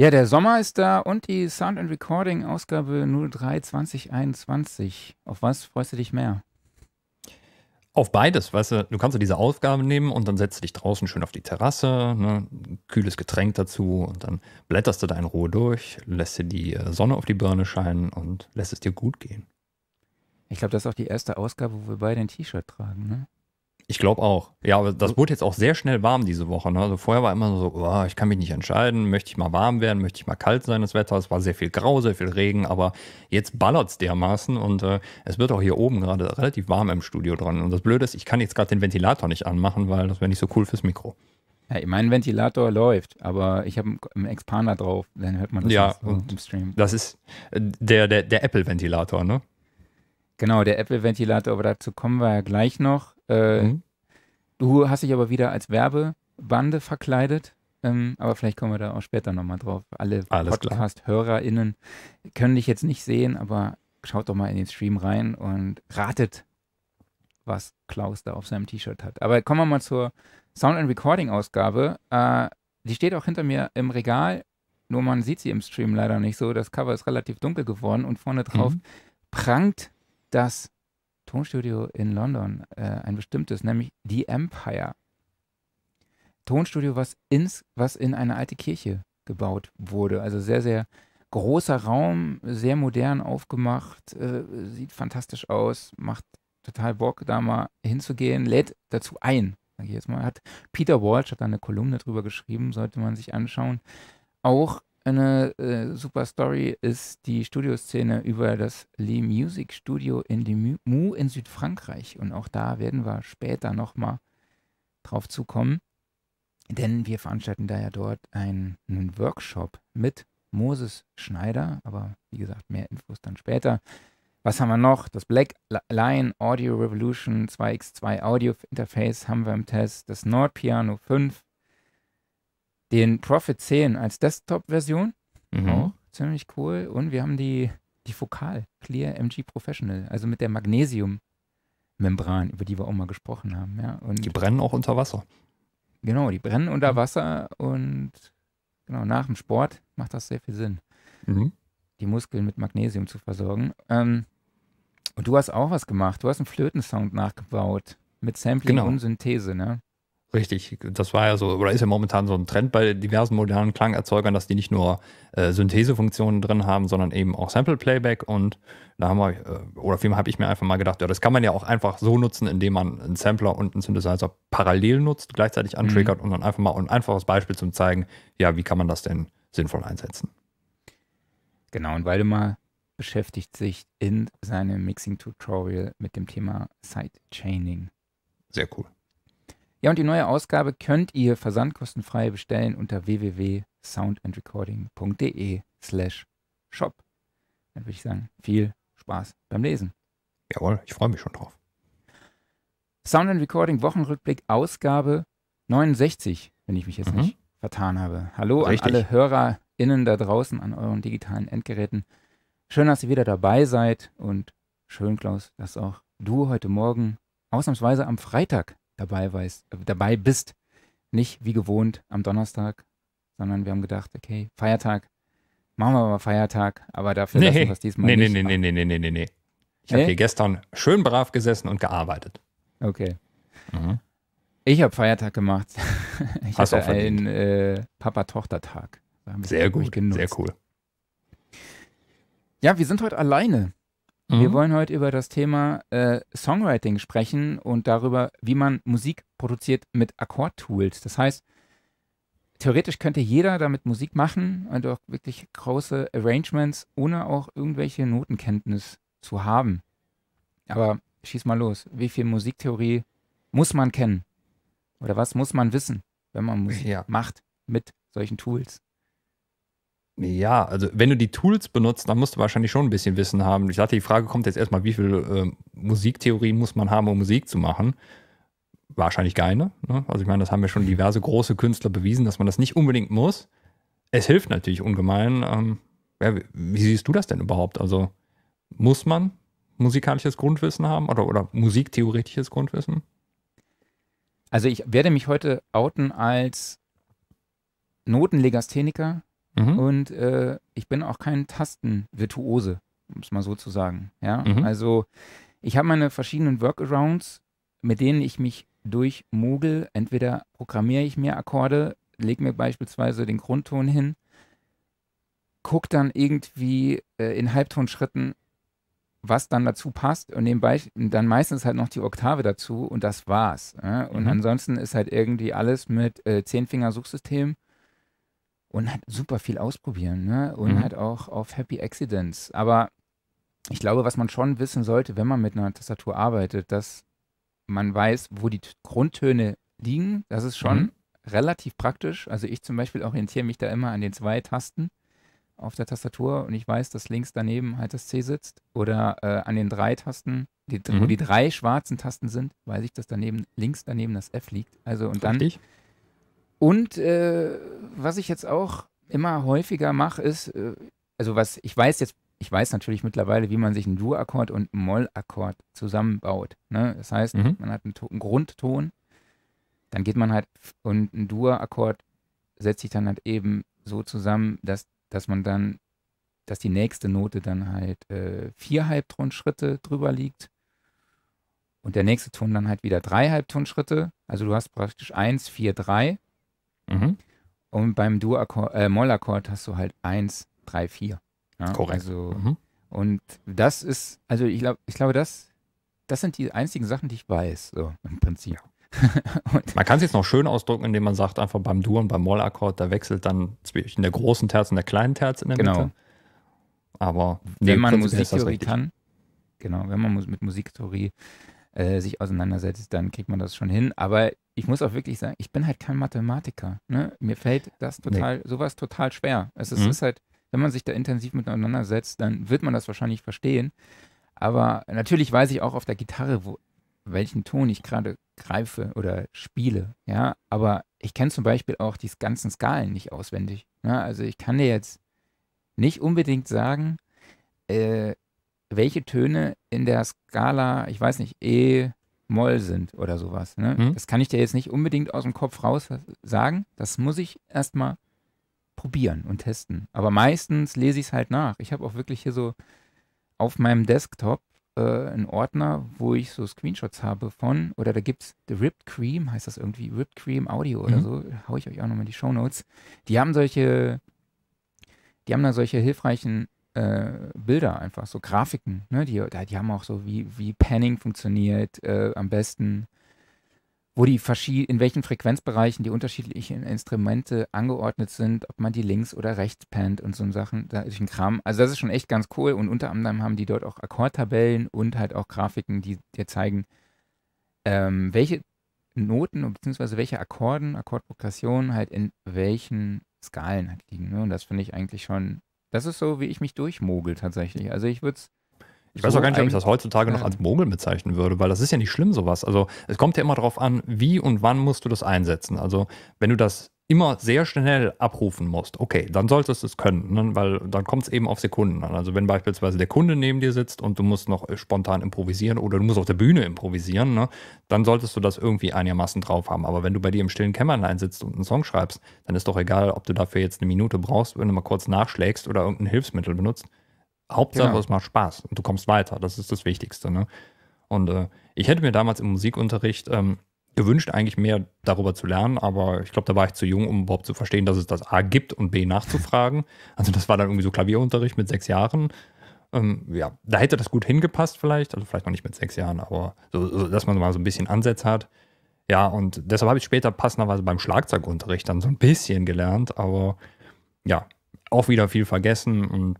Ja, der Sommer ist da und die Sound and Recording Ausgabe 03 2021. Auf was freust du dich mehr? Auf beides, weißt du, du kannst ja diese Aufgabe nehmen und dann setzt du dich draußen schön auf die Terrasse, ne, kühles Getränk dazu und dann blätterst du da in Ruhe durch, lässt dir die äh, Sonne auf die Birne scheinen und lässt es dir gut gehen. Ich glaube, das ist auch die erste Ausgabe, wo wir beide ein T-Shirt tragen, ne? Ich glaube auch. Ja, aber das wurde jetzt auch sehr schnell warm diese Woche. Ne? Also vorher war immer so, oh, ich kann mich nicht entscheiden, möchte ich mal warm werden, möchte ich mal kalt sein, das Wetter. Es war sehr viel grau, sehr viel Regen, aber jetzt ballert es dermaßen und äh, es wird auch hier oben gerade relativ warm im Studio dran. Und das Blöde ist, ich kann jetzt gerade den Ventilator nicht anmachen, weil das wäre nicht so cool fürs Mikro. Ja, mein Ventilator läuft, aber ich habe einen Expander drauf, dann hört man das ja, so im Stream. Das ist äh, der, der, der Apple-Ventilator, ne? Genau, der Apple-Ventilator, aber dazu kommen wir ja gleich noch. Äh, mhm. Du hast dich aber wieder als Werbebande verkleidet. Ähm, aber vielleicht kommen wir da auch später nochmal drauf. Alle Podcast-HörerInnen können dich jetzt nicht sehen, aber schaut doch mal in den Stream rein und ratet, was Klaus da auf seinem T-Shirt hat. Aber kommen wir mal zur Sound and Recording-Ausgabe. Äh, die steht auch hinter mir im Regal, nur man sieht sie im Stream leider nicht so. Das Cover ist relativ dunkel geworden und vorne drauf mhm. prangt das Tonstudio in London, äh, ein bestimmtes, nämlich The Empire. Tonstudio, was, ins, was in eine alte Kirche gebaut wurde. Also sehr, sehr großer Raum, sehr modern aufgemacht, äh, sieht fantastisch aus, macht total Bock, da mal hinzugehen, lädt dazu ein. Sag ich jetzt mal, hat Peter Walsh hat da eine Kolumne drüber geschrieben, sollte man sich anschauen. Auch eine äh, super Story ist die Studioszene über das Lee Music Studio in dem Mu in Südfrankreich. Und auch da werden wir später nochmal drauf zukommen. Denn wir veranstalten da ja dort einen, einen Workshop mit Moses Schneider. Aber wie gesagt, mehr Infos dann später. Was haben wir noch? Das Black Lion Audio Revolution 2x2 Audio Interface haben wir im Test. Das Nord Piano 5 den Prophet 10 als Desktop-Version. Mhm. Auch ziemlich cool. Und wir haben die, die Fokal Clear MG Professional, also mit der Magnesium-Membran, über die wir auch mal gesprochen haben. Ja. Und die brennen auch unter Wasser. Genau, die brennen unter mhm. Wasser und genau, nach dem Sport macht das sehr viel Sinn, mhm. die Muskeln mit Magnesium zu versorgen. Ähm, und du hast auch was gemacht. Du hast einen Flötensound nachgebaut mit Sampling genau. und Synthese, ne? Richtig, das war ja so, oder ist ja momentan so ein Trend bei diversen modernen Klangerzeugern, dass die nicht nur äh, Synthesefunktionen drin haben, sondern eben auch Sample-Playback und da haben wir, äh, oder vielmehr habe ich mir einfach mal gedacht, ja, das kann man ja auch einfach so nutzen, indem man einen Sampler und einen Synthesizer parallel nutzt, gleichzeitig antriggert mhm. und dann einfach mal ein einfaches Beispiel zum zeigen, ja, wie kann man das denn sinnvoll einsetzen. Genau, und Waldemar beschäftigt sich in seinem Mixing-Tutorial mit dem Thema Side-Chaining. Sehr cool. Ja, und die neue Ausgabe könnt ihr versandkostenfrei bestellen unter www.soundandrecording.de slash shop. Dann würde ich sagen, viel Spaß beim Lesen. Jawohl, ich freue mich schon drauf. Sound and Recording Wochenrückblick Ausgabe 69, wenn ich mich jetzt mhm. nicht vertan habe. Hallo Richtig. an alle HörerInnen da draußen an euren digitalen Endgeräten. Schön, dass ihr wieder dabei seid und schön, Klaus, dass auch du heute Morgen ausnahmsweise am Freitag dabei, weißt, äh, dabei bist. Nicht wie gewohnt am Donnerstag, sondern wir haben gedacht, okay, Feiertag, machen wir mal Feiertag, aber dafür nee, lassen wir es diesmal nee, nicht. Nee, nee, nee, nee, nee, nee, nee. Ich habe hier gestern schön brav gesessen und gearbeitet. Okay. Mhm. Ich habe Feiertag gemacht. Ich Hast hatte auch einen äh, Papa-Tochter-Tag. Sehr gut, sehr cool. Ja, wir sind heute alleine. Mhm. Wir wollen heute über das Thema äh, Songwriting sprechen und darüber, wie man Musik produziert mit Akkordtools. Das heißt, theoretisch könnte jeder damit Musik machen und auch wirklich große Arrangements, ohne auch irgendwelche Notenkenntnis zu haben. Aber schieß mal los. Wie viel Musiktheorie muss man kennen? Oder was muss man wissen, wenn man Musik ja. macht mit solchen Tools? Ja, also wenn du die Tools benutzt, dann musst du wahrscheinlich schon ein bisschen Wissen haben. Ich dachte, die Frage kommt jetzt erstmal, wie viel äh, Musiktheorie muss man haben, um Musik zu machen? Wahrscheinlich keine. Ne? Also ich meine, das haben ja schon diverse große Künstler bewiesen, dass man das nicht unbedingt muss. Es hilft natürlich ungemein. Ähm, ja, wie, wie siehst du das denn überhaupt? Also muss man musikalisches Grundwissen haben oder, oder musiktheoretisches Grundwissen? Also ich werde mich heute outen als Notenlegastheniker Mhm. Und äh, ich bin auch kein Tastenvirtuose, um es mal so zu sagen. Ja? Mhm. Also ich habe meine verschiedenen Workarounds, mit denen ich mich durchmogel. Entweder programmiere ich mir Akkorde, lege mir beispielsweise den Grundton hin, gucke dann irgendwie äh, in Halbtonschritten, was dann dazu passt und nebenbei dann meistens halt noch die Oktave dazu und das war's. Ja? Und mhm. ansonsten ist halt irgendwie alles mit äh, Zehnfinger-Suchsystem und hat super viel ausprobieren ne? und mhm. halt auch auf Happy Accidents. Aber ich glaube, was man schon wissen sollte, wenn man mit einer Tastatur arbeitet, dass man weiß, wo die Grundtöne liegen. Das ist schon mhm. relativ praktisch. Also ich zum Beispiel orientiere mich da immer an den zwei Tasten auf der Tastatur und ich weiß, dass links daneben halt das C sitzt oder äh, an den drei Tasten, die, mhm. wo die drei schwarzen Tasten sind, weiß ich, dass daneben links daneben das F liegt. Also und Richtig. dann und äh, was ich jetzt auch immer häufiger mache, ist, äh, also was ich weiß jetzt, ich weiß natürlich mittlerweile, wie man sich einen Dur-Akkord und einen Moll-Akkord zusammenbaut. Ne? Das heißt, mhm. man hat einen, einen, Grundton, dann geht man halt und ein Dur-Akkord setzt sich dann halt eben so zusammen, dass, dass man dann, dass die nächste Note dann halt äh, vier Halbtonschritte drüber liegt und der nächste Ton dann halt wieder drei Halbtonschritte. Also du hast praktisch eins, vier, drei Mhm. Und beim dur äh, Moll-Akkord hast du halt 1, 3, 4. Ja? Korrekt. Also, mhm. Und das ist, also ich glaube, ich glaube, das, das sind die einzigen Sachen, die ich weiß, so im Prinzip. man kann es jetzt noch schön ausdrücken, indem man sagt, einfach beim Dur- und beim Moll-Akkord, da wechselt dann zwischen der großen Terz und der kleinen Terz in der genau. Mitte. Aber nee, wenn man Musiktheorie kann, genau, wenn man mit Musiktheorie äh, sich auseinandersetzt, dann kriegt man das schon hin. Aber ich muss auch wirklich sagen, ich bin halt kein Mathematiker. Ne? Mir fällt das total, nee. sowas total schwer. Es ist, mhm. ist, halt, wenn man sich da intensiv miteinander setzt, dann wird man das wahrscheinlich verstehen. Aber natürlich weiß ich auch auf der Gitarre, wo, welchen Ton ich gerade greife oder spiele. Ja, aber ich kenne zum Beispiel auch die ganzen Skalen nicht auswendig. Ne? Also ich kann dir jetzt nicht unbedingt sagen, äh, welche Töne in der Skala, ich weiß nicht, E, Moll sind oder sowas. Ne? Hm? Das kann ich dir jetzt nicht unbedingt aus dem Kopf raus sagen. Das muss ich erstmal probieren und testen. Aber meistens lese ich es halt nach. Ich habe auch wirklich hier so auf meinem Desktop äh, einen Ordner, wo ich so Screenshots habe von, oder da gibt es The Ripped Cream, heißt das irgendwie, Ripped Cream Audio oder mhm. so, hau ich euch auch nochmal die Show Notes. Die haben solche, die haben da solche hilfreichen äh, Bilder einfach, so Grafiken. Ne? Die, die haben auch so, wie, wie Panning funktioniert äh, am besten, wo die in welchen Frequenzbereichen die unterschiedlichen Instrumente angeordnet sind, ob man die links oder rechts pannt und so Sachen, da ist ein Kram. Also das ist schon echt ganz cool und unter anderem haben die dort auch Akkordtabellen und halt auch Grafiken, die dir zeigen, ähm, welche Noten bzw. welche Akkorden, Akkordprogressionen halt in welchen Skalen halt liegen. Ne? Und das finde ich eigentlich schon das ist so, wie ich mich durchmogel tatsächlich. Also ich würde es. Ich weiß auch gar nicht, ob ich das heutzutage noch als Mogel bezeichnen würde, weil das ist ja nicht schlimm, sowas. Also es kommt ja immer darauf an, wie und wann musst du das einsetzen. Also wenn du das immer sehr schnell abrufen musst, okay, dann solltest du es können, ne? weil dann kommt es eben auf Sekunden an. Also wenn beispielsweise der Kunde neben dir sitzt und du musst noch äh, spontan improvisieren oder du musst auf der Bühne improvisieren, ne? dann solltest du das irgendwie einigermaßen drauf haben. Aber wenn du bei dir im stillen Kämmerlein sitzt und einen Song schreibst, dann ist doch egal, ob du dafür jetzt eine Minute brauchst, wenn du mal kurz nachschlägst oder irgendein Hilfsmittel benutzt. Hauptsache, genau. es macht Spaß und du kommst weiter. Das ist das Wichtigste. Ne? Und äh, ich hätte mir damals im Musikunterricht ähm, gewünscht, eigentlich mehr darüber zu lernen, aber ich glaube, da war ich zu jung, um überhaupt zu verstehen, dass es das A gibt und B nachzufragen. Also das war dann irgendwie so Klavierunterricht mit sechs Jahren. Ähm, ja, da hätte das gut hingepasst vielleicht, also vielleicht noch nicht mit sechs Jahren, aber so, so dass man mal so ein bisschen Ansätze hat. Ja, und deshalb habe ich später passenderweise beim Schlagzeugunterricht dann so ein bisschen gelernt, aber ja, auch wieder viel vergessen und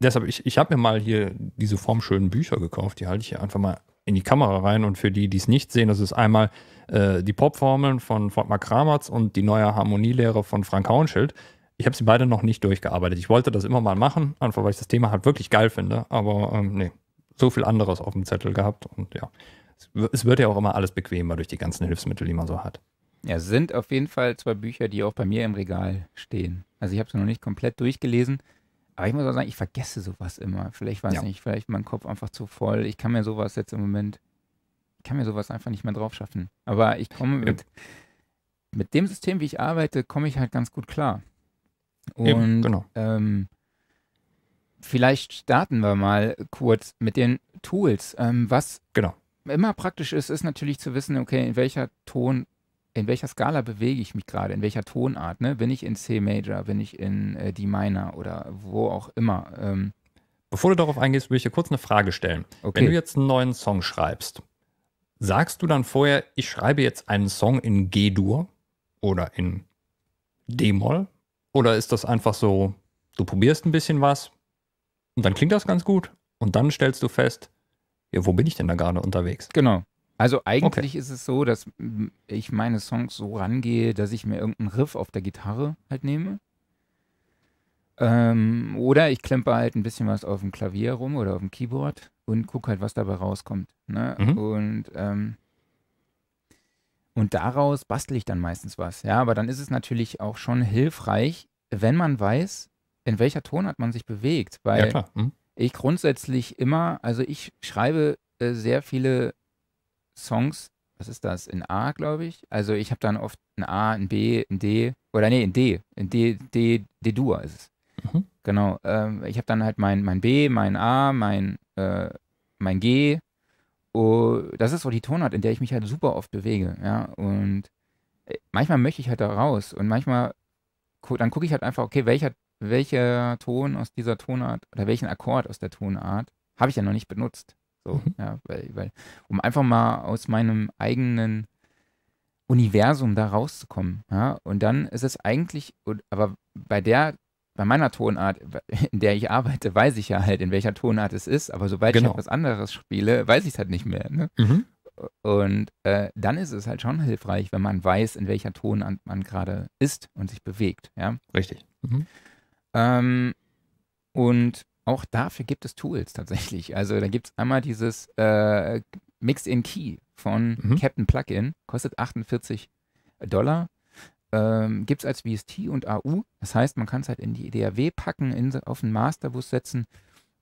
deshalb, ich, ich habe mir mal hier diese formschönen Bücher gekauft, die halte ich hier einfach mal in die Kamera rein. Und für die, die es nicht sehen, das ist einmal äh, die Popformeln von Fortmar Kramatz und die neue Harmonielehre von Frank Hauenschild. Ich habe sie beide noch nicht durchgearbeitet. Ich wollte das immer mal machen, einfach weil ich das Thema halt wirklich geil finde. Aber ähm, nee, so viel anderes auf dem Zettel gehabt. Und ja, es wird ja auch immer alles bequemer durch die ganzen Hilfsmittel, die man so hat. Ja, es sind auf jeden Fall zwei Bücher, die auch bei mir im Regal stehen. Also ich habe sie noch nicht komplett durchgelesen. Aber ich muss auch sagen, ich vergesse sowas immer. Vielleicht weiß ja. nicht, vielleicht mein Kopf einfach zu voll. Ich kann mir sowas jetzt im Moment, ich kann mir sowas einfach nicht mehr drauf schaffen. Aber ich komme mit, mit dem System, wie ich arbeite, komme ich halt ganz gut klar. Und Eben, genau. ähm, vielleicht starten wir mal kurz mit den Tools. Ähm, was genau. immer praktisch ist, ist natürlich zu wissen, okay, in welcher Ton, in welcher Skala bewege ich mich gerade, in welcher Tonart, ne? Bin ich in C Major, bin ich in äh, D Minor oder wo auch immer. Ähm. Bevor du darauf eingehst, würde ich dir kurz eine Frage stellen. Okay. Wenn du jetzt einen neuen Song schreibst, sagst du dann vorher, ich schreibe jetzt einen Song in G-Dur oder in D-Moll? Oder ist das einfach so, du probierst ein bisschen was und dann klingt das ganz gut und dann stellst du fest, ja, wo bin ich denn da gerade unterwegs? Genau. Also eigentlich okay. ist es so, dass ich meine Songs so rangehe, dass ich mir irgendeinen Riff auf der Gitarre halt nehme. Ähm, oder ich klempe halt ein bisschen was auf dem Klavier rum oder auf dem Keyboard und gucke halt, was dabei rauskommt. Ne? Mhm. Und, ähm, und daraus bastel ich dann meistens was. Ja, aber dann ist es natürlich auch schon hilfreich, wenn man weiß, in welcher Ton hat man sich bewegt. Weil ja, mhm. ich grundsätzlich immer, also ich schreibe äh, sehr viele Songs, was ist das, in A, glaube ich. Also ich habe dann oft ein A, ein B, ein D, oder nee, ein D, ein D, D, D-Dur ist es. Mhm. Genau. Ähm, ich habe dann halt mein, mein B, mein A, mein, äh, mein G. Oh, das ist so die Tonart, in der ich mich halt super oft bewege. Ja? Und äh, manchmal möchte ich halt da raus und manchmal, gu dann gucke ich halt einfach, okay, welcher, welcher Ton aus dieser Tonart oder welchen Akkord aus der Tonart habe ich ja noch nicht benutzt. So, mhm. ja, weil, weil, um einfach mal aus meinem eigenen Universum da rauszukommen. Ja? Und dann ist es eigentlich, aber bei der, bei meiner Tonart, in der ich arbeite, weiß ich ja halt, in welcher Tonart es ist, aber sobald genau. ich etwas anderes spiele, weiß ich es halt nicht mehr. Ne? Mhm. Und äh, dann ist es halt schon hilfreich, wenn man weiß, in welcher Tonart man gerade ist und sich bewegt. Ja? Richtig. Mhm. Ähm, und auch dafür gibt es Tools tatsächlich. Also da gibt es einmal dieses äh, Mix-in-Key von mhm. Captain Plugin, kostet 48 Dollar. Ähm, gibt es als VST und AU. Das heißt, man kann es halt in die DAW packen, in, auf den Masterbus setzen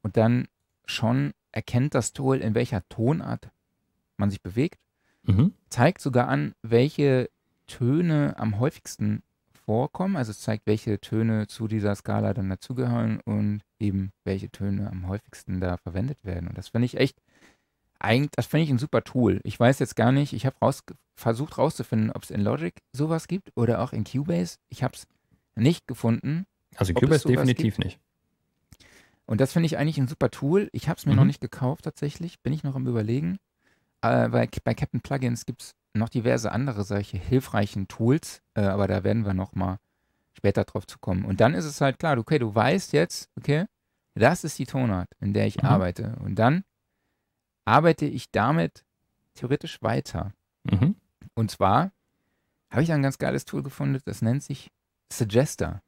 und dann schon erkennt das Tool, in welcher Tonart man sich bewegt. Mhm. Zeigt sogar an, welche Töne am häufigsten vorkommen. Also es zeigt, welche Töne zu dieser Skala dann dazugehören und eben welche Töne am häufigsten da verwendet werden. Und das finde ich echt, eigentlich, das finde ich ein super Tool. Ich weiß jetzt gar nicht, ich habe raus, versucht rauszufinden, ob es in Logic sowas gibt oder auch in Cubase. Ich habe es nicht gefunden. Also Cubase definitiv gibt. nicht. Und das finde ich eigentlich ein super Tool. Ich habe es mir mhm. noch nicht gekauft tatsächlich, bin ich noch am überlegen. Äh, bei, bei Captain Plugins gibt es noch diverse andere solche hilfreichen Tools, äh, aber da werden wir nochmal später drauf zu kommen. Und dann ist es halt klar, okay, du weißt jetzt, okay, das ist die Tonart, in der ich mhm. arbeite. Und dann arbeite ich damit theoretisch weiter. Mhm. Und zwar habe ich ein ganz geiles Tool gefunden, das nennt sich Suggester.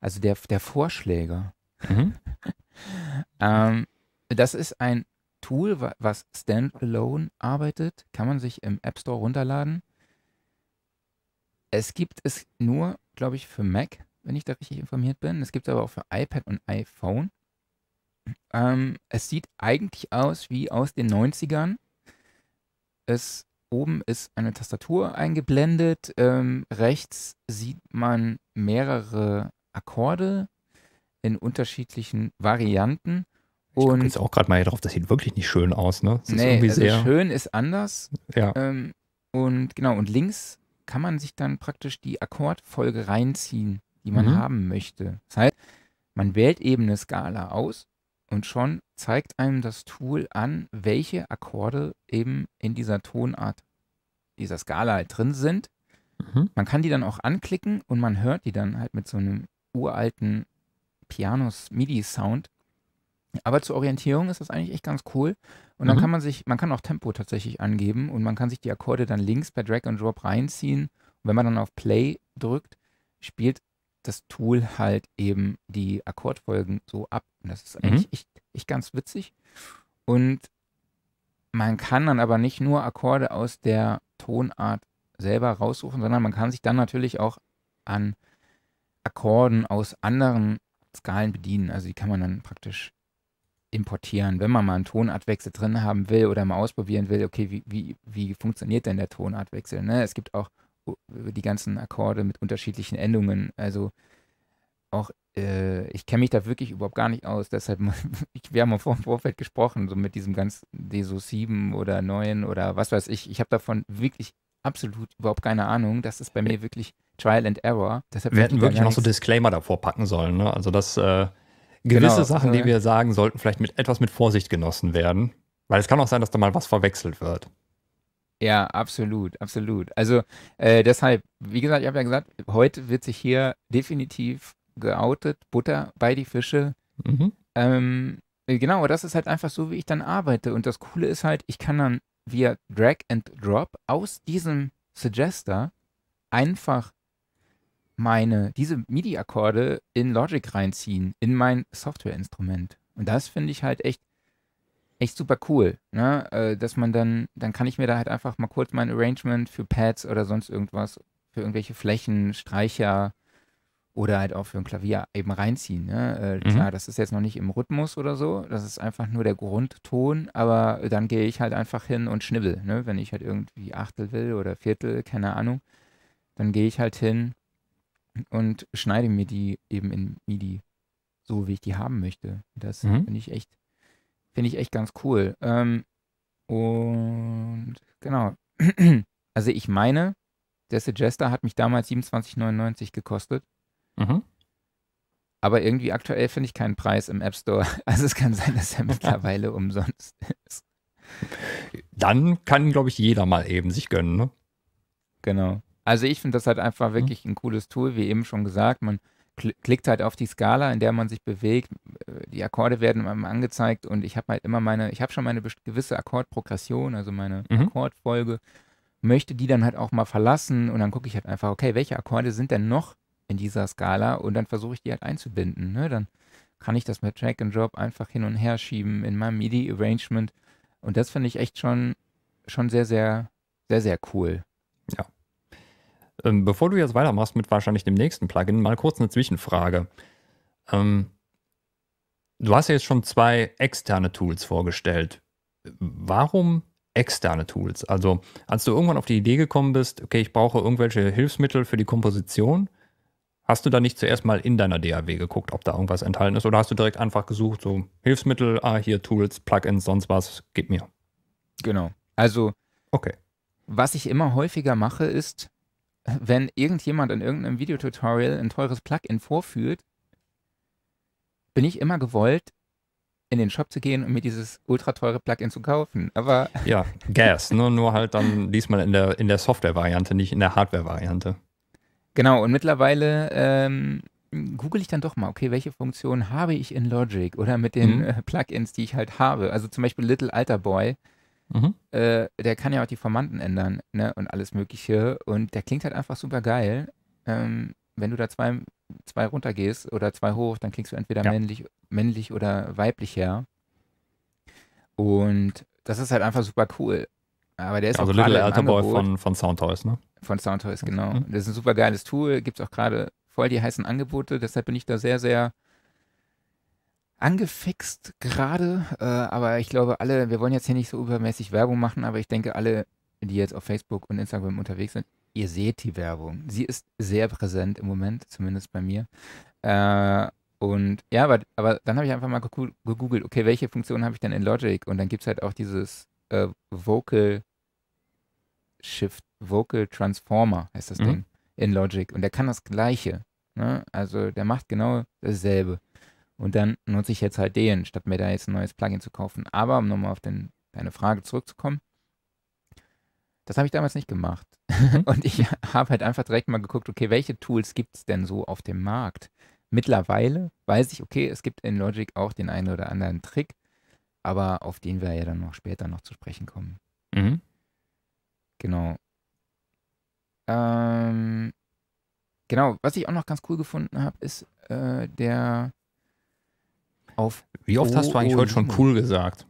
Also der, der Vorschläger. Mhm. ähm, das ist ein Tool, was standalone arbeitet, kann man sich im App Store runterladen. Es gibt es nur, glaube ich, für Mac, wenn ich da richtig informiert bin. Es gibt es aber auch für iPad und iPhone. Ähm, es sieht eigentlich aus wie aus den 90ern. Es, oben ist eine Tastatur eingeblendet. Ähm, rechts sieht man mehrere Akkorde in unterschiedlichen Varianten. Ich und jetzt auch gerade mal hier drauf, das sieht wirklich nicht schön aus, ne? Das nee, ist also schön ist anders. Ja. Ähm, und genau, und links kann man sich dann praktisch die Akkordfolge reinziehen, die man mhm. haben möchte. Das heißt, man wählt eben eine Skala aus und schon zeigt einem das Tool an, welche Akkorde eben in dieser Tonart dieser Skala halt drin sind. Mhm. Man kann die dann auch anklicken und man hört die dann halt mit so einem uralten Pianos MIDI-Sound aber zur Orientierung ist das eigentlich echt ganz cool. Und dann mhm. kann man sich, man kann auch Tempo tatsächlich angeben und man kann sich die Akkorde dann links per Drag and Drop reinziehen. Und wenn man dann auf Play drückt, spielt das Tool halt eben die Akkordfolgen so ab. Und das ist eigentlich mhm. echt, echt ganz witzig. Und man kann dann aber nicht nur Akkorde aus der Tonart selber raussuchen, sondern man kann sich dann natürlich auch an Akkorden aus anderen Skalen bedienen. Also die kann man dann praktisch importieren, wenn man mal einen Tonartwechsel drin haben will oder mal ausprobieren will, okay, wie, wie, wie funktioniert denn der Tonartwechsel? Ne? Es gibt auch die ganzen Akkorde mit unterschiedlichen Endungen. Also auch, äh, ich kenne mich da wirklich überhaupt gar nicht aus. Deshalb, ich, wir haben vor dem Vorfeld gesprochen, so mit diesem ganzen DESO 7 oder 9 oder was weiß ich. Ich habe davon wirklich absolut überhaupt keine Ahnung. Das ist bei mir wirklich Trial and Error. Deshalb wir hätten wirklich noch so Disclaimer davor packen sollen. Ne? Also das, äh, gewisse genau. Sachen, die wir sagen, sollten vielleicht mit etwas mit Vorsicht genossen werden, weil es kann auch sein, dass da mal was verwechselt wird. Ja, absolut, absolut. Also äh, deshalb, wie gesagt, ich habe ja gesagt, heute wird sich hier definitiv geoutet, Butter bei die Fische. Mhm. Ähm, genau, das ist halt einfach so, wie ich dann arbeite. Und das Coole ist halt, ich kann dann via Drag and Drop aus diesem Suggester einfach meine, diese MIDI-Akkorde in Logic reinziehen, in mein Software-Instrument. Und das finde ich halt echt, echt super cool, ne? Äh, dass man dann, dann kann ich mir da halt einfach mal kurz mein Arrangement für Pads oder sonst irgendwas, für irgendwelche Flächen, Streicher oder halt auch für ein Klavier eben reinziehen. Ne? Äh, mhm. Klar, das ist jetzt noch nicht im Rhythmus oder so, das ist einfach nur der Grundton, aber dann gehe ich halt einfach hin und schnibbel, ne? wenn ich halt irgendwie Achtel will oder Viertel, keine Ahnung, dann gehe ich halt hin und schneide mir die eben in MIDI, so wie ich die haben möchte. Das mhm. finde ich echt, finde ich echt ganz cool. Ähm, und genau. Also ich meine, der Suggester hat mich damals 27,99 gekostet. Mhm. Aber irgendwie aktuell finde ich keinen Preis im App Store. Also es kann sein, dass er mittlerweile umsonst ist. Dann kann, glaube ich, jeder mal eben sich gönnen, ne? Genau. Also ich finde das halt einfach mhm. wirklich ein cooles Tool, wie eben schon gesagt. Man klickt halt auf die Skala, in der man sich bewegt. Äh, die Akkorde werden einem angezeigt und ich habe halt immer meine, ich habe schon meine gewisse Akkordprogression, also meine mhm. Akkordfolge, möchte die dann halt auch mal verlassen und dann gucke ich halt einfach, okay, welche Akkorde sind denn noch in dieser Skala und dann versuche ich die halt einzubinden. Ne? Dann kann ich das mit Track and Drop einfach hin und her schieben in meinem MIDI-Arrangement und das finde ich echt schon, schon sehr, sehr, sehr, sehr cool. Ja. Ähm, bevor du jetzt weitermachst mit wahrscheinlich dem nächsten Plugin, mal kurz eine Zwischenfrage. Ähm, du hast ja jetzt schon zwei externe Tools vorgestellt. Warum externe Tools? Also, als du irgendwann auf die Idee gekommen bist, okay, ich brauche irgendwelche Hilfsmittel für die Komposition, hast du da nicht zuerst mal in deiner DAW geguckt, ob da irgendwas enthalten ist? Oder hast du direkt einfach gesucht, so Hilfsmittel, ah, hier Tools, Plugins, sonst was, gib mir. Genau. Also, okay. Was ich immer häufiger mache, ist, wenn irgendjemand in irgendeinem Videotutorial ein teures Plugin vorführt, bin ich immer gewollt, in den Shop zu gehen und mir dieses ultra teure Plugin zu kaufen. Aber ja, Gas, nur, ne? nur halt dann diesmal in der, in der Software-Variante, nicht in der Hardware-Variante. Genau, und mittlerweile ähm, google ich dann doch mal, okay, welche Funktionen habe ich in Logic oder mit den mhm. Äh, Plugins, die ich halt habe. Also zum Beispiel Little Alter Boy Mhm. Äh, der kann ja auch die Formanten ändern ne? und alles Mögliche. Und der klingt halt einfach super geil. Ähm, wenn du da zwei, zwei gehst oder zwei hoch, dann klingst du entweder ja. männlich, männlich oder weiblich her. Und das ist halt einfach super cool. Aber der ist also auch Little Alter Boy von, von Soundtoys, ne? Von Soundtoys, mhm. genau. Mhm. Das ist ein super geiles Tool, gibt es auch gerade voll die heißen Angebote, deshalb bin ich da sehr, sehr angefixt gerade, äh, aber ich glaube alle, wir wollen jetzt hier nicht so übermäßig Werbung machen, aber ich denke alle, die jetzt auf Facebook und Instagram unterwegs sind, ihr seht die Werbung. Sie ist sehr präsent im Moment, zumindest bei mir. Äh, und ja, aber, aber dann habe ich einfach mal gegoogelt, okay, welche Funktion habe ich denn in Logic? Und dann gibt es halt auch dieses äh, Vocal Shift, Vocal Transformer heißt das mhm. Ding in Logic. Und der kann das Gleiche. Ne? Also der macht genau dasselbe. Und dann nutze ich jetzt halt den, statt mir da jetzt ein neues Plugin zu kaufen. Aber um nochmal auf den, deine Frage zurückzukommen, das habe ich damals nicht gemacht. Mhm. und ich habe halt einfach direkt mal geguckt, okay, welche Tools gibt es denn so auf dem Markt? Mittlerweile weiß ich, okay, es gibt in Logic auch den einen oder anderen Trick, aber auf den wir ja dann noch später noch zu sprechen kommen. Mhm. Genau. Ähm, genau, was ich auch noch ganz cool gefunden habe, ist äh, der auf. Wie oft hast du eigentlich heute schon oh, oh, cool oh. gesagt?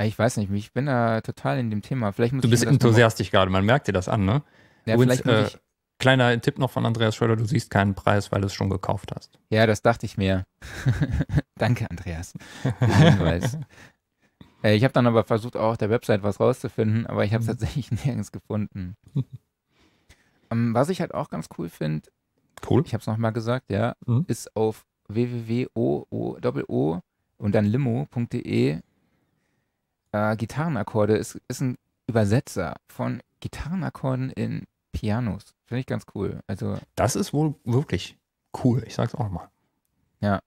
Ich weiß nicht, ich bin da total in dem Thema. Vielleicht muss du bist enthusiastisch gerade, man merkt dir das an, ne? Ja, Übrigens, äh, kleiner Tipp noch von Andreas Schröder, du siehst keinen Preis, weil du es schon gekauft hast. Ja, das dachte ich mir. Danke, Andreas. äh, ich habe dann aber versucht, auch auf der Website was rauszufinden, aber ich habe es mhm. tatsächlich nirgends gefunden. um, ähm, was ich halt auch ganz cool finde, cool. ich habe es nochmal gesagt, ja, mhm. ist auf www.o und dann limo.de äh, Gitarrenakkorde ist, ist ein Übersetzer von Gitarrenakkorden in Pianos. Finde ich ganz cool. Also, das ist wohl wirklich cool. Ich sag's auch mal. Ja.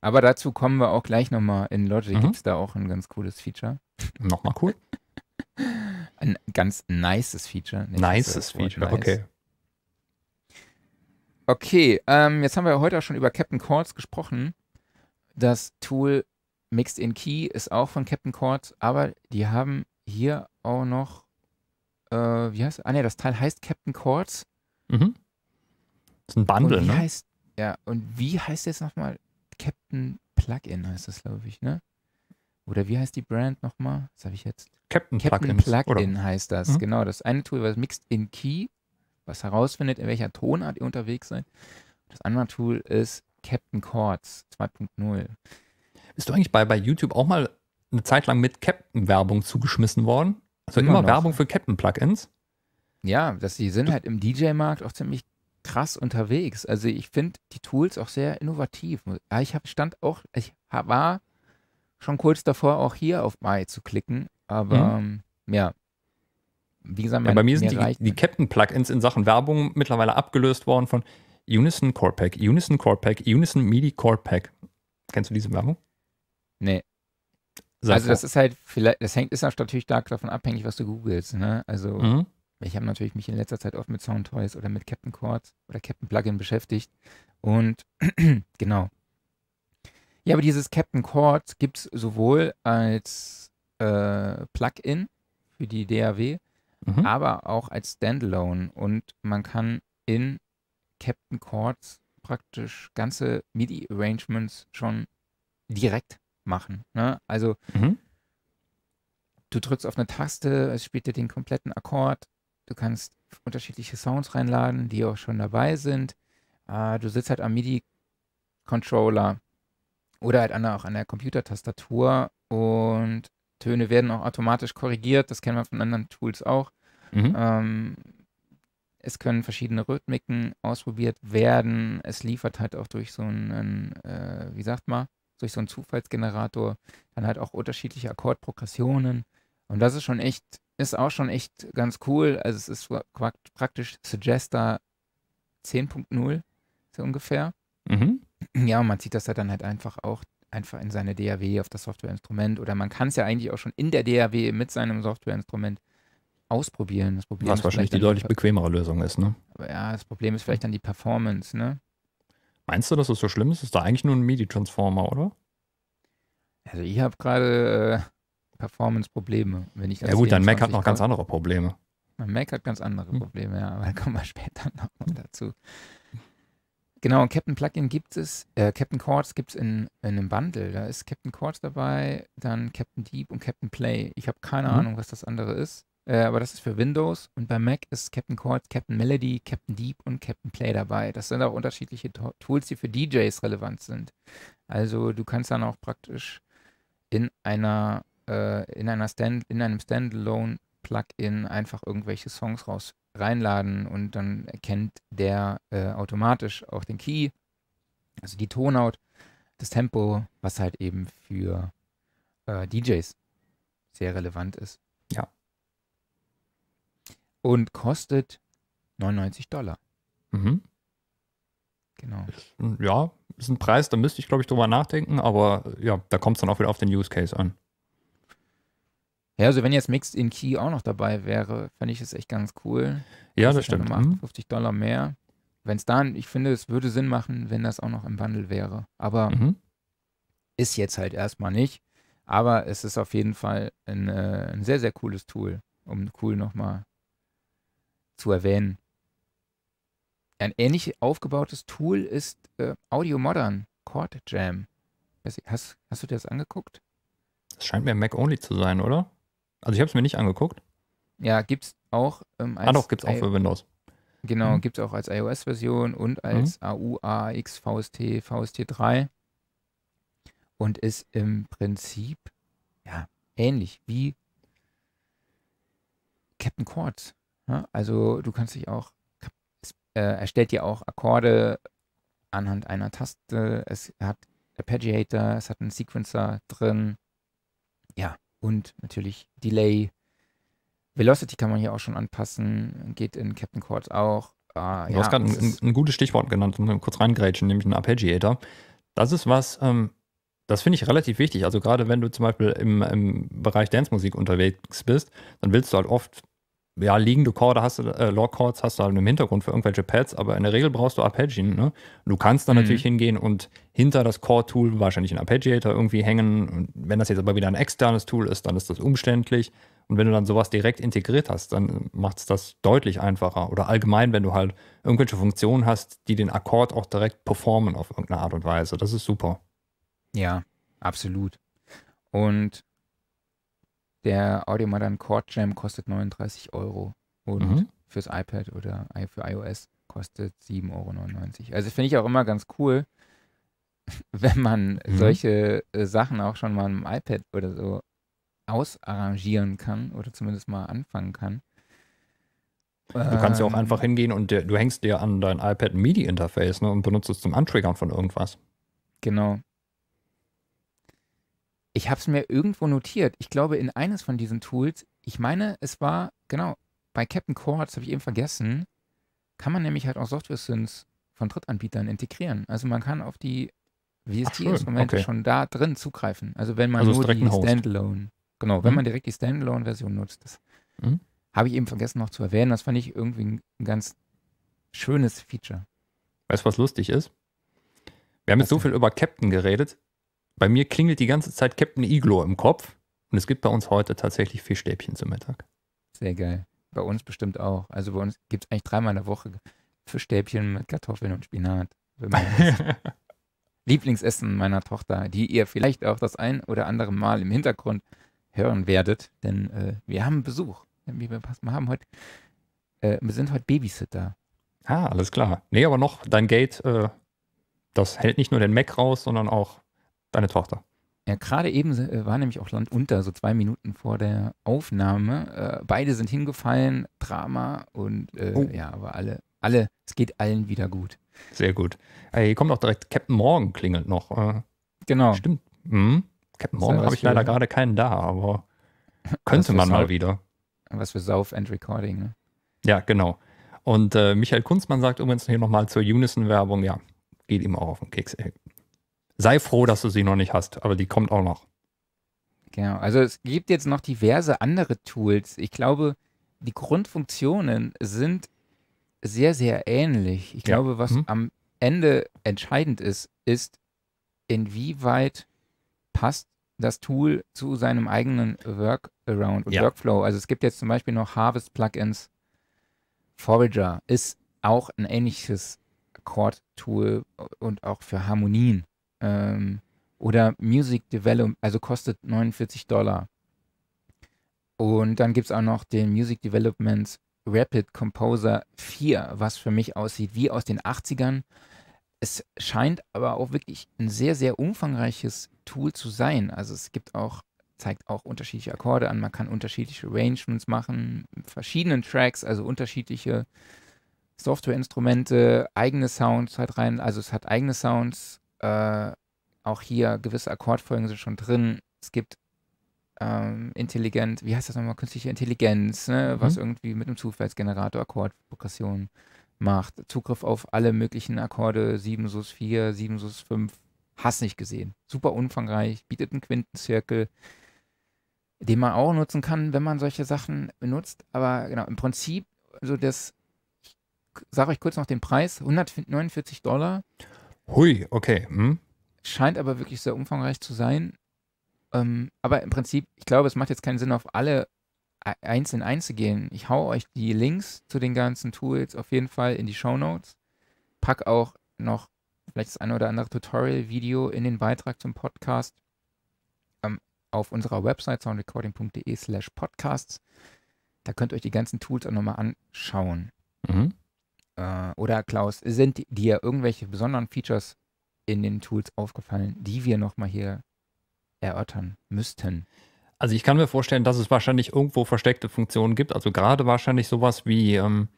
Aber dazu kommen wir auch gleich nochmal. In Logic mhm. es da auch ein ganz cooles Feature. Nochmal cool. ein ganz nices Feature. Nices Feature, nice. okay. Okay, ähm, jetzt haben wir heute auch schon über Captain Chords gesprochen. Das Tool Mixed in Key ist auch von Captain Chords, aber die haben hier auch noch, äh, wie heißt, es? ah ne, das Teil heißt Captain Chords. Mhm. Das ist ein Bundle, und wie ne? Heißt, ja, und wie heißt jetzt nochmal Captain Plugin heißt das, glaube ich, ne? Oder wie heißt die Brand nochmal? Das habe ich jetzt. Captain, Captain Plugin heißt das, mhm. genau. Das eine Tool, was Mixed in Key was herausfindet, in welcher Tonart ihr unterwegs seid. Das andere Tool ist Captain Chords 2.0. Bist du eigentlich bei, bei YouTube auch mal eine Zeit lang mit Captain-Werbung zugeschmissen worden? Also immer, immer Werbung für Captain-Plugins? Ja, das, die sind halt im DJ-Markt auch ziemlich krass unterwegs. Also ich finde die Tools auch sehr innovativ. Ah, ich hab, stand auch, ich war schon kurz davor, auch hier auf Mai zu klicken, aber mhm. ja, wie gesagt, mein, ja, bei mir sind die, die Captain-Plugins in Sachen Werbung mittlerweile abgelöst worden von Unison Core Pack, Unison Core Pack, Unison MIDI Core Pack. Kennst du diese Werbung? Nee. Sei also vor. das ist halt, vielleicht, das hängt, ist natürlich stark davon abhängig, was du googelst. Ne? Also mhm. ich habe natürlich mich in letzter Zeit oft mit Sound Toys oder mit Captain Chords oder Captain Plugin beschäftigt. Und genau. Ja, aber dieses Captain Chords gibt es sowohl als äh, Plugin für die DAW mhm. aber auch als Standalone. Und man kann in Captain Chords praktisch ganze MIDI-Arrangements schon direkt machen. Ne? Also mhm. du drückst auf eine Taste, es spielt dir den kompletten Akkord. Du kannst unterschiedliche Sounds reinladen, die auch schon dabei sind. Äh, du sitzt halt am MIDI-Controller oder halt an, auch an der Computertastatur und Töne werden auch automatisch korrigiert, das kennen wir von anderen Tools auch. Mhm. Ähm, es können verschiedene Rhythmiken ausprobiert werden. Es liefert halt auch durch so einen, äh, wie sagt man, durch so einen Zufallsgenerator dann halt auch unterschiedliche Akkordprogressionen. Und das ist schon echt, ist auch schon echt ganz cool. Also es ist praktisch Suggester 10.0 so ungefähr. Mhm. Ja, und man zieht das ja halt dann halt einfach auch einfach in seine DAW auf das Softwareinstrument oder man kann es ja eigentlich auch schon in der DAW mit seinem Softwareinstrument ausprobieren. Das Problem Was wahrscheinlich die deutlich bequemere Lösung ist, ne? Aber ja, das Problem ist vielleicht dann die Performance, ne? Meinst du, dass es das so schlimm ist? Das ist da eigentlich nur ein MIDI-Transformer, oder? Also ich habe gerade äh, Performance-Probleme, wenn ich das Ja gut, dein Mac hat noch ganz andere Probleme. Mein Mac hat ganz andere hm. Probleme, ja, aber da kommen wir später noch dazu. Genau, Captain Plugin gibt es, äh, Captain Chords gibt es in, in, einem Bundle. Da ist Captain Chords dabei, dann Captain Deep und Captain Play. Ich habe keine mhm. Ahnung, was das andere ist. Äh, aber das ist für Windows und bei Mac ist Captain Chords, Captain Melody, Captain Deep und Captain Play dabei. Das sind auch unterschiedliche to Tools, die für DJs relevant sind. Also du kannst dann auch praktisch in einer äh, in einer Stand in einem Standalone Plugin einfach irgendwelche Songs raus reinladen und dann erkennt der äh, automatisch auch den Key, also die Tonout, das Tempo, was halt eben für äh, DJs sehr relevant ist. Ja. Und kostet 99 Dollar. Mhm. Genau. Ja, ist ein Preis, da müsste ich, glaube ich, drüber nachdenken, aber ja, da kommt es dann auch wieder auf den Use Case an. Ja, also wenn jetzt Mixed in Key auch noch dabei wäre, fände ich es echt ganz cool. Ja, das, das stimmt. Ja 58 mhm. Dollar mehr. Wenn es dann, ich finde, es würde Sinn machen, wenn das auch noch im Bundle wäre. Aber mhm. ist jetzt halt erstmal nicht. Aber es ist auf jeden Fall ein, äh, ein sehr, sehr cooles Tool, um cool nochmal zu erwähnen. Ein ähnlich aufgebautes Tool ist äh, Audio Modern, Chord Jam. Hast, hast du dir das angeguckt? Das scheint mir Mac-only zu sein, oder? Also ich habe es mir nicht angeguckt. Ja, gibt es auch. Ähm, als ah doch, gibt es auch für Windows. Genau, mhm. gibt es auch als iOS-Version und mhm. als mhm. AU, VST, VST3. Und ist im Prinzip ja, ähnlich wie Captain Chords. Ja? Ne? Also du kannst dich auch, äh, erstellt dir auch Akkorde anhand einer Taste. Es hat Arpeggiator, es hat einen Sequencer drin. Ja, und natürlich Delay. Velocity kann man hier auch schon anpassen, geht in Captain Chords auch. Ah, du ja, hast gerade ein, ein, gutes Stichwort genannt, um kurz reingrätschen, nämlich einen Arpeggiator. Das ist was, ähm, das finde ich relativ wichtig. Also gerade wenn du zum Beispiel im, im Bereich Dance-Musik unterwegs bist, dann willst du halt oft ja, liegende Chorde hast du, äh, Log Chords hast du halt im Hintergrund für irgendwelche Pads, aber in der Regel brauchst du Arpeggien. Ne? Du kannst dann mhm. natürlich hingehen und hinter das Chord-Tool wahrscheinlich einen Arpeggiator irgendwie hängen. Und wenn das jetzt aber wieder ein externes Tool ist, dann ist das umständlich. Und wenn du dann sowas direkt integriert hast, dann macht es das deutlich einfacher. Oder allgemein, wenn du halt irgendwelche Funktionen hast, die den Akkord auch direkt performen auf irgendeine Art und Weise. Das ist super. Ja, absolut. Und der Audiomodern Chord Jam kostet 39 Euro und mhm. fürs iPad oder für iOS kostet 7,99 Euro. Also finde ich auch immer ganz cool, wenn man mhm. solche äh, Sachen auch schon mal am iPad oder so ausarrangieren kann oder zumindest mal anfangen kann. Du kannst ja auch ähm, einfach hingehen und du hängst dir an dein iPad MIDI-Interface ne, und benutzt es zum Antriggern von irgendwas. Genau. Ich habe es mir irgendwo notiert. Ich glaube, in eines von diesen Tools, ich meine, es war, genau, bei Captain Core, das habe ich eben vergessen, kann man nämlich halt auch Software-Synths von Drittanbietern integrieren. Also man kann auf die VST-Instrumente okay. schon da drin zugreifen. Also wenn man also nur die Standalone, genau, mhm. wenn man direkt die Standalone-Version nutzt, das mhm. habe ich eben vergessen noch zu erwähnen. Das fand ich irgendwie ein ganz schönes Feature. Weißt du, was lustig ist? Wir haben jetzt so viel über Captain geredet. Bei mir klingelt die ganze Zeit Captain Iglo im Kopf und es gibt bei uns heute tatsächlich Fischstäbchen zum Mittag. Sehr geil. Bei uns bestimmt auch. Also bei uns gibt es eigentlich dreimal in der Woche Fischstäbchen mit Kartoffeln und Spinat. Lieblingsessen meiner Tochter, die ihr vielleicht auch das ein oder andere Mal im Hintergrund hören werdet, denn äh, wir haben Besuch. Wir haben heute, äh, wir sind heute Babysitter. Ah, alles klar. Nee, aber noch dein Gate, äh, das hält nicht nur den Mac raus, sondern auch Deine Tochter. Ja, gerade eben äh, war nämlich auch Land unter, so zwei Minuten vor der Aufnahme. Äh, beide sind hingefallen, Drama und äh, oh. ja, aber alle, alle, es geht allen wieder gut. Sehr gut. Ey, hier kommt auch direkt Captain Morgan klingelt noch. Äh, genau. Stimmt. Mhm. Captain Morgan habe ich leider gerade keinen da, aber könnte man mal wieder. Was für Sauf and Recording, ne? Ja, genau. Und äh, Michael Kunzmann sagt übrigens hier nochmal zur Unison-Werbung, ja, geht ihm auch auf den Keks. Ey sei froh, dass du sie noch nicht hast, aber die kommt auch noch. Genau, also es gibt jetzt noch diverse andere Tools. Ich glaube, die Grundfunktionen sind sehr, sehr ähnlich. Ich ja. glaube, was hm. am Ende entscheidend ist, ist, inwieweit passt das Tool zu seinem eigenen Workaround und ja. Workflow. Also es gibt jetzt zum Beispiel noch Harvest-Plugins. Forager ist auch ein ähnliches Chord-Tool und auch für Harmonien. Ähm, oder Music Development, also kostet 49 Dollar. Und dann gibt es auch noch den Music Development Rapid Composer 4, was für mich aussieht wie aus den 80ern. Es scheint aber auch wirklich ein sehr, sehr umfangreiches Tool zu sein. Also es gibt auch, zeigt auch unterschiedliche Akkorde an, man kann unterschiedliche Arrangements machen, verschiedenen Tracks, also unterschiedliche Softwareinstrumente, eigene Sounds halt rein. Also es hat eigene Sounds, äh, auch hier gewisse Akkordfolgen sind schon drin. Es gibt ähm, intelligent, wie heißt das nochmal, künstliche Intelligenz, ne? mhm. was irgendwie mit einem Zufallsgenerator Akkordprogression macht. Zugriff auf alle möglichen Akkorde, 7 Sus 4, 7 Sus 5, hast nicht gesehen. Super umfangreich, bietet einen Quintenzirkel, den man auch nutzen kann, wenn man solche Sachen benutzt. Aber genau, im Prinzip, so das, ich sage euch kurz noch den Preis, 149 Dollar. Hui, okay. Hm. Scheint aber wirklich sehr umfangreich zu sein. Ähm, aber im Prinzip, ich glaube, es macht jetzt keinen Sinn, auf alle einzeln einzugehen. Ich hau euch die Links zu den ganzen Tools auf jeden Fall in die Show Notes. Pack auch noch vielleicht das eine oder andere Tutorial-Video in den Beitrag zum Podcast ähm, auf unserer Website soundrecording.de slash podcasts. Da könnt ihr euch die ganzen Tools auch nochmal anschauen. Mhm äh, oder Klaus, sind dir irgendwelche besonderen Features in den Tools aufgefallen, die wir nochmal hier erörtern müssten? Also ich kann mir vorstellen, dass es wahrscheinlich irgendwo versteckte Funktionen gibt. Also gerade wahrscheinlich sowas wie, ähm,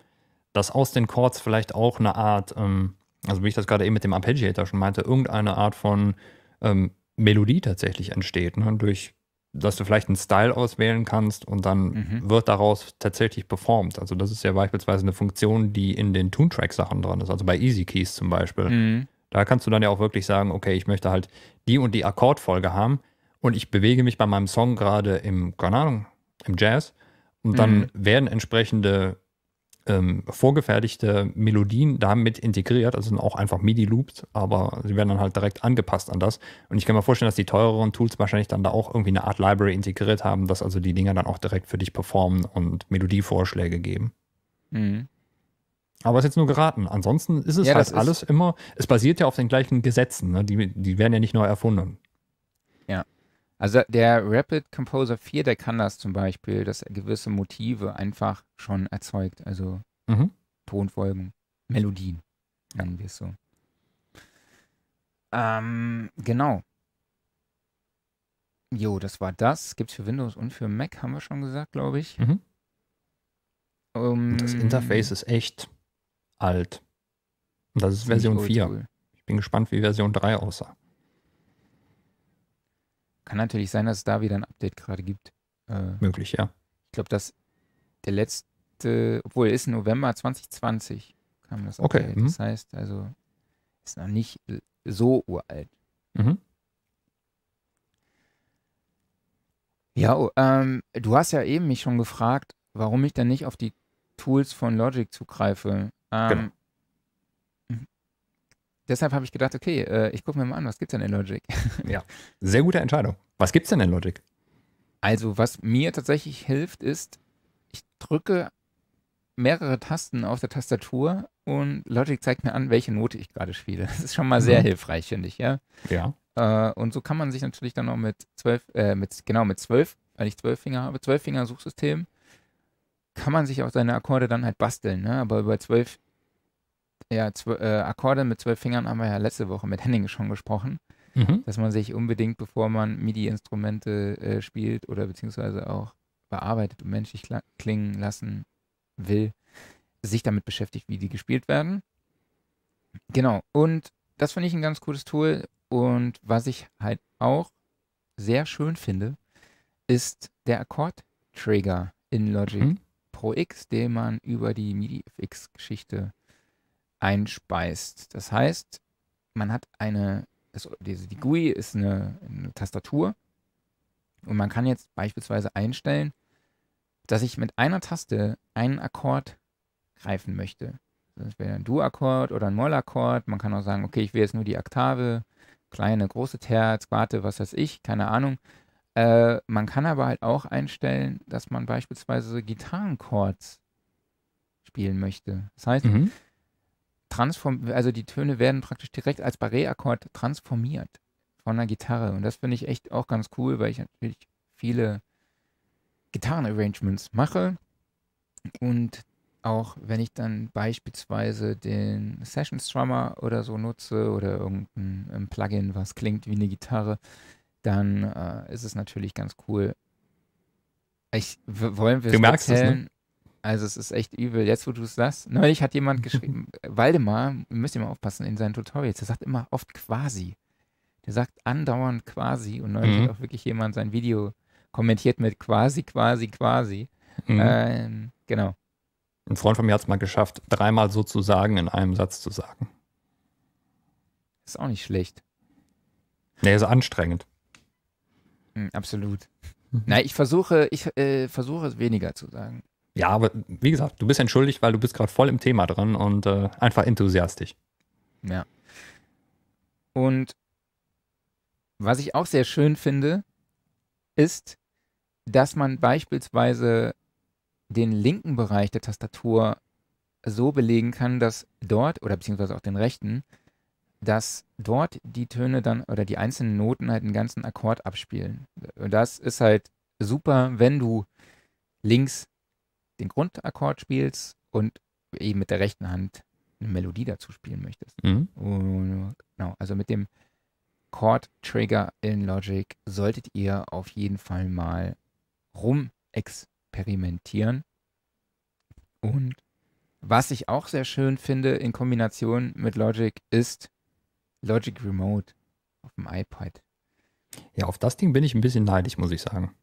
dass aus den Chords vielleicht auch eine Art, ähm, also wie ich das gerade eben mit dem Arpeggiator schon meinte, irgendeine Art von ähm, Melodie tatsächlich entsteht. Ne? Durch dass du vielleicht einen Style auswählen kannst und dann mhm. wird daraus tatsächlich performt. Also das ist ja beispielsweise eine Funktion, die in den Toontrack-Sachen drin ist, also bei Easy Keys zum Beispiel. Mhm. Da kannst du dann ja auch wirklich sagen, okay, ich möchte halt die und die Akkordfolge haben und ich bewege mich bei meinem Song gerade im, keine Ahnung, im Jazz und dann mhm. werden entsprechende ähm, vorgefertigte Melodien damit integriert, also sind auch einfach MIDI-Loops, aber sie werden dann halt direkt angepasst an das. Und ich kann mir vorstellen, dass die teureren Tools wahrscheinlich dann da auch irgendwie eine Art Library integriert haben, dass also die Dinger dann auch direkt für dich performen und Melodievorschläge geben. Mhm. Aber es ist jetzt nur geraten. Ansonsten ist es ja, halt alles immer, es basiert ja auf den gleichen Gesetzen, ne? die, die werden ja nicht neu erfunden. Ja. Also der Rapid Composer 4, der kann das zum Beispiel, dass er gewisse Motive einfach schon erzeugt, also mhm. Tonfolgen, Melodien, nennen wir es so. Ähm, genau. Jo, das war das. Gibt es für Windows und für Mac, haben wir schon gesagt, glaube ich. Mhm. Um, ähm, das Interface ist echt alt. Und das ist Version 4. Cool. Ich bin gespannt, wie Version 3 aussah. Kann natürlich sein, dass es da wieder ein Update gerade gibt. Äh, Möglich, ja. Ich glaube, dass der letzte, obwohl ist November 2020 kam das Update. Okay. Mhm. Das heißt, also ist noch nicht so uralt. Mhm. Ja, oh, ähm, du hast ja eben mich schon gefragt, warum ich dann nicht auf die Tools von Logic zugreife. Ähm, genau deshalb habe ich gedacht, okay, äh, ich gucke mir mal an, was gibt es denn in Logic? ja, sehr gute Entscheidung. Was gibt es denn in Logic? Also, was mir tatsächlich hilft, ist, ich drücke mehrere Tasten auf der Tastatur und Logic zeigt mir an, welche Note ich gerade spiele. Das ist schon mal sehr mhm. hilfreich, finde ich, ja. Ja. Äh, und so kann man sich natürlich dann auch mit zwölf, äh, mit, genau, mit zwölf, weil ich zwölf Finger habe, zwölf Finger Suchsystem, kann man sich auch seine Akkorde dann halt basteln, ne? Aber über zwölf ja, äh, Akkorde mit zwölf Fingern haben wir ja letzte Woche mit Henning schon gesprochen, mhm. dass man sich unbedingt, bevor man MIDI-Instrumente äh, spielt oder beziehungsweise auch bearbeitet und menschlich klingen lassen will, sich damit beschäftigt, wie die gespielt werden. Genau, und das finde ich ein ganz cooles Tool. Und was ich halt auch sehr schön finde, ist der Akkord-Trigger in Logic mhm. Pro X, den man über die MIDI-FX-Geschichte einspeist. Das heißt, man hat eine, das, die GUI ist eine, eine Tastatur und man kann jetzt beispielsweise einstellen, dass ich mit einer Taste einen Akkord greifen möchte. Das wäre ein Du-Akkord oder ein Moll-Akkord. Man kann auch sagen, okay, ich will jetzt nur die Oktave, kleine, große Terz, Quarte, was weiß ich, keine Ahnung. Äh, man kann aber halt auch einstellen, dass man beispielsweise Gitarrenchords spielen möchte. Das heißt, mhm transform, also die Töne werden praktisch direkt als Barré-Akkord transformiert von der Gitarre. Und das finde ich echt auch ganz cool, weil ich natürlich viele Gitarrenarrangements mache. Und auch wenn ich dann beispielsweise den Session Strummer oder so nutze oder irgendein Plugin, was klingt wie eine Gitarre, dann äh, ist es natürlich ganz cool. Ich wollen wir du merkst ne? erzählen, also es ist echt übel. Jetzt, wo du es sagst, neulich hat jemand geschrieben, Waldemar, müsst ihr mal aufpassen in seinen Tutorials, der sagt immer oft quasi. Der sagt andauernd quasi und neulich mhm. hat auch wirklich jemand sein Video kommentiert mit quasi, quasi, quasi. Mhm. Ähm, genau. Ein Freund von mir hat es mal geschafft, dreimal so zu sagen, in einem Satz zu sagen. Ist auch nicht schlecht. Nee, ist anstrengend. Mhm, absolut. Hm. Nein, ich versuche, ich äh, versuche es weniger zu sagen. Ja, aber wie gesagt, du bist entschuldigt, weil du bist gerade voll im Thema drin und äh, einfach enthusiastisch. Ja. Und was ich auch sehr schön finde, ist, dass man beispielsweise den linken Bereich der Tastatur so belegen kann, dass dort, oder beziehungsweise auch den rechten, dass dort die Töne dann oder die einzelnen Noten halt einen ganzen Akkord abspielen. Und das ist halt super, wenn du links den Grundakkord spielst und eben mit der rechten Hand eine Melodie dazu spielen möchtest. Mhm. genau, also mit dem Chord Trigger in Logic solltet ihr auf jeden Fall mal rum experimentieren. Und was ich auch sehr schön finde in Kombination mit Logic ist Logic Remote auf dem iPad. Ja, auf das Ding bin ich ein bisschen neidisch, muss ich sagen.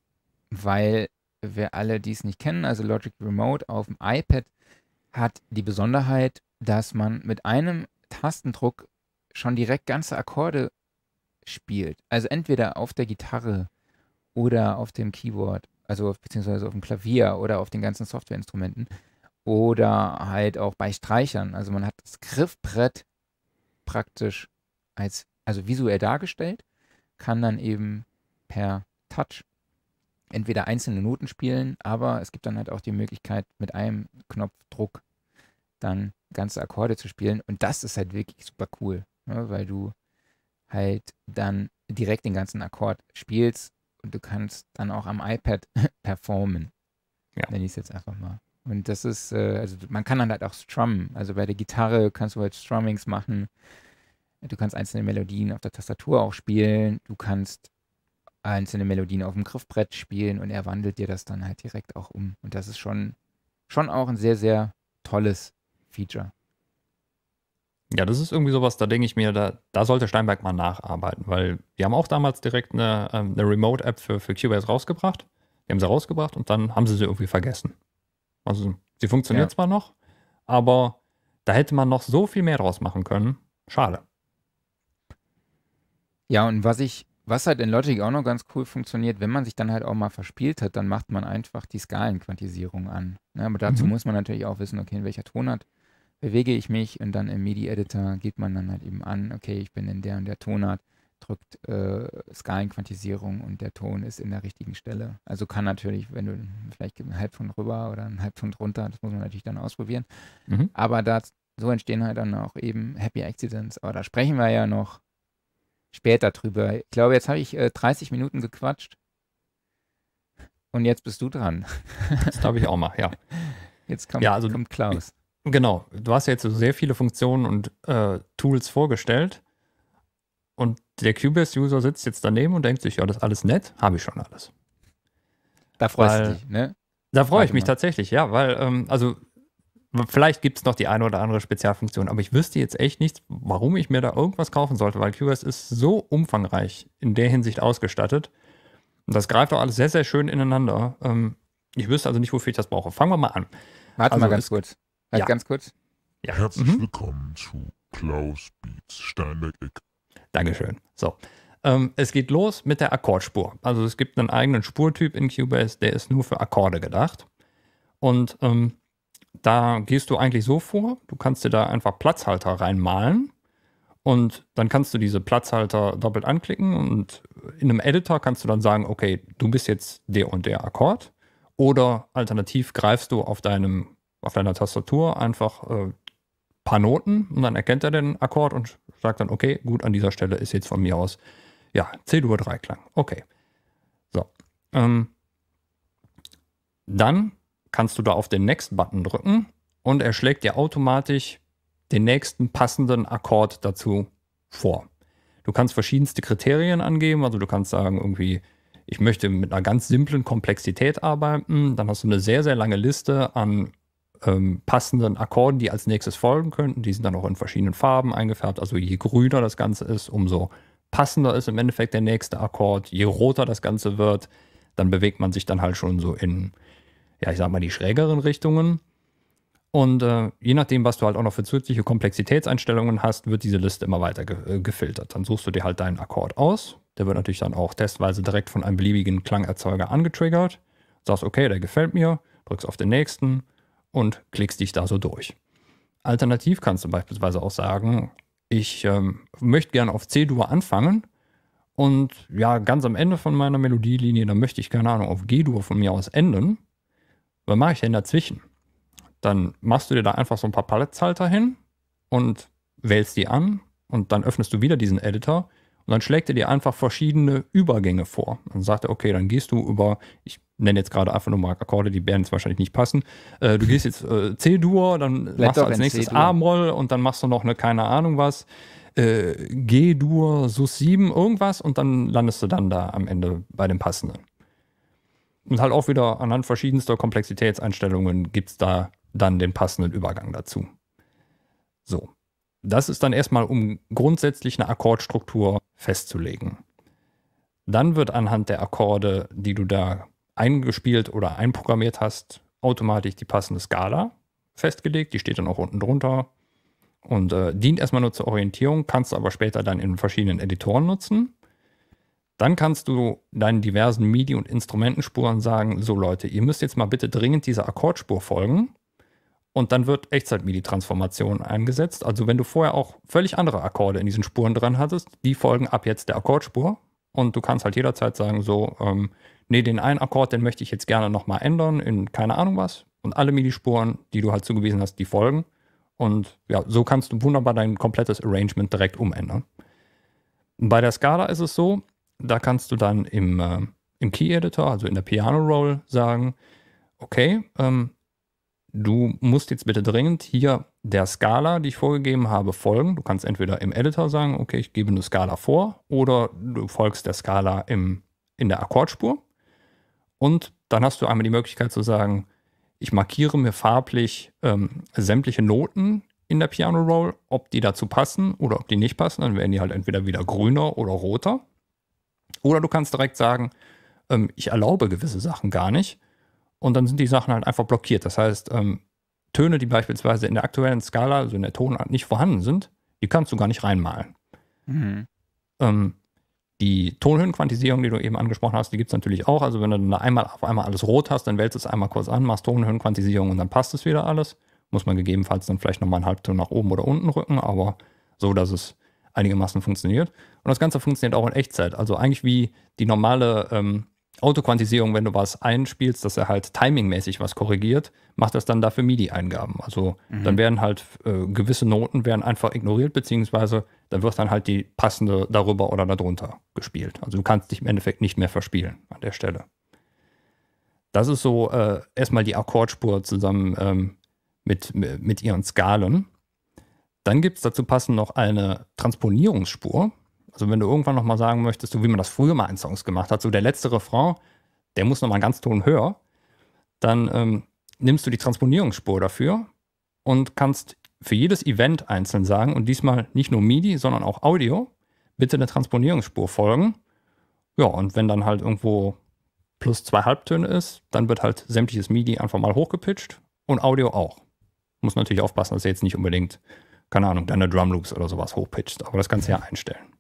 Weil wer alle dies nicht kennen, also Logic Remote auf dem iPad hat die Besonderheit, dass man mit einem Tastendruck schon direkt ganze Akkorde spielt. Also entweder auf der Gitarre oder auf dem Keyboard, also beziehungsweise auf dem Klavier oder auf den ganzen Softwareinstrumenten oder halt auch bei Streichern. Also man hat das Griffbrett praktisch als also visuell dargestellt, kann dann eben per Touch entweder einzelne Noten spielen, aber es gibt dann halt auch die Möglichkeit, mit einem Knopfdruck dann ganze Akkorde zu spielen. Und das ist halt wirklich super cool, ne? weil du halt dann direkt den ganzen Akkord spielst und du kannst dann auch am iPad performen. Ja. Nenne ich es jetzt einfach mal. Und das ist, äh, also man kann dann halt auch strummen. Also bei der Gitarre kannst du halt Strummings machen. Du kannst einzelne Melodien auf der Tastatur auch spielen. Du kannst einzelne Melodien auf dem Griffbrett spielen und er wandelt dir das dann halt direkt auch um. Und das ist schon, schon auch ein sehr, sehr tolles Feature. Ja, das ist irgendwie sowas, da denke ich mir, da, da sollte Steinberg mal nacharbeiten, weil die haben auch damals direkt eine, ähm, eine Remote-App für, für Cubase rausgebracht. Die haben sie rausgebracht und dann haben sie sie irgendwie vergessen. Also sie funktioniert ja. zwar noch, aber da hätte man noch so viel mehr draus machen können. Schade. Ja, und was ich was halt in Logic auch noch ganz cool funktioniert, wenn man sich dann halt auch mal verspielt hat, dann macht man einfach die Skalenquantisierung an. Ja, ne, aber dazu mhm. muss man natürlich auch wissen, okay, in welcher Tonart bewege ich mich und dann im MIDI-Editor geht man dann halt eben an, okay, ich bin in der und der Tonart, drückt äh, Skalenquantisierung und der Ton ist in der richtigen Stelle. Also kann natürlich, wenn du vielleicht einen Halbpunkt rüber oder einen Halbpunkt runter, das muss man natürlich dann ausprobieren. Mhm. Aber da, so entstehen halt dann auch eben Happy Accidents. Aber da sprechen wir ja noch später drüber. Ich glaube, jetzt habe ich äh, 30 Minuten gequatscht. Und jetzt bist du dran. Das darf ich auch mal, ja. Jetzt kommt, ja, also, kommt Klaus. Genau. Du hast ja jetzt so sehr viele Funktionen und äh, Tools vorgestellt. Und der Cubase-User sitzt jetzt daneben und denkt sich, ja, das ist alles nett, habe ich schon alles. Da freust weil, du dich, ne? Da freue ich mich tatsächlich, ja, weil, ähm, also Vielleicht gibt es noch die eine oder andere Spezialfunktion, aber ich wüsste jetzt echt nicht, warum ich mir da irgendwas kaufen sollte, weil QS ist so umfangreich in der Hinsicht ausgestattet. Und das greift auch alles sehr, sehr schön ineinander. Ähm, ich wüsste also nicht, wofür ich das brauche. Fangen wir mal an. Warte also mal ganz kurz. Warte ja. ganz kurz. Ja. Herzlich mhm. willkommen zu Klaus Beats Steinberg Eck. Dankeschön. So. Ähm, es geht los mit der Akkordspur. Also es gibt einen eigenen Spurtyp in Cubase, der ist nur für Akkorde gedacht. Und ähm, da gehst du eigentlich so vor, du kannst dir da einfach Platzhalter reinmalen und dann kannst du diese Platzhalter doppelt anklicken und in einem Editor kannst du dann sagen, okay, du bist jetzt der und der Akkord oder alternativ greifst du auf deinem auf deiner Tastatur einfach äh, paar Noten und dann erkennt er den Akkord und sagt dann, okay, gut, an dieser Stelle ist jetzt von mir aus, ja, C-Dur-Dreiklang. Okay. So. Ähm, dann kannst du da auf den Next-Button drücken und er schlägt dir automatisch den nächsten passenden Akkord dazu vor. Du kannst verschiedenste Kriterien angeben, also du kannst sagen, irgendwie, ich möchte mit einer ganz simplen Komplexität arbeiten, dann hast du eine sehr, sehr lange Liste an ähm, passenden Akkorden, die als nächstes folgen könnten. Die sind dann auch in verschiedenen Farben eingefärbt. Also je grüner das Ganze ist, umso passender ist im Endeffekt der nächste Akkord. Je roter das Ganze wird, dann bewegt man sich dann halt schon so in ja, ich sag mal, die schrägeren Richtungen. Und äh, je nachdem, was du halt auch noch für zusätzliche Komplexitätseinstellungen hast, wird diese Liste immer weiter ge äh, gefiltert. Dann suchst du dir halt deinen Akkord aus. Der wird natürlich dann auch testweise direkt von einem beliebigen Klangerzeuger angetriggert. Sagst, okay, der gefällt mir, drückst auf den nächsten und klickst dich da so durch. Alternativ kannst du beispielsweise auch sagen, ich ähm, möchte gerne auf C-Dur anfangen und ja, ganz am Ende von meiner Melodielinie, dann möchte ich, keine Ahnung, auf G-Dur von mir aus enden was mache ich denn dazwischen? Dann machst du dir da einfach so ein paar Paletthalter hin und wählst die an und dann öffnest du wieder diesen Editor und dann schlägt er dir einfach verschiedene Übergänge vor. Dann sagt er, okay, dann gehst du über, ich nenne jetzt gerade einfach nur mal Akkorde, die werden jetzt wahrscheinlich nicht passen. Äh, du gehst jetzt äh, C-Dur, dann Blätter machst du als nächstes A-Moll und dann machst du noch eine keine Ahnung was. Äh, G-Dur, Sus 7, irgendwas und dann landest du dann da am Ende bei dem passenden. Und halt auch wieder anhand verschiedenster Komplexitätseinstellungen gibt es da dann den passenden Übergang dazu. So, das ist dann erstmal, um grundsätzlich eine Akkordstruktur festzulegen. Dann wird anhand der Akkorde, die du da eingespielt oder einprogrammiert hast, automatisch die passende Skala festgelegt. Die steht dann auch unten drunter und äh, dient erstmal nur zur Orientierung, kannst du aber später dann in verschiedenen Editoren nutzen. Dann kannst du deinen diversen MIDI- und Instrumentenspuren sagen, so Leute, ihr müsst jetzt mal bitte dringend dieser Akkordspur folgen. Und dann wird Echtzeit-MIDI-Transformation eingesetzt. Also wenn du vorher auch völlig andere Akkorde in diesen Spuren dran hattest, die folgen ab jetzt der Akkordspur. Und du kannst halt jederzeit sagen, so, ähm, nee, den einen Akkord, den möchte ich jetzt gerne nochmal ändern in keine Ahnung was. Und alle MIDI-Spuren, die du halt zugewiesen hast, die folgen. Und ja, so kannst du wunderbar dein komplettes Arrangement direkt umändern. Bei der Skala ist es so, da kannst du dann im, äh, im Key Editor, also in der Piano Roll, sagen, okay, ähm, du musst jetzt bitte dringend hier der Skala, die ich vorgegeben habe, folgen. Du kannst entweder im Editor sagen, okay, ich gebe eine Skala vor, oder du folgst der Skala im, in der Akkordspur. Und dann hast du einmal die Möglichkeit zu sagen, ich markiere mir farblich ähm, sämtliche Noten in der Piano Roll, ob die dazu passen oder ob die nicht passen. Dann werden die halt entweder wieder grüner oder roter. Oder du kannst direkt sagen, ähm, ich erlaube gewisse Sachen gar nicht. Und dann sind die Sachen halt einfach blockiert. Das heißt, ähm, Töne, die beispielsweise in der aktuellen Skala, also in der Tonart nicht vorhanden sind, die kannst du gar nicht reinmalen. Mhm. Ähm, die Tonhöhenquantisierung, die du eben angesprochen hast, die gibt es natürlich auch. Also wenn du dann einmal auf einmal alles rot hast, dann wählst du es einmal kurz an, machst Tonhöhenquantisierung und dann passt es wieder alles. Muss man gegebenenfalls dann vielleicht nochmal einen Halbton nach oben oder unten rücken, aber so, dass es einigermaßen funktioniert. Und das Ganze funktioniert auch in Echtzeit. Also eigentlich wie die normale ähm, Autoquantisierung, wenn du was einspielst, dass er halt timingmäßig was korrigiert, macht das dann dafür MIDI-Eingaben. Also mhm. dann werden halt äh, gewisse Noten werden einfach ignoriert, beziehungsweise dann wird dann halt die passende darüber oder darunter gespielt. Also du kannst dich im Endeffekt nicht mehr verspielen an der Stelle. Das ist so äh, erstmal die Akkordspur zusammen ähm, mit, mit ihren Skalen. Dann gibt es dazu passend noch eine Transponierungsspur. Also wenn du irgendwann nochmal sagen möchtest, so wie man das früher mal in Songs gemacht hat, so der letzte Refrain, der muss nochmal einen ganz Ton höher, dann ähm, nimmst du die Transponierungsspur dafür und kannst für jedes Event einzeln sagen und diesmal nicht nur MIDI, sondern auch Audio, bitte eine Transponierungsspur folgen. Ja, und wenn dann halt irgendwo plus zwei Halbtöne ist, dann wird halt sämtliches MIDI einfach mal hochgepitcht und Audio auch. Muss natürlich aufpassen, dass er jetzt nicht unbedingt keine Ahnung, deine Drum Loops oder sowas hochpitchst. Aber das kannst du ja einstellen.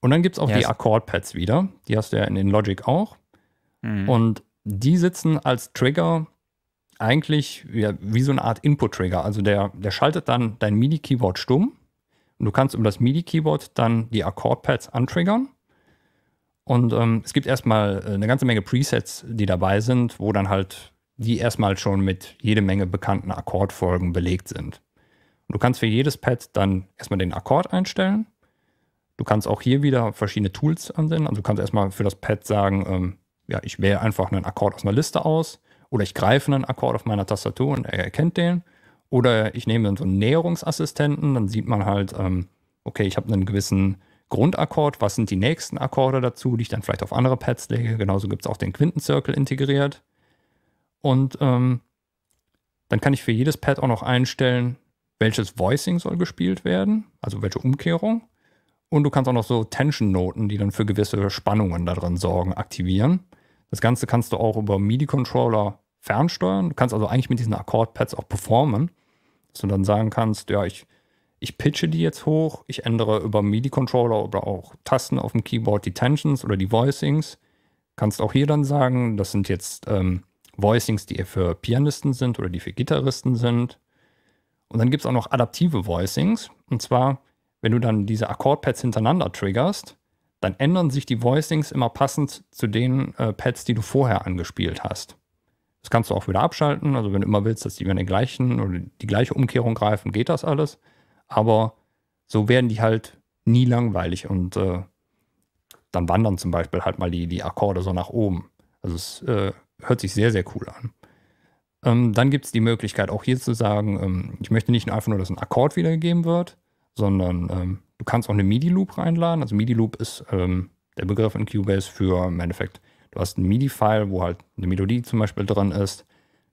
Und dann gibt es auch yes. die Akkordpads wieder. Die hast du ja in den Logic auch. Mhm. Und die sitzen als Trigger eigentlich ja, wie so eine Art Input-Trigger. Also der, der schaltet dann dein MIDI-Keyboard stumm. Und du kannst über das MIDI-Keyboard dann die Akkordpads antriggern. Und ähm, es gibt erstmal äh, eine ganze Menge Presets, die dabei sind, wo dann halt die erstmal schon mit jede Menge bekannten Akkordfolgen belegt sind du kannst für jedes Pad dann erstmal den Akkord einstellen. Du kannst auch hier wieder verschiedene Tools ansehen. Also du kannst erstmal für das Pad sagen, ähm, ja, ich wähle einfach einen Akkord aus einer Liste aus oder ich greife einen Akkord auf meiner Tastatur und er erkennt den. Oder ich nehme dann so einen Näherungsassistenten, dann sieht man halt, ähm, okay, ich habe einen gewissen Grundakkord, was sind die nächsten Akkorde dazu, die ich dann vielleicht auf andere Pads lege. Genauso gibt es auch den Quintencircle integriert. Und ähm, dann kann ich für jedes Pad auch noch einstellen, welches Voicing soll gespielt werden, also welche Umkehrung. Und du kannst auch noch so Tension-Noten, die dann für gewisse Spannungen da sorgen, aktivieren. Das Ganze kannst du auch über MIDI-Controller fernsteuern. Du kannst also eigentlich mit diesen Akkordpads auch performen, dass du dann sagen kannst, ja, ich, ich pitche die jetzt hoch, ich ändere über MIDI-Controller oder auch Tasten auf dem Keyboard die Tensions oder die Voicings. Kannst auch hier dann sagen, das sind jetzt ähm, Voicings, die eher für Pianisten sind oder die für Gitarristen sind. Und dann gibt es auch noch adaptive Voicings. Und zwar, wenn du dann diese Akkordpads hintereinander triggerst, dann ändern sich die Voicings immer passend zu den äh, Pads, die du vorher angespielt hast. Das kannst du auch wieder abschalten. Also wenn du immer willst, dass die über den gleichen oder die gleiche Umkehrung greifen, geht das alles. Aber so werden die halt nie langweilig und äh, dann wandern zum Beispiel halt mal die, die Akkorde so nach oben. Also es äh, hört sich sehr, sehr cool an. Ähm, dann gibt es die Möglichkeit, auch hier zu sagen, ähm, ich möchte nicht einfach nur, dass ein Akkord wiedergegeben wird, sondern ähm, du kannst auch eine MIDI-Loop reinladen. Also MIDI-Loop ist ähm, der Begriff in Cubase für im Endeffekt, du hast ein MIDI-File, wo halt eine Melodie zum Beispiel drin ist.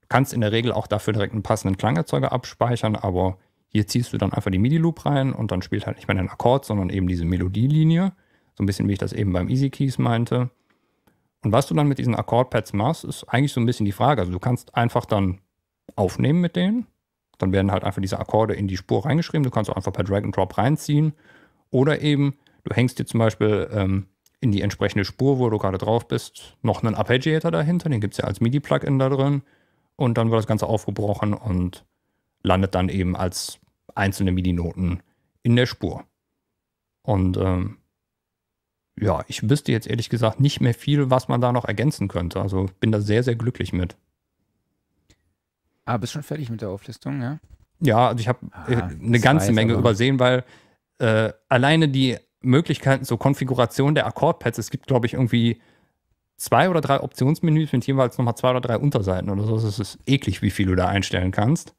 Du kannst in der Regel auch dafür direkt einen passenden Klangerzeuger abspeichern, aber hier ziehst du dann einfach die MIDI-Loop rein und dann spielt halt nicht mehr den Akkord, sondern eben diese Melodielinie. So ein bisschen wie ich das eben beim Easy Keys meinte. Und was du dann mit diesen Akkordpads machst, ist eigentlich so ein bisschen die Frage. Also du kannst einfach dann aufnehmen mit denen. Dann werden halt einfach diese Akkorde in die Spur reingeschrieben. Du kannst auch einfach per Drag and Drop reinziehen. Oder eben, du hängst dir zum Beispiel ähm, in die entsprechende Spur, wo du gerade drauf bist, noch einen Arpeggiator dahinter. Den gibt es ja als MIDI-Plugin da drin. Und dann wird das Ganze aufgebrochen und landet dann eben als einzelne MIDI-Noten in der Spur. Und ähm, ja, ich wüsste jetzt ehrlich gesagt nicht mehr viel, was man da noch ergänzen könnte. Also bin da sehr, sehr glücklich mit. Ah, bist schon fertig mit der Auflistung, ja? Ja, also ich habe äh, ah, eine ganze Menge aber. übersehen, weil äh, alleine die Möglichkeiten zur Konfiguration der Akkordpads, es gibt, glaube ich, irgendwie zwei oder drei Optionsmenüs mit jeweils nochmal zwei oder drei Unterseiten oder so. Es ist eklig, wie viel du da einstellen kannst.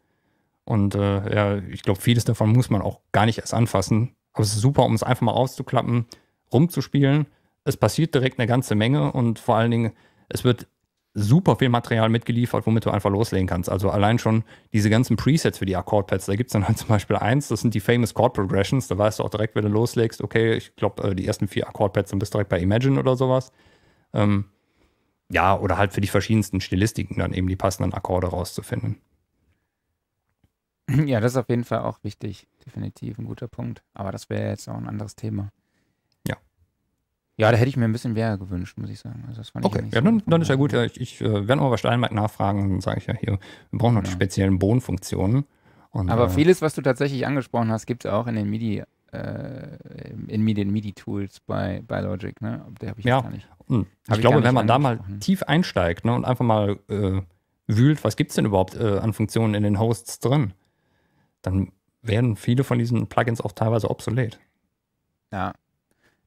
Und äh, ja, ich glaube, vieles davon muss man auch gar nicht erst anfassen. Aber es ist super, um es einfach mal auszuklappen rumzuspielen. Es passiert direkt eine ganze Menge und vor allen Dingen, es wird super viel Material mitgeliefert, womit du einfach loslegen kannst. Also allein schon diese ganzen Presets für die Akkordpads, da gibt es dann halt zum Beispiel eins, das sind die Famous Chord Progressions, da weißt du auch direkt, wenn du loslegst, okay, ich glaube, äh, die ersten vier Akkordpads, sind bist direkt bei Imagine oder sowas. Ähm, ja, oder halt für die verschiedensten Stilistiken dann eben die passenden Akkorde rauszufinden. Ja, das ist auf jeden Fall auch wichtig, definitiv ein guter Punkt. Aber das wäre jetzt auch ein anderes Thema. Ja, da hätte ich mir ein bisschen mehr gewünscht, muss ich sagen. Also okay, ich ja, so dann, dann, ist ja gut. Ich, ich äh, werde mal bei Steinmark nachfragen und sage ich ja hier, wir brauchen noch ja. die speziellen Bohnenfunktionen. Und, Aber äh, vieles, was du tatsächlich angesprochen hast, gibt es auch in den MIDI, äh, in, MIDI, in MIDI Tools bei, bei Logic. Ne? Da habe ich ja. gar nicht. Hm. Ich, ich glaube, wenn man da mal tief einsteigt ne, und einfach mal äh, wühlt, was gibt es denn überhaupt äh, an Funktionen in den Hosts drin, dann werden viele von diesen Plugins auch teilweise obsolet. Ja,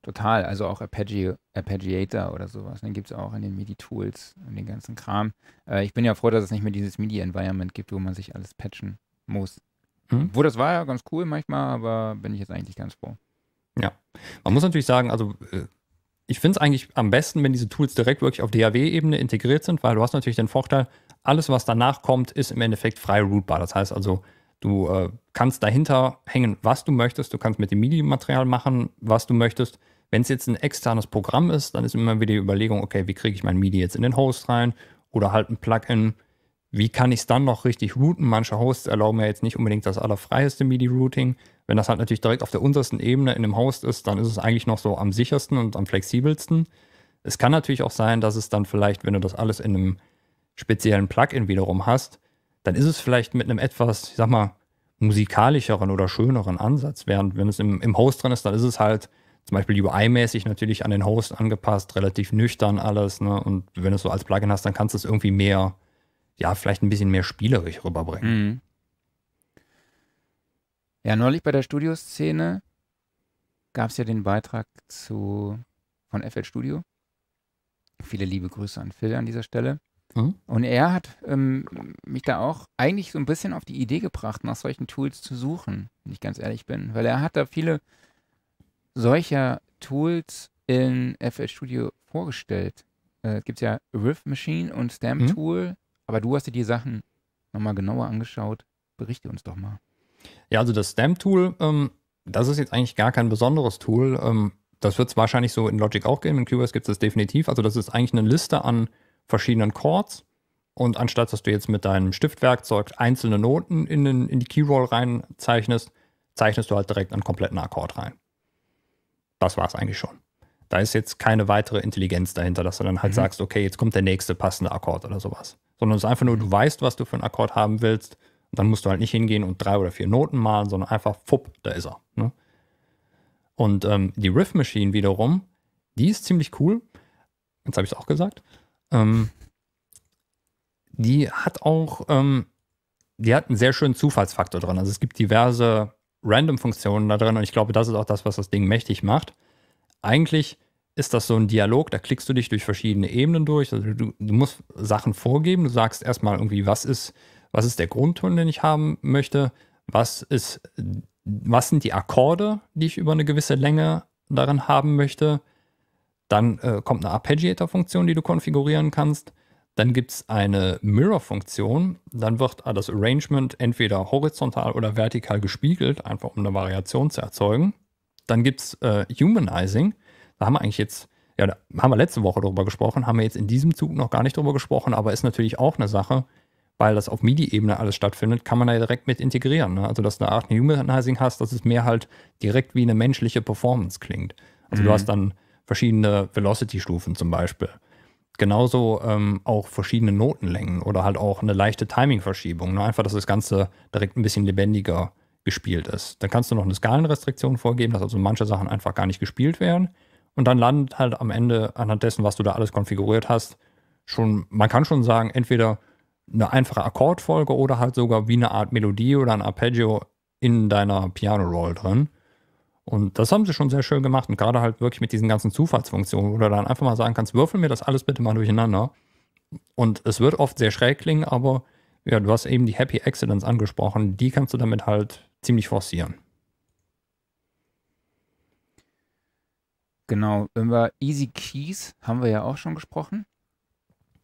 Total, also auch Arpeggi Arpeggiator oder sowas. Den ne, gibt es auch in den MIDI-Tools und den ganzen Kram. Äh, ich bin ja froh, dass es nicht mehr dieses MIDI-Environment gibt, wo man sich alles patchen muss. Mhm. Wo das war ja ganz cool manchmal, aber bin ich jetzt eigentlich ganz froh. Ja, man muss natürlich sagen, also äh, ich finde es eigentlich am besten, wenn diese Tools direkt wirklich auf DAW-Ebene integriert sind, weil du hast natürlich den Vorteil, alles, was danach kommt, ist im Endeffekt frei rootbar. Das heißt also, du äh, kannst dahinter hängen, was du möchtest. Du kannst mit dem MIDI-Material machen, was du möchtest. Wenn es jetzt ein externes Programm ist, dann ist immer wieder die Überlegung, okay, wie kriege ich mein MIDI jetzt in den Host rein oder halt ein Plugin. Wie kann ich es dann noch richtig routen? Manche Hosts erlauben ja jetzt nicht unbedingt das allerfreieste MIDI-Routing. Wenn das halt natürlich direkt auf der untersten Ebene in einem Host ist, dann ist es eigentlich noch so am sichersten und am flexibelsten. Es kann natürlich auch sein, dass es dann vielleicht, wenn du das alles in einem speziellen Plugin wiederum hast, dann ist es vielleicht mit einem etwas, ich sag mal, musikalischeren oder schöneren Ansatz. Während wenn es im, im Host drin ist, dann ist es halt zum Beispiel UI-mäßig natürlich an den Host angepasst, relativ nüchtern alles. Ne? Und wenn du es so als Plugin hast, dann kannst du es irgendwie mehr, ja, vielleicht ein bisschen mehr spielerisch rüberbringen. Mhm. Ja, neulich bei der Studioszene gab es ja den Beitrag zu von FL Studio. Viele liebe Grüße an Phil an dieser Stelle. Mhm. Und er hat ähm, mich da auch eigentlich so ein bisschen auf die Idee gebracht, nach solchen Tools zu suchen, wenn ich ganz ehrlich bin. Weil er hat da viele solcher Tools in FL Studio vorgestellt? Äh, es gibt ja Riff Machine und Stamp mhm. Tool, mhm. aber du hast dir die Sachen nochmal genauer angeschaut. Berichte uns doch mal. Ja, also das Stamp Tool, ähm, das ist jetzt eigentlich gar kein besonderes Tool. Ähm, das wird es wahrscheinlich so in Logic auch geben. In Cubase gibt es das definitiv. Also, das ist eigentlich eine Liste an verschiedenen Chords. Und anstatt dass du jetzt mit deinem Stiftwerkzeug einzelne Noten in, den, in die Keyroll reinzeichnest, zeichnest du halt direkt einen kompletten Akkord rein das war es eigentlich schon. Da ist jetzt keine weitere Intelligenz dahinter, dass du dann halt mhm. sagst, okay, jetzt kommt der nächste passende Akkord oder sowas. Sondern es ist einfach nur, du weißt, was du für einen Akkord haben willst. Und dann musst du halt nicht hingehen und drei oder vier Noten malen, sondern einfach, fupp, da ist er. Ne? Und ähm, die Riff Machine wiederum, die ist ziemlich cool. Jetzt habe ich es auch gesagt. Ähm, die hat auch, ähm, die hat einen sehr schönen Zufallsfaktor drin. Also es gibt diverse Random-Funktionen da drin und ich glaube, das ist auch das, was das Ding mächtig macht. Eigentlich ist das so ein Dialog, da klickst du dich durch verschiedene Ebenen durch. Also du, du, musst Sachen vorgeben, du sagst erstmal irgendwie, was ist, was ist der Grundton, den ich haben möchte, was ist, was sind die Akkorde, die ich über eine gewisse Länge darin haben möchte. Dann äh, kommt eine Arpeggiator-Funktion, die du konfigurieren kannst. Dann gibt es eine Mirror-Funktion. Dann wird das Arrangement entweder horizontal oder vertikal gespiegelt, einfach um eine Variation zu erzeugen. Dann gibt es äh, Humanizing. Da haben wir eigentlich jetzt, ja, da haben wir letzte Woche drüber gesprochen, haben wir jetzt in diesem Zug noch gar nicht drüber gesprochen, aber ist natürlich auch eine Sache, weil das auf MIDI-Ebene alles stattfindet, kann man da direkt mit integrieren. Ne? Also, dass du eine Art Humanizing hast, dass es mehr halt direkt wie eine menschliche Performance klingt. Also, mhm. du hast dann verschiedene Velocity-Stufen zum Beispiel. Genauso ähm, auch verschiedene Notenlängen oder halt auch eine leichte Timingverschiebung. Ne? Einfach, dass das Ganze direkt ein bisschen lebendiger gespielt ist. Dann kannst du noch eine Skalenrestriktion vorgeben, dass also manche Sachen einfach gar nicht gespielt werden. Und dann landet halt am Ende anhand dessen, was du da alles konfiguriert hast, schon, man kann schon sagen, entweder eine einfache Akkordfolge oder halt sogar wie eine Art Melodie oder ein Arpeggio in deiner Piano-Roll drin. Und das haben sie schon sehr schön gemacht. Und gerade halt wirklich mit diesen ganzen Zufallsfunktionen, wo du dann einfach mal sagen kannst, würfel mir das alles bitte mal durcheinander. Und es wird oft sehr schräg klingen, aber ja, du hast eben die Happy Accidents angesprochen. Die kannst du damit halt ziemlich forcieren. Genau, über Easy Keys haben wir ja auch schon gesprochen.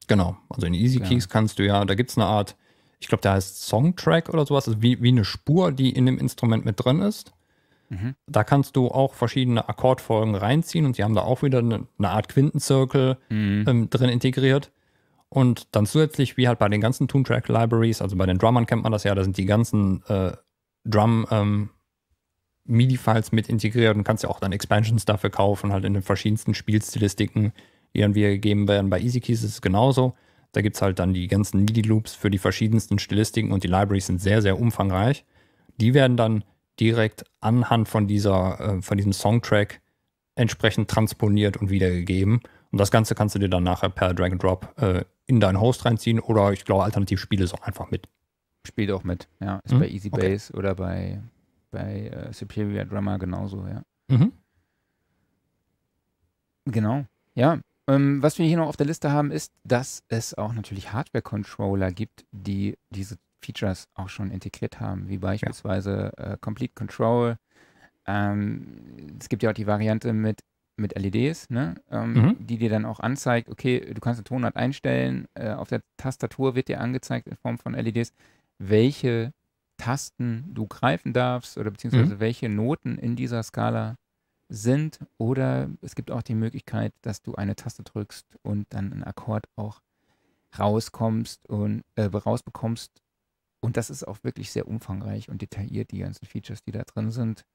Genau, also in Easy ja. Genau. Keys kannst du ja, da gibt es eine Art, ich glaube, der heißt Songtrack oder sowas, also wie, wie eine Spur, die in dem Instrument mit drin ist. Mhm. Da kannst du auch verschiedene Akkordfolgen reinziehen und sie haben da auch wieder eine, eine Art Quintenzirkel mhm. ähm, drin integriert. Und dann zusätzlich, wie halt bei den ganzen Toontrack-Libraries, also bei den Drummern kennt man das ja, da sind die ganzen äh, Drum- ähm, MIDI-Files mit integriert und kannst ja auch dann Expansions dafür kaufen, halt in den verschiedensten Spielstilistiken, die dann wieder gegeben werden. Bei Easy Keys ist es genauso. Da gibt es halt dann die ganzen MIDI-Loops für die verschiedensten Stilistiken und die Libraries sind sehr, sehr umfangreich. Die werden dann direkt anhand von, dieser, äh, von diesem Songtrack entsprechend transponiert und wiedergegeben. Und das Ganze kannst du dir dann nachher per Drag and Drop äh, in deinen Host reinziehen oder ich glaube, alternativ spiele es auch einfach mit. Spielt auch mit, ja. Ist mhm. bei Easy okay. Bass oder bei, bei äh, Superior Drummer genauso, ja. Mhm. Genau, ja. Ähm, was wir hier noch auf der Liste haben, ist, dass es auch natürlich Hardware-Controller gibt, die diese Features auch schon integriert haben, wie beispielsweise ja. äh, Complete Control. Ähm, es gibt ja auch die Variante mit, mit LEDs, ne? ähm, mhm. die dir dann auch anzeigt, okay, du kannst eine Tonart einstellen, äh, auf der Tastatur wird dir angezeigt in Form von LEDs, welche Tasten du greifen darfst oder beziehungsweise mhm. welche Noten in dieser Skala sind. Oder es gibt auch die Möglichkeit, dass du eine Taste drückst und dann einen Akkord auch rauskommst und äh, rausbekommst und das ist auch wirklich sehr umfangreich und detailliert, die ganzen Features, die da drin sind.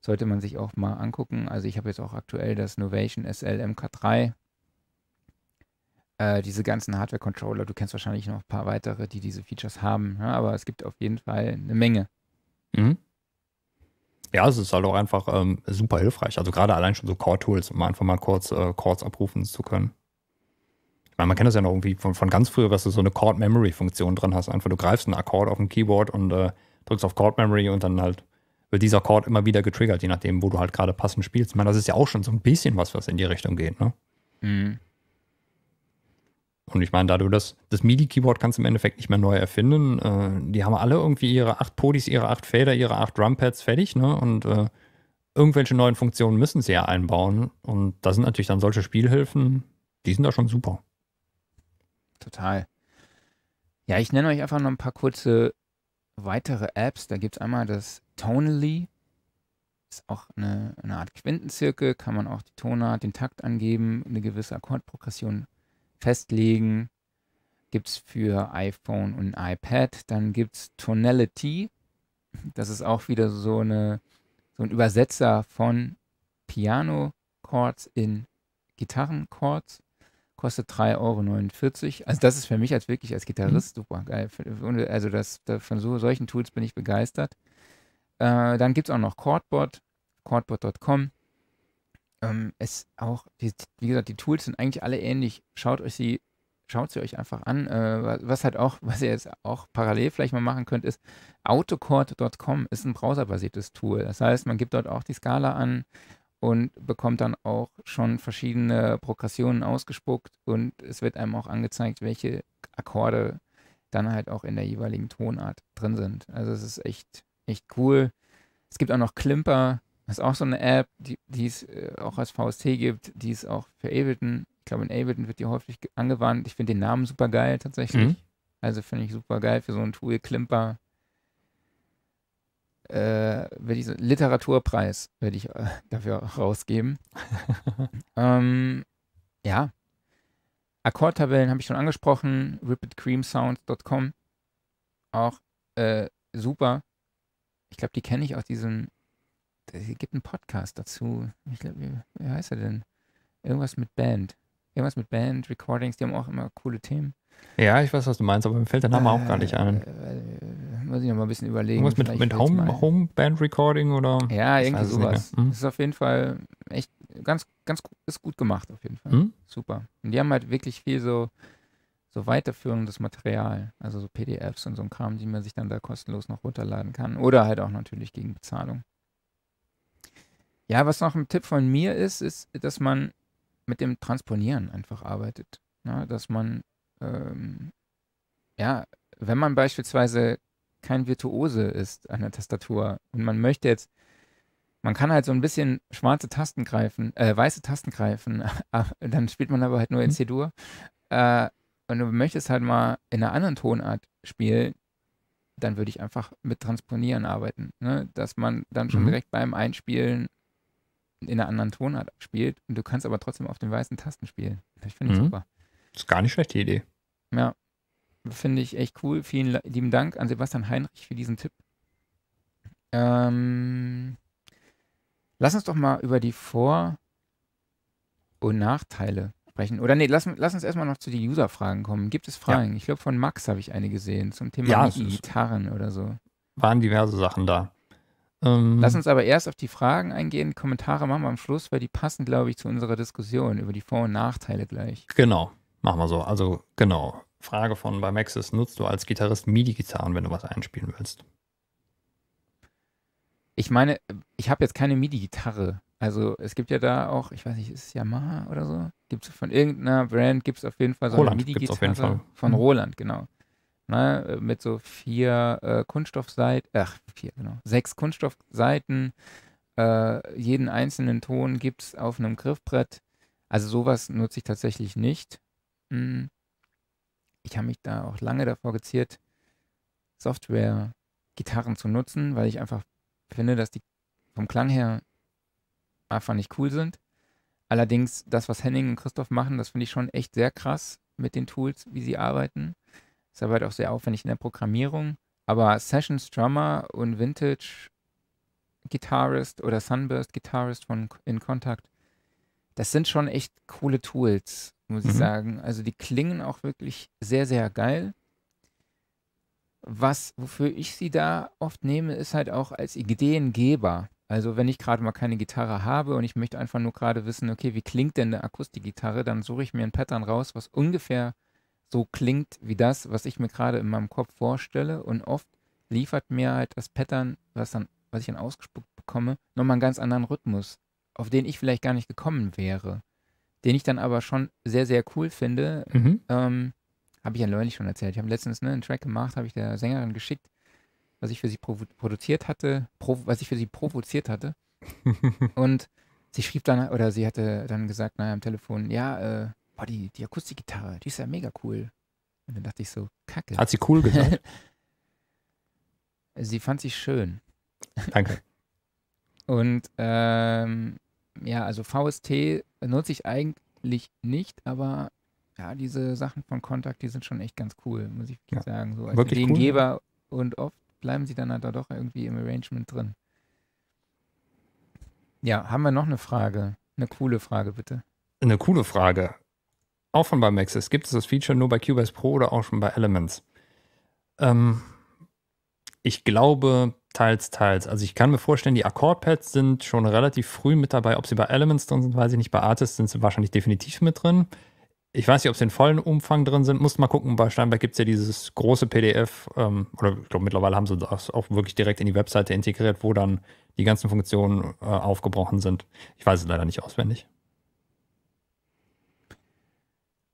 Sollte man sich auch mal angucken. Also ich habe jetzt auch aktuell das Novation SL MK3. Äh, diese ganzen Hardware-Controller, du kennst wahrscheinlich noch ein paar weitere, die diese Features haben. Ja, aber es gibt auf jeden Fall eine Menge. Mhm. Ja, es ist halt auch einfach ähm, super hilfreich. Also gerade allein schon so Core-Tools, um einfach mal kurz äh, Cores abrufen zu können man kennt das ja noch irgendwie von, von ganz früher, dass du so eine Chord-Memory-Funktion drin hast. Einfach du greifst einen Akkord auf dem Keyboard und äh, drückst auf Chord-Memory und dann halt wird dieser Chord immer wieder getriggert, je nachdem, wo du halt gerade passend spielst. Ich meine, das ist ja auch schon so ein bisschen was, was in die Richtung geht, ne? Mhm. Und ich meine, da du das, das MIDI-Keyboard kannst im Endeffekt nicht mehr neu erfinden. Äh, die haben alle irgendwie ihre acht Podis, ihre acht Fader, ihre acht Drumpads fertig, ne? Und äh, irgendwelche neuen Funktionen müssen sie ja einbauen. Und da sind natürlich dann solche Spielhilfen, die sind da schon super total. Ja, ich nenne euch einfach noch ein paar kurze weitere Apps. Da gibt es einmal das Tonally. Ist auch eine, eine Art Quintenzirkel, kann man auch die Tonart, den Takt angeben, eine gewisse Akkordprogression festlegen. Gibt es für iPhone und iPad. Dann gibt es Tonality. Das ist auch wieder so, eine, so ein Übersetzer von Piano Chords in Gitarren Chords kostet 3,49 Euro. Also das ist für mich als wirklich als Gitarrist mhm. super geil. Also das, von so, solchen Tools bin ich begeistert. Äh, dann gibt es auch noch Chordbot, chordbot.com. Ähm, es auch, die, wie gesagt, die Tools sind eigentlich alle ähnlich. Schaut euch sie, schaut sie euch einfach an. Äh, was halt auch, was ihr jetzt auch parallel vielleicht mal machen könnt, ist autocord.com ist ein browserbasiertes Tool. Das heißt, man gibt dort auch die Skala an, und bekommt dann auch schon verschiedene Progressionen ausgespuckt und es wird einem auch angezeigt, welche Akkorde dann halt auch in der jeweiligen Tonart drin sind. Also es ist echt, echt cool. Es gibt auch noch Klimper, das ist auch so eine App, die, es äh, auch als VST gibt, die es auch für Ableton, ich glaube in Ableton wird die häufig angewandt. Ich finde den Namen super geil tatsächlich. Mhm. Also finde ich super geil für so ein Tool, Klimper äh, werde ich so, Literaturpreis werde ich äh, dafür rausgeben. ähm, ja. Akkordtabellen habe ich schon angesprochen. RipitCreamSound.com. Auch äh, super. Ich glaube, die kenne ich aus diesem. Es gibt einen Podcast dazu. Ich glaube, wie, wie heißt er denn? Irgendwas mit Band. Irgendwas mit Band, Recordings. Die haben auch immer coole Themen. Ja, ich weiß, was du meinst, aber mir fällt der Name auch gar nicht ein. Äh, muss ich noch mal ein bisschen überlegen. Was mit, mit Home, Homeband-Recording oder? Ja, irgendwie sowas. Hm? Ist auf jeden Fall echt ganz, ganz gut, ist gut gemacht auf jeden Fall. Hm? Super. Und die haben halt wirklich viel so, so weiterführendes Material, also so PDFs und so ein Kram, die man sich dann da kostenlos noch runterladen kann. Oder halt auch natürlich gegen Bezahlung. Ja, was noch ein Tipp von mir ist, ist, dass man mit dem Transponieren einfach arbeitet. Ja, ne, dass man, ähm, ja, wenn man beispielsweise kein Virtuose ist an der Tastatur. Und man möchte jetzt, man kann halt so ein bisschen schwarze Tasten greifen, äh, weiße Tasten greifen, dann spielt man aber halt nur in mhm. C-Dur. Äh, und du möchtest halt mal in einer anderen Tonart spielen, dann würde ich einfach mit Transponieren arbeiten. Ne? Dass man dann schon mhm. direkt beim Einspielen in einer anderen Tonart spielt und du kannst aber trotzdem auf den weißen Tasten spielen. Das finde ich mhm. super. Das ist gar nicht schlechte Idee. Ja, Finde ich echt cool. Vielen lieben Dank an Sebastian Heinrich für diesen Tipp. Ähm, lass uns doch mal über die Vor- und Nachteile sprechen. Oder nee, lass, lass uns erstmal noch zu den User-Fragen kommen. Gibt es Fragen? Ja. Ich glaube, von Max habe ich eine gesehen zum Thema ja, Gitarren oder so. Waren diverse Sachen da. Ähm, lass uns aber erst auf die Fragen eingehen. Kommentare machen wir am Schluss, weil die passen, glaube ich, zu unserer Diskussion über die Vor- und Nachteile gleich. Genau, machen wir so. Also, genau. Frage von bei Maxis, nutzt du als Gitarrist MIDI-Gitarren, wenn du was einspielen willst? Ich meine, ich habe jetzt keine MIDI-Gitarre. Also es gibt ja da auch, ich weiß nicht, ist es Yamaha oder so? Gibt es von irgendeiner Brand, gibt es auf jeden Fall so Roland eine MIDI-Gitarre von mhm. Roland, genau. Na, ne, äh, mit so vier äh, Kunststoffseiten, ach, vier, genau, sechs Kunststoffseiten. Äh, jeden einzelnen Ton gibt es auf einem Griffbrett. Also sowas nutze ich tatsächlich nicht. Hm ich habe mich da auch lange davor geziert, Software-Gitarren zu nutzen, weil ich einfach finde, dass die vom Klang her einfach nicht cool sind. Allerdings, das, was Henning und Christoph machen, das finde ich schon echt sehr krass mit den Tools, wie sie arbeiten. Ist aber halt auch sehr aufwendig in der Programmierung. Aber Sessions Drummer und Vintage Gitarrist oder Sunburst Gitarrist von In Contact, das sind schon echt coole Tools muss mhm. ich sagen. Also die klingen auch wirklich sehr, sehr geil. Was, wofür ich sie da oft nehme, ist halt auch als Ideengeber. Also wenn ich gerade mal keine Gitarre habe und ich möchte einfach nur gerade wissen, okay, wie klingt denn eine Akustikgitarre, dann suche ich mir ein Pattern raus, was ungefähr so klingt wie das, was ich mir gerade in meinem Kopf vorstelle. Und oft liefert mir halt das Pattern, was, dann, was ich dann ausgespuckt bekomme, nochmal einen ganz anderen Rhythmus, auf den ich vielleicht gar nicht gekommen wäre den ich dann aber schon sehr, sehr cool finde. Mhm. Ähm, habe ich ja neulich schon erzählt. Ich habe letztens ne, einen Track gemacht, habe ich der Sängerin geschickt, was ich für sie produziert hatte, was ich für sie provoziert hatte. und sie schrieb dann, oder sie hatte dann gesagt, naja, am Telefon, ja, äh, boah, die, die Akustikgitarre, die ist ja mega cool. Und dann dachte ich so, kacke. Hat sie cool gesagt? sie fand sie schön. Danke. und ähm, ja, also VST Nutze ich eigentlich nicht, aber ja, diese Sachen von Kontakt, die sind schon echt ganz cool, muss ich ja. sagen. So als Wirklich ne? Ideengeber cool. und oft bleiben sie dann halt da doch irgendwie im Arrangement drin. Ja, haben wir noch eine Frage? Eine coole Frage, bitte. Eine coole Frage. Auch von bei Maxis. Gibt es das Feature nur bei Cubase Pro oder auch schon bei Elements? Ähm, ich glaube, Teils, teils. Also ich kann mir vorstellen, die Akkordpads sind schon relativ früh mit dabei. Ob sie bei Elements drin sind, weiß ich nicht. Bei Artists sind sie wahrscheinlich definitiv mit drin. Ich weiß nicht, ob sie in vollen Umfang drin sind. Muss mal gucken. Bei Steinberg gibt es ja dieses große PDF. Ähm, oder ich glaube, mittlerweile haben sie das auch wirklich direkt in die Webseite integriert, wo dann die ganzen Funktionen äh, aufgebrochen sind. Ich weiß es leider nicht auswendig.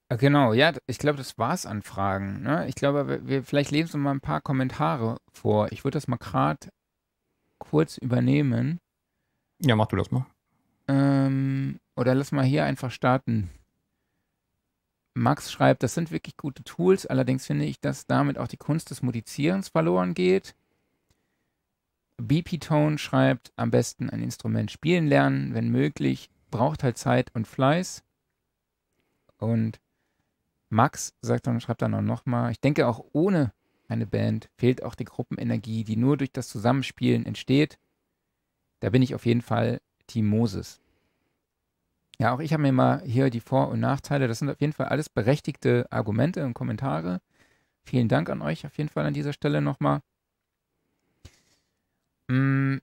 Äh, genau, ja, ich glaube, das war's an Fragen. Ne? Ich glaube, wir, vielleicht lesen wir mal ein paar Kommentare vor. Ich würde das mal gerade kurz übernehmen. Ja, mach du das mal. Ähm, oder lass mal hier einfach starten. Max schreibt, das sind wirklich gute Tools, allerdings finde ich, dass damit auch die Kunst des Modizierens verloren geht. BP Tone schreibt, am besten ein Instrument spielen lernen, wenn möglich, braucht halt Zeit und Fleiß. Und Max sagt dann, schreibt dann auch nochmal, ich denke auch ohne eine Band fehlt auch die Gruppenenergie, die nur durch das Zusammenspielen entsteht. Da bin ich auf jeden Fall Team Moses. Ja, auch ich habe mir mal hier die Vor- und Nachteile, das sind auf jeden Fall alles berechtigte Argumente und Kommentare. Vielen Dank an euch auf jeden Fall an dieser Stelle nochmal. Mm.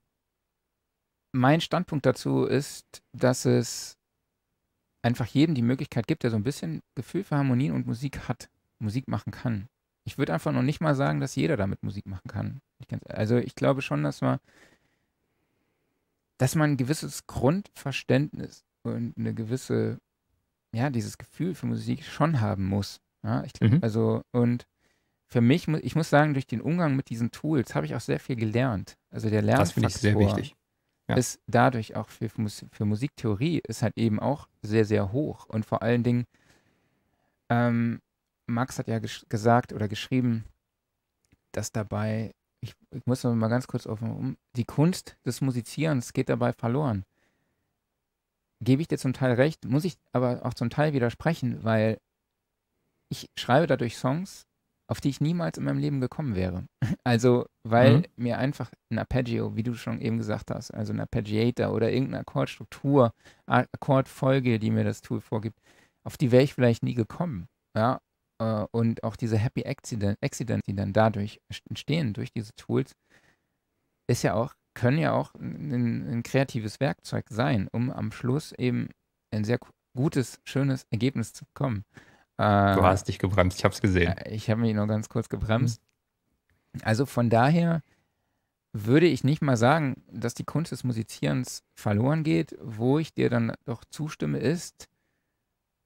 Mein Standpunkt dazu ist, dass es einfach jedem die Möglichkeit gibt, der so ein bisschen Gefühl für Harmonien und Musik hat, Musik machen kann. Ich würde einfach noch nicht mal sagen, dass jeder damit Musik machen kann. Also ich glaube schon, dass man, dass man ein gewisses Grundverständnis und eine gewisse, ja, dieses Gefühl für Musik schon haben muss. Ja, ich glaub, mhm. Also und für mich, ich muss sagen, durch den Umgang mit diesen Tools habe ich auch sehr viel gelernt. Also der Lernfaktor. Das finde ich sehr wichtig ja. ist dadurch auch für, für Musiktheorie ist halt eben auch sehr, sehr hoch. Und vor allen Dingen, ähm, Max hat ja ges gesagt oder geschrieben, dass dabei, ich, ich muss noch mal ganz kurz offen um, die Kunst des Musizierens geht dabei verloren. Gebe ich dir zum Teil recht, muss ich aber auch zum Teil widersprechen, weil ich schreibe dadurch Songs, auf die ich niemals in meinem Leben gekommen wäre. Also, weil mhm. mir einfach ein Arpeggio, wie du schon eben gesagt hast, also ein Arpeggiator oder irgendeine Akkordstruktur, Akkordfolge, die mir das Tool vorgibt, auf die wäre ich vielleicht nie gekommen. Ja, äh, und auch diese Happy Accident, Accident, die dann dadurch entstehen, durch diese Tools, ist ja auch, können ja auch ein, ein kreatives Werkzeug sein, um am Schluss eben ein sehr gutes, schönes Ergebnis zu bekommen du äh, hast dich gebremst, ich habe es gesehen. Äh, ich habe mich nur ganz kurz gebremst. Also von daher würde ich nicht mal sagen, dass die Kunst des Musizierens verloren geht. Wo ich dir dann doch zustimme, ist,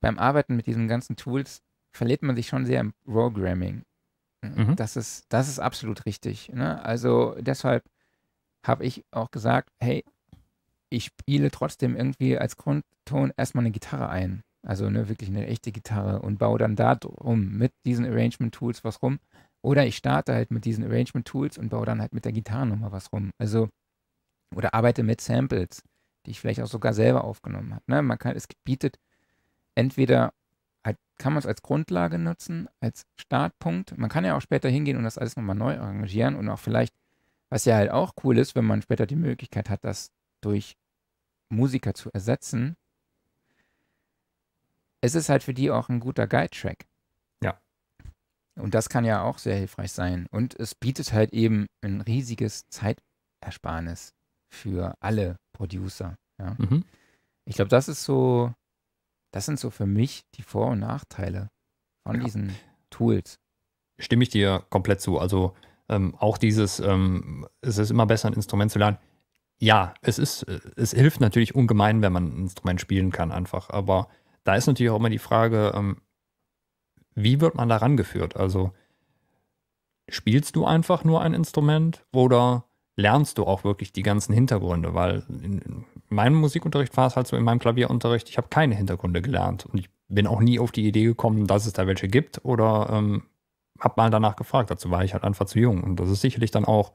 beim Arbeiten mit diesen ganzen Tools verliert man sich schon sehr im Programming. Mhm. Das, ist, das ist absolut richtig. Ne? Also deshalb habe ich auch gesagt, hey, ich spiele trotzdem irgendwie als Grundton erstmal eine Gitarre ein. Also ne, wirklich eine echte Gitarre und baue dann da drum mit diesen Arrangement-Tools was rum. Oder ich starte halt mit diesen Arrangement-Tools und baue dann halt mit der Gitarre nochmal was rum. Also, oder arbeite mit Samples, die ich vielleicht auch sogar selber aufgenommen habe. Ne? Man kann, es bietet entweder halt, kann man es als Grundlage nutzen, als Startpunkt. Man kann ja auch später hingehen und das alles nochmal neu arrangieren und auch vielleicht, was ja halt auch cool ist, wenn man später die Möglichkeit hat, das durch Musiker zu ersetzen, es ist halt für die auch ein guter Guide-Track. Ja. Und das kann ja auch sehr hilfreich sein. Und es bietet halt eben ein riesiges Zeitersparnis für alle Producer. Ja. Mhm. Ich glaube, das ist so, das sind so für mich die Vor- und Nachteile von ja. diesen Tools. Stimme ich dir komplett zu. Also ähm, auch dieses, ähm, es ist immer besser, ein Instrument zu lernen. Ja, es ist, äh, es hilft natürlich ungemein, wenn man ein Instrument spielen kann, einfach. Aber da ist natürlich auch immer die Frage, ähm, wie wird man da rangeführt? Also spielst du einfach nur ein Instrument oder lernst du auch wirklich die ganzen Hintergründe? Weil in, meinem Musikunterricht war es halt so, in meinem Klavierunterricht, ich habe keine Hintergründe gelernt und ich bin auch nie auf die Idee gekommen, dass es da welche gibt oder ähm, habe mal danach gefragt. Dazu war ich halt einfach zu jung und das ist sicherlich dann auch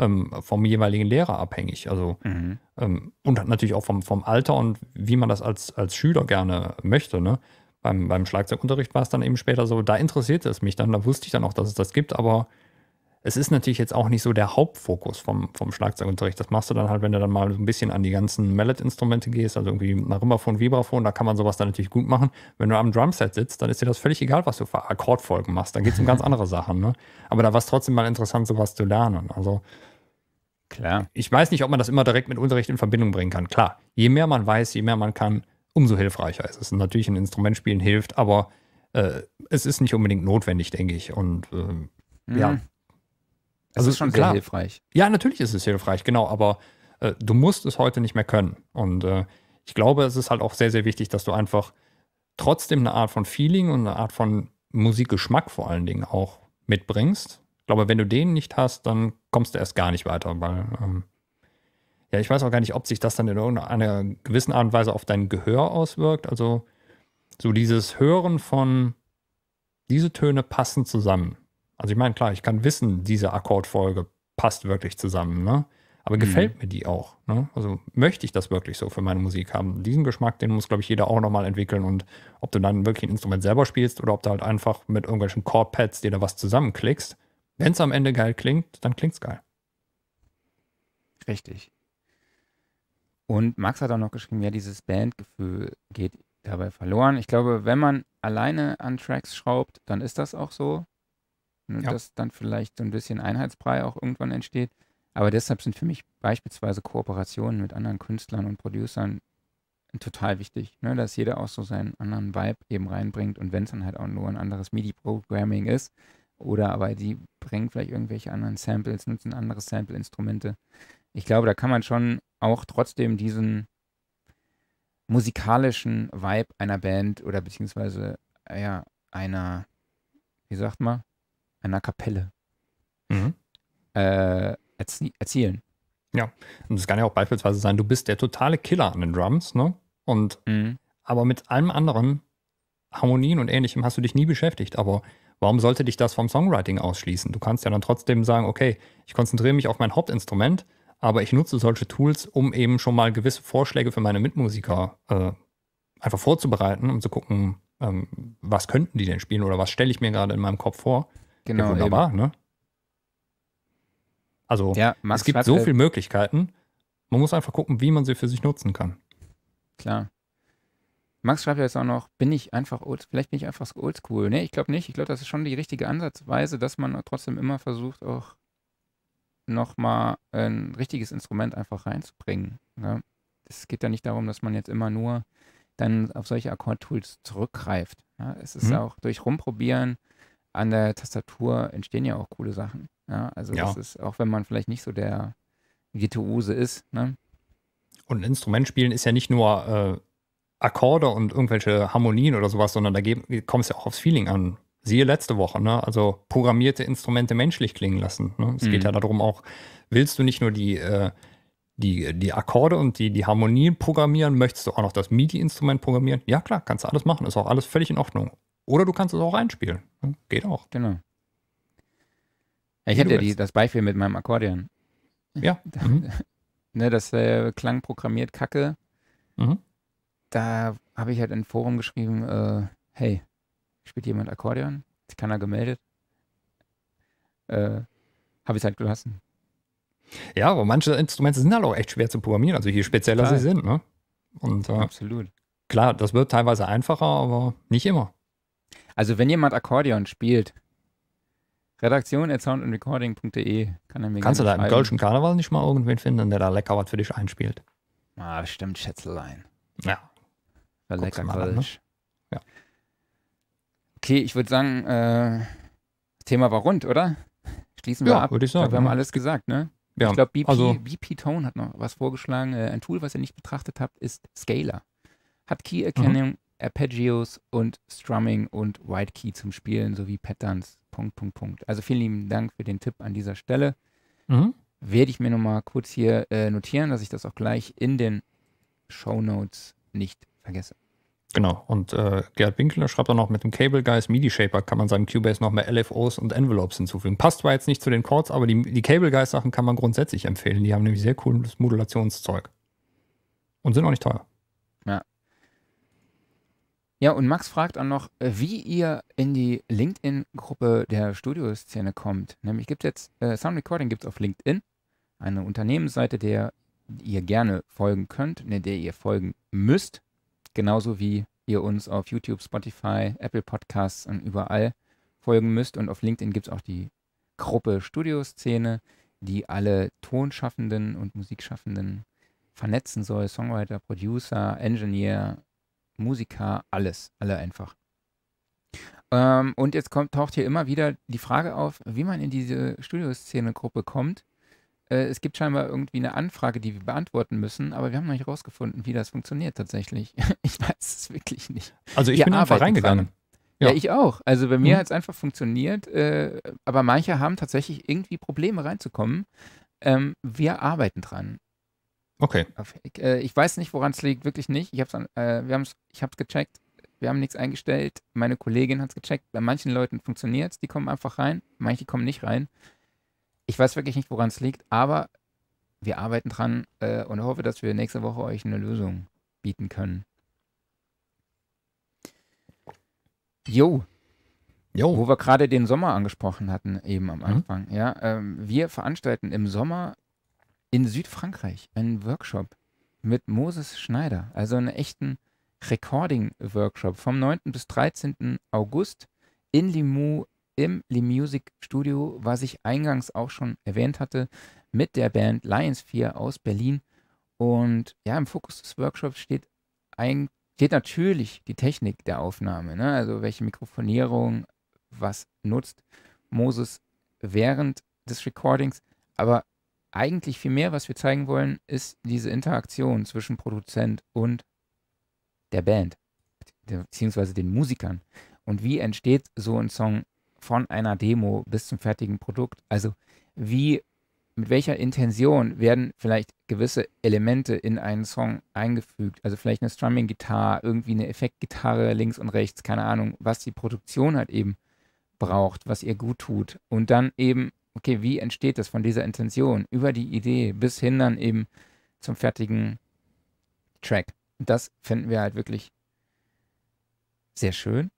ähm, vom jeweiligen Lehrer abhängig. Also mhm. ähm, und natürlich auch vom, vom Alter und wie man das als, als Schüler gerne möchte. Ne? Beim, beim Schlagzeugunterricht war es dann eben später so, da interessierte es mich dann, da wusste ich dann auch, dass es das gibt, aber es ist natürlich jetzt auch nicht so der Hauptfokus vom, vom Schlagzeugunterricht. Das machst du dann halt, wenn du dann mal so ein bisschen an die ganzen Mallet-Instrumente gehst, also irgendwie nach Marimbaphon, Vibraphon, da kann man sowas dann natürlich gut machen. Wenn du am Drumset sitzt, dann ist dir das völlig egal, was du für Akkordfolgen machst. Dann geht es um ganz andere Sachen. Ne? Aber da war es trotzdem mal interessant, sowas zu lernen. Also Klar. Ich weiß nicht, ob man das immer direkt mit Unterricht in Verbindung bringen kann. Klar, je mehr man weiß, je mehr man kann, umso hilfreicher ist es. Natürlich ein Instrument spielen hilft, aber äh, es ist nicht unbedingt notwendig, denke ich. Und ähm, mhm. ja. Also ist schon klar. sehr hilfreich. Ja, natürlich ist es hilfreich, genau, aber äh, du musst es heute nicht mehr können. Und äh, ich glaube, es ist halt auch sehr, sehr wichtig, dass du einfach trotzdem eine Art von Feeling und eine Art von Musikgeschmack vor allen Dingen auch mitbringst glaube, wenn du den nicht hast, dann kommst du erst gar nicht weiter, weil ähm, ja, ich weiß auch gar nicht, ob sich das dann in irgendeiner gewissen Art und Weise auf dein Gehör auswirkt. Also so dieses Hören von diese Töne passen zusammen. Also ich meine, klar, ich kann wissen, diese Akkordfolge passt wirklich zusammen, ne? Aber mhm. gefällt mir die auch? Ne? Also möchte ich das wirklich so für meine Musik haben? Diesen Geschmack, den muss, glaube ich, jeder auch nochmal entwickeln. Und ob du dann wirklich ein Instrument selber spielst oder ob du halt einfach mit irgendwelchen Chordpads dir da was zusammenklickst, wenn es am Ende geil klingt, dann klingt es geil. Richtig. Und Max hat auch noch geschrieben, ja, dieses Bandgefühl geht dabei verloren. Ich glaube, wenn man alleine an Tracks schraubt, dann ist das auch so. Ne, ja. Dass dann vielleicht so ein bisschen Einheitsbrei auch irgendwann entsteht. Aber deshalb sind für mich beispielsweise Kooperationen mit anderen Künstlern und Producern total wichtig, ne, dass jeder auch so seinen anderen Vibe eben reinbringt und wenn es dann halt auch nur ein anderes MIDI-Programming ist, oder aber die bringen vielleicht irgendwelche anderen Samples, nutzen andere Sample-Instrumente. Ich glaube, da kann man schon auch trotzdem diesen musikalischen Vibe einer Band oder beziehungsweise ja, einer, wie sagt man, einer Kapelle mhm. äh, erzie erzielen. Ja, und es kann ja auch beispielsweise sein, du bist der totale Killer an den Drums, ne? Und mhm. aber mit allem anderen Harmonien und ähnlichem hast du dich nie beschäftigt, aber Warum sollte dich das vom Songwriting ausschließen? Du kannst ja dann trotzdem sagen, okay, ich konzentriere mich auf mein Hauptinstrument, aber ich nutze solche Tools, um eben schon mal gewisse Vorschläge für meine Mitmusiker äh, einfach vorzubereiten, um zu gucken, ähm, was könnten die denn spielen oder was stelle ich mir gerade in meinem Kopf vor. Genau. Ja, wunderbar, eben. ne? Also ja, es gibt so viele Möglichkeiten. Man muss einfach gucken, wie man sie für sich nutzen kann. Klar. Max schreibt ja jetzt auch noch, bin ich einfach old, vielleicht bin ich einfach oldschool. Nee, ich glaube nicht. Ich glaube, das ist schon die richtige Ansatzweise, dass man trotzdem immer versucht, auch nochmal ein richtiges Instrument einfach reinzubringen. Ne? Es geht ja nicht darum, dass man jetzt immer nur dann auf solche Akkordtools zurückgreift. Ja? Es ist mhm. auch durch Rumprobieren an der Tastatur entstehen ja auch coole Sachen. Ja? Also ja. das ist, auch wenn man vielleicht nicht so der Virtuose ist. Ne? Und ein Instrument spielen ist ja nicht nur äh Akkorde und irgendwelche Harmonien oder sowas, sondern da kommt es ja auch aufs Feeling an. Siehe letzte Woche, ne? also programmierte Instrumente menschlich klingen lassen. Ne? Es mhm. geht ja darum auch, willst du nicht nur die, äh, die, die Akkorde und die, die Harmonien programmieren, möchtest du auch noch das MIDI-Instrument programmieren? Ja klar, kannst du alles machen, ist auch alles völlig in Ordnung. Oder du kannst es auch einspielen, ne? geht auch. Genau. Ich Wie hatte ja die, das Beispiel mit meinem Akkordeon. Ja. Mhm. ne, das äh, klang programmiert kacke. Mhm da habe ich halt in Forum geschrieben, äh, hey, spielt jemand Akkordeon? Hat keiner gemeldet. Äh, habe ich es halt gelassen. Ja, aber manche Instrumente sind halt auch echt schwer zu programmieren, also je spezieller Total. sie sind, ne? Und, äh, Absolut. Klar, das wird teilweise einfacher, aber nicht immer. Also wenn jemand Akkordeon spielt, redaktion at soundandrecording.de kann er mir Kannst du da im deutschen Karneval nicht mal irgendwen finden, der da lecker was für dich einspielt? Ah, stimmt, Schätzelein. Ja. Ja, lecker Kölsch. Ne? Ja. Okay, ich würde sagen, äh, Thema war rund, oder? Schließen wir ja, ab. würde ich sagen. Glaub, wir haben ne? alles gesagt, ne? Ja, ich glaube, BP, also, BP Tone hat noch was vorgeschlagen. Äh, ein Tool, was ihr nicht betrachtet habt, ist Scaler. Hat Key-Erkennung, mhm. Arpeggios und Strumming und White Key zum Spielen sowie Patterns. Punkt, Punkt, Punkt. Also vielen lieben Dank für den Tipp an dieser Stelle. Mhm. Werde ich mir nochmal kurz hier äh, notieren, dass ich das auch gleich in den Show Notes nicht vergessen. Genau, und äh, Gerhard Winkler schreibt auch noch, mit dem Cable Guys MIDI Shaper kann man seinem Cubase noch mehr LFOs und Envelopes hinzufügen. Passt zwar jetzt nicht zu den Chords, aber die, die Cable Guys Sachen kann man grundsätzlich empfehlen. Die haben nämlich sehr cooles Modulationszeug. Und sind auch nicht teuer. Ja. Ja, und Max fragt auch noch, äh, wie ihr in die LinkedIn-Gruppe der Studioszene kommt. Nämlich gibt es jetzt, äh, Sound Recording gibt es auf LinkedIn, eine Unternehmensseite, der ihr gerne folgen könnt, ne, der ihr folgen müsst, Genauso wie ihr uns auf YouTube, Spotify, Apple Podcasts und überall folgen müsst. Und auf LinkedIn gibt es auch die Gruppe Studioszene, die alle Tonschaffenden und Musikschaffenden vernetzen soll. Songwriter, Producer, Engineer, Musiker, alles, alle einfach. Ähm, und jetzt kommt, taucht hier immer wieder die Frage auf, wie man in diese Studioszene-Gruppe kommt. Äh, es gibt scheinbar irgendwie eine Anfrage, die wir beantworten müssen, aber wir haben noch nicht rausgefunden, wie das funktioniert tatsächlich. ich weiß es wirklich nicht. Also ich wir bin einfach reingegangen. Ja. ja. ich auch. Also bei mir mhm. hat es einfach funktioniert, äh, aber manche haben tatsächlich irgendwie Probleme reinzukommen. Ähm, wir arbeiten dran. Okay. Ich, äh, ich weiß nicht, woran es liegt, wirklich nicht. Ich habe äh, gecheckt, wir haben nichts eingestellt, meine Kollegin hat es gecheckt, bei manchen Leuten funktioniert es, die kommen einfach rein, manche kommen nicht rein. Ich weiß wirklich nicht, woran es liegt, aber wir arbeiten dran äh, und hoffe, dass wir nächste Woche euch eine Lösung bieten können. Jo. Jo. Wo wir gerade den Sommer angesprochen hatten, eben am mhm. Anfang. Mhm. Ja, ähm, wir veranstalten im Sommer in Südfrankreich einen Workshop mit Moses Schneider, also einen echten Recording-Workshop vom 9. bis 13. August in Limoux im Music Studio, was ich eingangs auch schon erwähnt hatte, mit der Band Lions 4 aus Berlin. Und ja, im Fokus des Workshops steht, ein, steht natürlich die Technik der Aufnahme, ne? also welche Mikrofonierung was nutzt Moses während des Recordings. Aber eigentlich viel mehr, was wir zeigen wollen, ist diese Interaktion zwischen Produzent und der Band, beziehungsweise den Musikern. Und wie entsteht so ein Song von einer Demo bis zum fertigen Produkt. Also wie, mit welcher Intention werden vielleicht gewisse Elemente in einen Song eingefügt? Also vielleicht eine Strumming-Gitarre, irgendwie eine Effektgitarre links und rechts, keine Ahnung, was die Produktion halt eben braucht, was ihr gut tut. Und dann eben, okay, wie entsteht das von dieser Intention über die Idee bis hin dann eben zum fertigen Track? Das finden wir halt wirklich sehr schön.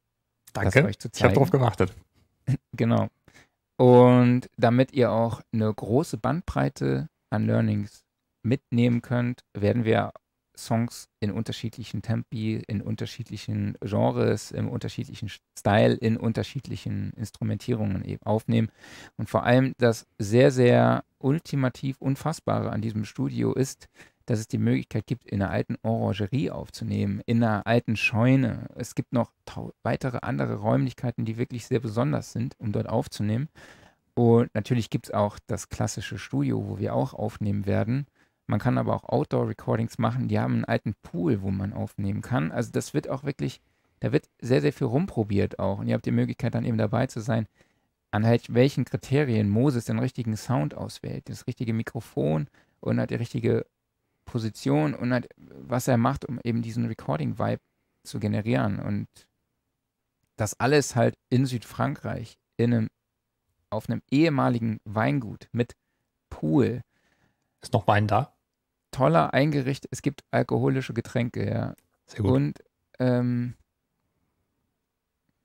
Danke. ich habe drauf gewartet. Genau. Und damit ihr auch eine große Bandbreite an Learnings mitnehmen könnt, werden wir Songs in unterschiedlichen Tempi, in unterschiedlichen Genres, im unterschiedlichen Style, in unterschiedlichen Instrumentierungen eben aufnehmen. Und vor allem das sehr, sehr ultimativ Unfassbare an diesem Studio ist, dass es die Möglichkeit gibt, in einer alten Orangerie aufzunehmen, in einer alten Scheune. Es gibt noch weitere andere Räumlichkeiten, die wirklich sehr besonders sind, um dort aufzunehmen. Und natürlich gibt es auch das klassische Studio, wo wir auch aufnehmen werden. Man kann aber auch Outdoor-Recordings machen. Die haben einen alten Pool, wo man aufnehmen kann. Also das wird auch wirklich, da wird sehr, sehr viel rumprobiert auch. Und ihr habt die Möglichkeit, dann eben dabei zu sein, an welchen Kriterien Moses den richtigen Sound auswählt, das richtige Mikrofon und hat die richtige Position und halt, was er macht, um eben diesen Recording-Vibe zu generieren. Und das alles halt in Südfrankreich, in einem, auf einem ehemaligen Weingut mit Pool. Ist noch Wein da? Toller eingerichtet. Es gibt alkoholische Getränke, ja. Sehr gut. Und ähm,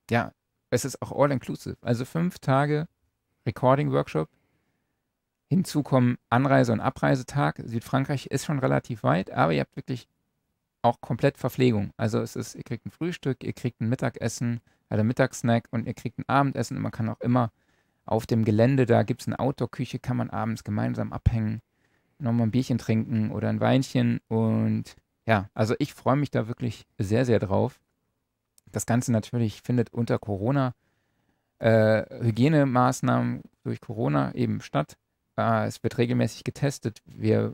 ja, es ist auch all inclusive. Also fünf Tage Recording Workshop Hinzu kommen Anreise- und Abreisetag. Südfrankreich ist schon relativ weit, aber ihr habt wirklich auch komplett Verpflegung. Also es ist, ihr kriegt ein Frühstück, ihr kriegt ein Mittagessen, also Mittagssnack und ihr kriegt ein Abendessen und man kann auch immer auf dem Gelände, da gibt es eine Outdoor-Küche, kann man abends gemeinsam abhängen, nochmal ein Bierchen trinken oder ein Weinchen und ja, also ich freue mich da wirklich sehr, sehr drauf. Das Ganze natürlich findet unter Corona äh, Hygienemaßnahmen durch Corona eben statt. Äh, es wird regelmäßig getestet. Wir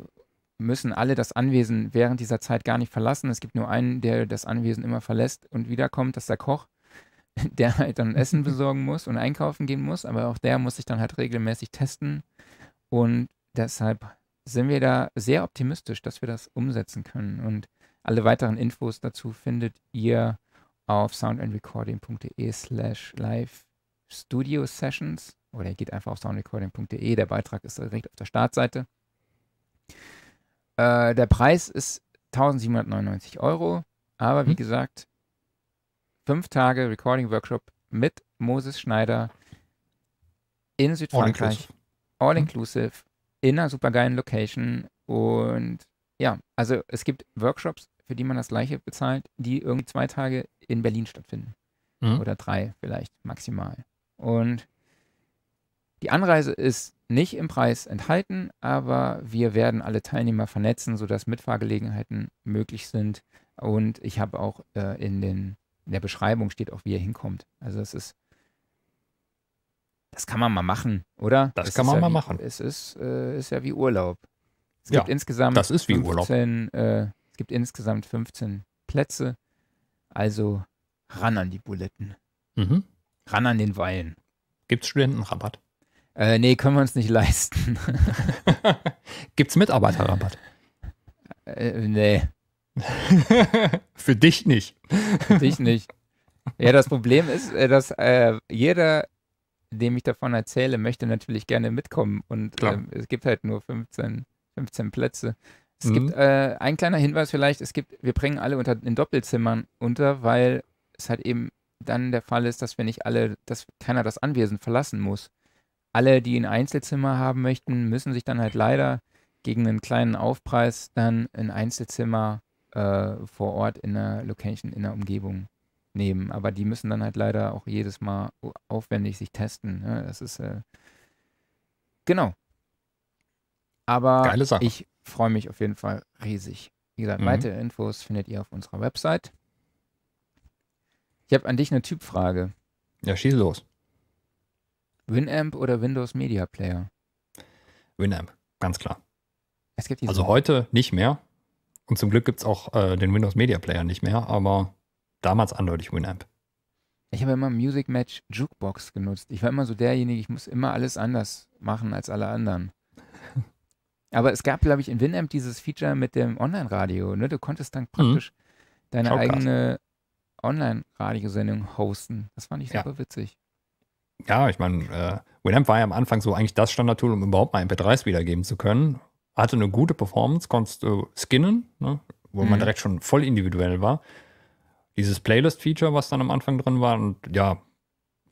müssen alle das Anwesen während dieser Zeit gar nicht verlassen. Es gibt nur einen, der das Anwesen immer verlässt und wiederkommt, das ist der Koch, der halt dann Essen besorgen muss und einkaufen gehen muss, aber auch der muss sich dann halt regelmäßig testen. Und deshalb sind wir da sehr optimistisch, dass wir das umsetzen können. Und alle weiteren Infos dazu findet ihr auf soundandrecording.de slash live studio sessions. Oder ihr geht einfach auf soundrecording.de. Der Beitrag ist direkt auf der Startseite. Äh, der Preis ist 1799 Euro. Aber wie hm. gesagt, fünf Tage Recording Workshop mit Moses Schneider in Südfrankreich. All inclusive. All mhm. -inclusive in einer supergeilen Location. Und ja, also es gibt Workshops, für die man das gleiche bezahlt, die irgendwie zwei Tage in Berlin stattfinden. Mhm. Oder drei vielleicht maximal. Und die Anreise ist nicht im Preis enthalten, aber wir werden alle Teilnehmer vernetzen, sodass Mitfahrgelegenheiten möglich sind. Und ich habe auch äh, in, den, in der Beschreibung steht auch, wie ihr hinkommt. Also es ist, das kann man mal machen, oder? Das es kann man ja mal wie, machen. Es ist, äh, ist ja wie Urlaub. Es ja, gibt insgesamt das ist wie 15, Urlaub. Äh, es gibt insgesamt 15 Plätze. Also ran an die Buletten. Mhm. Ran an den Weilen. Gibt es Studentenrabatt? Äh, nee, können wir uns nicht leisten. Gibt es Mitarbeiterrabatt? Äh, nee. Für dich nicht. Für dich nicht. Ja, das Problem ist, äh, dass äh, jeder, dem ich davon erzähle, möchte natürlich gerne mitkommen. Und äh, es gibt halt nur 15, 15 Plätze. Es mhm. gibt äh, ein kleiner Hinweis vielleicht, es gibt, wir bringen alle unter, in Doppelzimmern unter, weil es halt eben dann der Fall ist, dass wir nicht alle, dass keiner das Anwesen verlassen muss alle, die ein Einzelzimmer haben möchten, müssen sich dann halt leider gegen einen kleinen Aufpreis dann ein Einzelzimmer äh, vor Ort in der Location, in der Umgebung nehmen. Aber die müssen dann halt leider auch jedes Mal aufwendig sich testen. Ne? Das ist äh, genau. Aber ich freue mich auf jeden Fall riesig. Wie gesagt, mhm. weitere Infos findet ihr auf unserer Website. Ich habe an dich eine Typfrage. Ja, schieß los. Winamp oder Windows Media Player? Winamp, ganz klar. also heute nicht mehr. Und zum Glück gibt es auch äh, den Windows Media Player nicht mehr, aber damals eindeutig Winamp. Ich habe immer Music Match Jukebox genutzt. Ich war immer so derjenige, ich muss immer alles anders machen als alle anderen. aber es gab, glaube ich, in Winamp dieses Feature mit dem Online-Radio. Ne? Du konntest dann mhm. praktisch mhm. deine Schaukast. eigene Online-Radiosendung hosten. Das fand ich super ja. witzig ja, ich meine, äh, Winamp war ja am Anfang so eigentlich das Standardtool, um überhaupt mal MP3s wiedergeben zu können. Hatte eine gute Performance, konntest du skinnen, ne? wo mhm. man direkt schon voll individuell war. Dieses Playlist-Feature, was dann am Anfang drin war, und ja,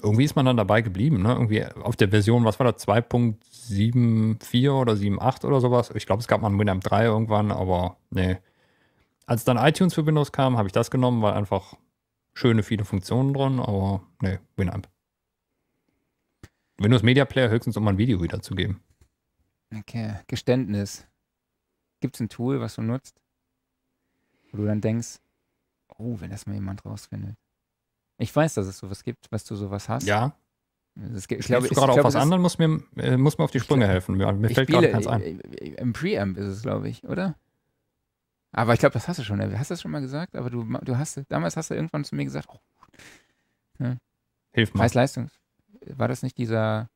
irgendwie ist man dann dabei geblieben. Ne? Irgendwie auf der Version, was war das, 2.74 oder 7.8 oder sowas? Ich glaube, es gab mal ein Winamp 3 irgendwann, aber nee. Als dann iTunes für Windows kam, habe ich das genommen, weil einfach schöne, viele Funktionen drin, aber nee, Winamp. Windows Media Player höchstens, um ein Video wiederzugeben. Okay, Geständnis. Gibt es ein Tool, was du nutzt, wo du dann denkst, oh, wenn das mal jemand rausfindet. Ich weiß, dass es sowas gibt, was du sowas hast. Ja. Das, ich glaube, du gerade auf was anderes muss mir, äh, muss mir auf die Sprünge glaub, helfen. Mir, mir fällt gerade keins ein. Im Preamp ist es, glaube ich, oder? Aber ich glaube, das hast du schon. Ne? Hast du das schon mal gesagt? Aber du, du hast damals hast du irgendwann zu mir gesagt, oh. ja. Hilf mal. Preis-Leistungs war das nicht dieser,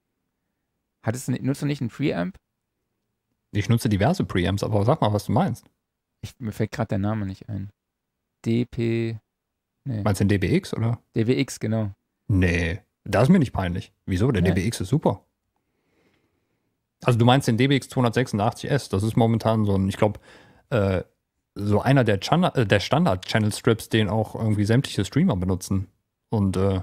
hattest du, nutzt du nicht einen Preamp? Ich nutze diverse Preamps, aber sag mal, was du meinst. Ich, mir fällt gerade der Name nicht ein. DP. Nee. Meinst du den DBX oder? DBX, genau. Nee, das ist mir nicht peinlich. Wieso? Der nee. DBX ist super. Also du meinst den DBX 286S, das ist momentan so ein, ich glaube, äh, so einer der, Chana äh, der Standard-Channel-Strips, den auch irgendwie sämtliche Streamer benutzen. Und äh,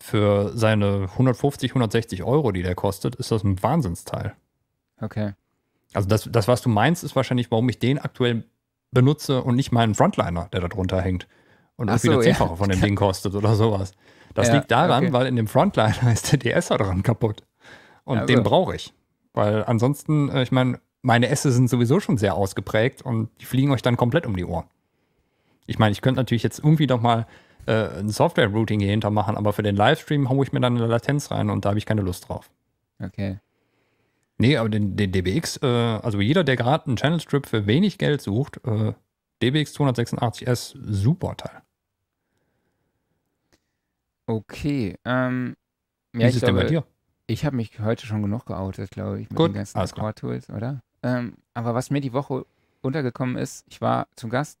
für seine 150, 160 Euro, die der kostet, ist das ein Wahnsinnsteil. Okay. Also das, das, was du meinst, ist wahrscheinlich, warum ich den aktuell benutze und nicht meinen Frontliner, der da drunter hängt und Ach so, wieder zehnfache ja. von dem Ding kostet oder sowas. Das ja, liegt daran, okay. weil in dem Frontliner ist der DS dran kaputt. Und ja, den brauche ich. Weil ansonsten, äh, ich meine, meine Esse sind sowieso schon sehr ausgeprägt und die fliegen euch dann komplett um die Ohren. Ich meine, ich könnte natürlich jetzt irgendwie doch mal äh, ein Software-Routing hier hinter machen, aber für den Livestream haue ich mir dann eine Latenz rein und da habe ich keine Lust drauf. Okay. Nee, aber den, den DBX, äh, also jeder, der gerade einen Channel Strip für wenig Geld sucht, äh, DBX 286S, super Teil. Okay. Ähm, ja, Wie ist es denn bei dir? Ich habe mich heute schon genug geoutet, glaube ich, mit Gut, den ganzen Core-Tools, oder? Ähm, aber was mir die Woche untergekommen ist, ich war zu Gast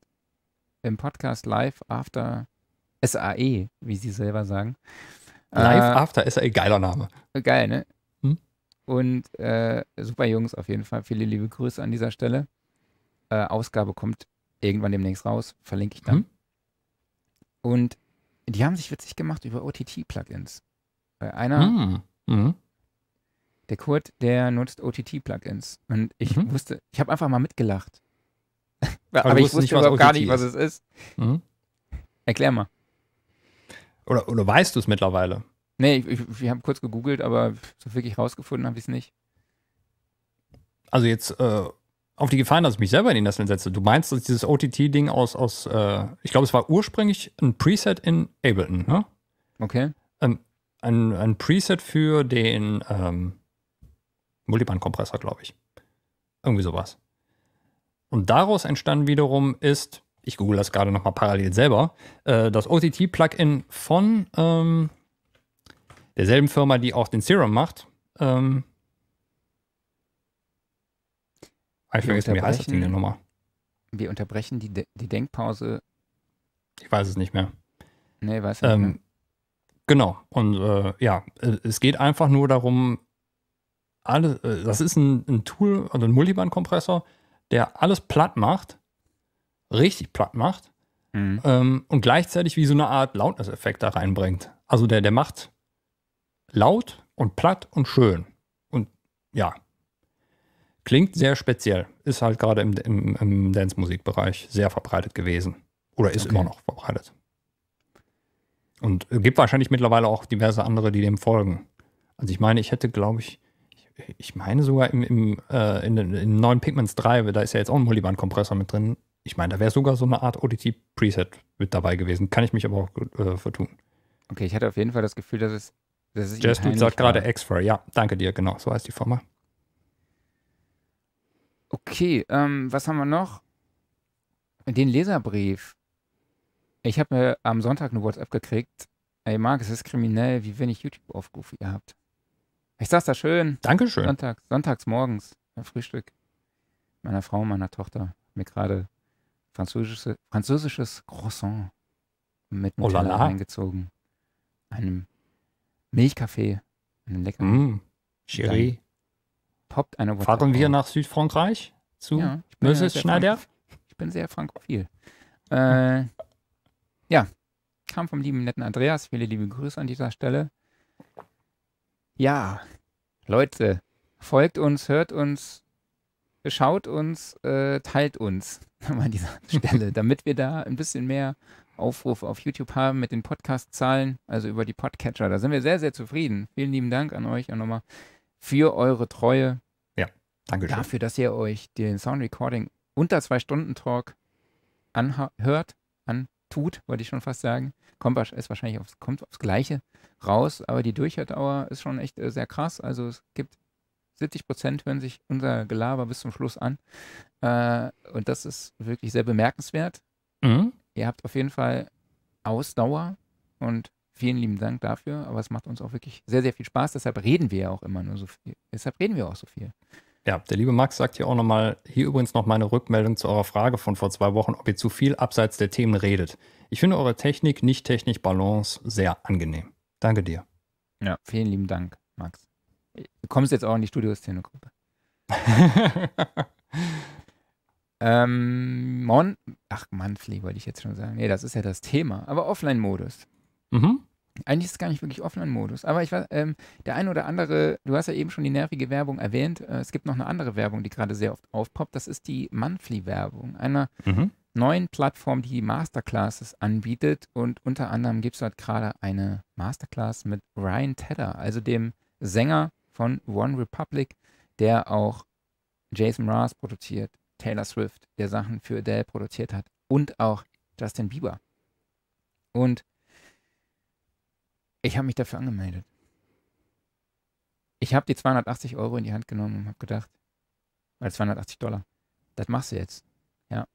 im Podcast live after SAE, wie sie selber sagen. Live äh, After SAE, geiler Name. Geil, ne? Hm? Und äh, super Jungs auf jeden Fall. Viele liebe Grüße an dieser Stelle. Äh, Ausgabe kommt irgendwann demnächst raus, verlinke ich dann. Hm? Und die haben sich witzig gemacht über OTT-Plugins. Weil einer, hm. Mhm. der Kurt, der nutzt OTT-Plugins. Und ich mhm. wusste, ich habe einfach mal mitgelacht. Aber, Aber ich wusste nicht, überhaupt gar nicht, was es ist. Mhm. Erklär mal. Oder, oder weißt du es mittlerweile? Nee, ich, ich, wir haben kurz gegoogelt, aber so wirklich rausgefunden habe ich es nicht. Also jetzt äh, auf die Gefahren, dass ich mich selber in die Nesseln setze. Du meinst, dass dieses OTT-Ding aus, aus äh, ich glaube, es war ursprünglich ein Preset in Ableton, ne? Okay. Ähm, ein, ein Preset für den ähm, Multiband-Kompressor, glaube ich. Irgendwie sowas. Und daraus entstanden wiederum ist ich google das gerade nochmal parallel selber, äh, das OTT-Plugin von ähm, derselben Firma, die auch den Serum macht. Ähm, ich vergesse, wie heißt das Ding denn nochmal? Wir unterbrechen die, De die Denkpause. Ich weiß es nicht mehr. Nee, weiß ich ähm, nicht mehr. Genau. Und äh, ja, äh, es geht einfach nur darum, alles, äh, das ist ein, ein Tool, also ein Multiband-Kompressor, der alles platt macht richtig platt macht mhm. ähm, und gleichzeitig wie so eine Art Loudness-Effekt da reinbringt. Also der, der macht laut und platt und schön. Und ja, klingt sehr speziell. Ist halt gerade im, im, im Dance-Musikbereich sehr verbreitet gewesen. Oder ist okay. immer noch verbreitet. Und gibt wahrscheinlich mittlerweile auch diverse andere, die dem folgen. Also ich meine, ich hätte, glaube ich, ich meine sogar im, im, äh, in, in, neuen Pigments 3, da ist ja jetzt auch ein Multiband-Kompressor mit drin, ich meine, da wäre sogar so eine Art ODT-Preset mit dabei gewesen. Kann ich mich aber auch äh, vertun. Okay, ich hatte auf jeden Fall das Gefühl, dass es. Dass es Jess sagt gerade Exfer, ja, danke dir, genau, so heißt die Firma. Okay, ähm, was haben wir noch? Den Leserbrief. Ich habe mir am Sonntag eine WhatsApp gekriegt. Ey, Marc, es ist kriminell, wie wenig YouTube-Aufrufe ihr habt. Ich saß da schön. Dankeschön. Sonntags, sonntags morgens beim Frühstück. Meiner Frau und meiner Tochter. Mir gerade französische, französisches Croissant mit oh, Nutella oh eingezogen, einem Milchkaffee, einem leckeren. Mm, Chérie. Poppt eine Wodka Fahren wir nach Südfrankreich zu ja, Moses ja Schneider? Frank ich bin sehr frankophil. Äh, ja, kam vom lieben netten Andreas. Viele liebe Grüße an dieser Stelle. Ja, Leute, folgt uns, hört uns, schaut uns, äh, teilt uns an dieser Stelle, damit wir da ein bisschen mehr Aufrufe auf YouTube haben mit den Podcast-Zahlen, also über die Podcatcher. Da sind wir sehr, sehr zufrieden. Vielen lieben Dank an euch auch nochmal für eure Treue. Ja, danke schön. Dafür, dass ihr euch den Sound Recording unter zwei Stunden Talk anhört, antut, wollte ich schon fast sagen. Kommt ist wahrscheinlich aufs, kommt aufs Gleiche raus, aber die Durchhördauer ist schon echt äh, sehr krass. Also es gibt 70 Prozent hören sich unser Gelaber bis zum Schluss an. Äh, und das ist wirklich sehr bemerkenswert. Mhm. Ihr habt auf jeden Fall Ausdauer und vielen lieben Dank dafür. Aber es macht uns auch wirklich sehr, sehr viel Spaß. Deshalb reden wir ja auch immer nur so viel. Deshalb reden wir auch so viel. Ja, der liebe Max sagt hier auch nochmal, hier übrigens noch meine Rückmeldung zu eurer Frage von vor zwei Wochen, ob ihr zu viel abseits der Themen redet. Ich finde eure Technik, nicht Technik, Balance sehr angenehm. Danke dir. Ja, vielen lieben Dank, Max. Du kommst jetzt auch in die Studioszene-Gruppe. ähm, Mon Ach, Monthly wollte ich jetzt schon sagen. Nee, das ist ja das Thema. Aber Offline-Modus. Mhm. Eigentlich ist es gar nicht wirklich Offline-Modus. Aber ich weiß, ähm, der eine oder andere, du hast ja eben schon die nervige Werbung erwähnt. Äh, es gibt noch eine andere Werbung, die gerade sehr oft aufpoppt. Das ist die Monthly-Werbung. Einer mhm. neuen Plattform, die Masterclasses anbietet. Und unter anderem gibt es dort gerade eine Masterclass mit Ryan Tedder, also dem Sänger von OneRepublic, der auch Jason Mraz produziert, Taylor Swift, der Sachen für Adele produziert hat und auch Justin Bieber. Und ich habe mich dafür angemeldet. Ich habe die 280 Euro in die Hand genommen und habe gedacht, weil 280 Dollar, das machst du jetzt. Ja.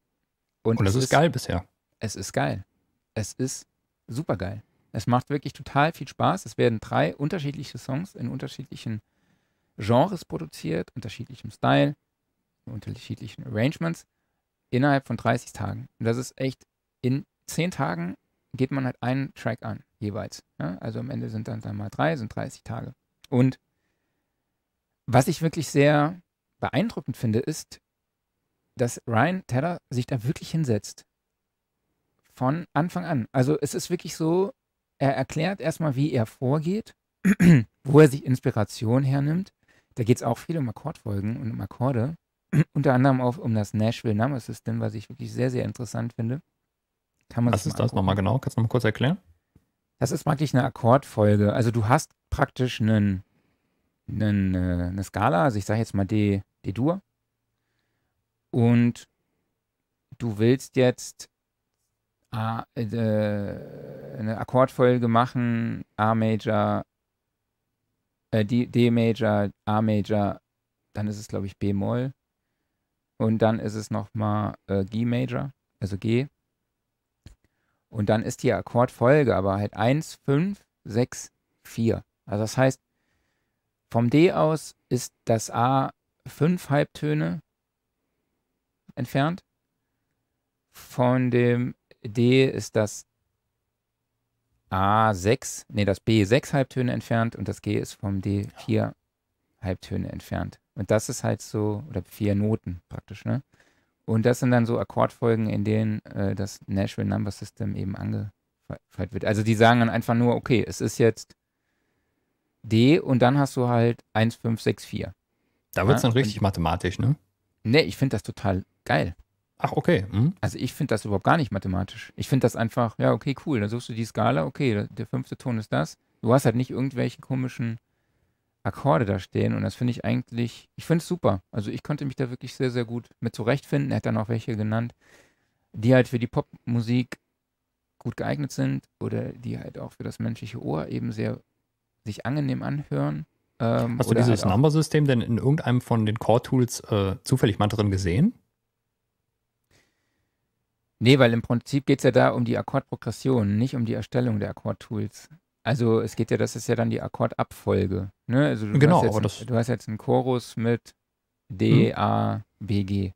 Und, und das ist, ist geil bisher. Es ist geil. Es ist super geil. Es macht wirklich total viel Spaß. Es werden drei unterschiedliche Songs in unterschiedlichen Genres produziert, unterschiedlichem Style, unterschiedlichen Arrangements innerhalb von 30 Tagen. Und das ist echt, in 10 Tagen geht man halt einen Track an, jeweils. Ja? Ne? Also am Ende sind dann, dann mal drei, sind 30 Tage. Und was ich wirklich sehr beeindruckend finde, ist, dass Ryan Teller sich da wirklich hinsetzt. Von Anfang an. Also es ist wirklich so, er erklärt erstmal, wie er vorgeht, wo er sich Inspiration hernimmt, da geht es auch viel um Akkordfolgen und um Akkorde. Unter anderem auch um das Nashville Number System, was ich wirklich sehr, sehr interessant finde. Kann man was ist das nochmal genau? Kannst du nochmal kurz erklären? Das ist praktisch eine Akkordfolge. Also du hast praktisch einen, einen, äh, eine Skala, also ich sage jetzt mal D, D-Dur. Und du willst jetzt äh, eine Akkordfolge machen, A Major, äh, D, D Major, A Major, dann ist es, glaube ich, B-Moll. Und dann ist es nochmal äh, G Major, also G. Und dann ist die Akkordfolge aber halt 1, 5, 6, 4. Also das heißt, vom D aus ist das A fünf Halbtöne entfernt. Von dem D ist das A6, nee, das B 6 Halbtöne entfernt und das G ist vom D 4 Halbtöne entfernt. Und das ist halt so, oder vier Noten praktisch, ne? Und das sind dann so Akkordfolgen, in denen äh, das Nashville Number System eben angefeilt wird. Also die sagen dann einfach nur, okay, es ist jetzt D und dann hast du halt 1, 5, 6, 4. Da wird es ja? dann richtig und, mathematisch, ne? Ne, ich finde das total geil. Ach, okay. Hm. Also ich finde das überhaupt gar nicht mathematisch. Ich finde das einfach, ja, okay, cool. Dann suchst du die Skala, okay, der fünfte Ton ist das. Du hast halt nicht irgendwelche komischen Akkorde da stehen und das finde ich eigentlich, ich finde es super. Also ich konnte mich da wirklich sehr, sehr gut mit zurechtfinden. Er hat dann auch welche genannt, die halt für die Popmusik gut geeignet sind oder die halt auch für das menschliche Ohr eben sehr sich angenehm anhören. Ähm, Hast du dieses halt Number-System denn in irgendeinem von den Core-Tools äh, zufällig mal drin gesehen? Nee, weil im Prinzip geht es ja da um die Akkordprogression, nicht um die Erstellung der Akkordtools. Also es geht ja, das ist ja dann die Akkordabfolge. Ne? Also du genau, hast jetzt, du hast jetzt einen Chorus mit D, hm. A, B, G.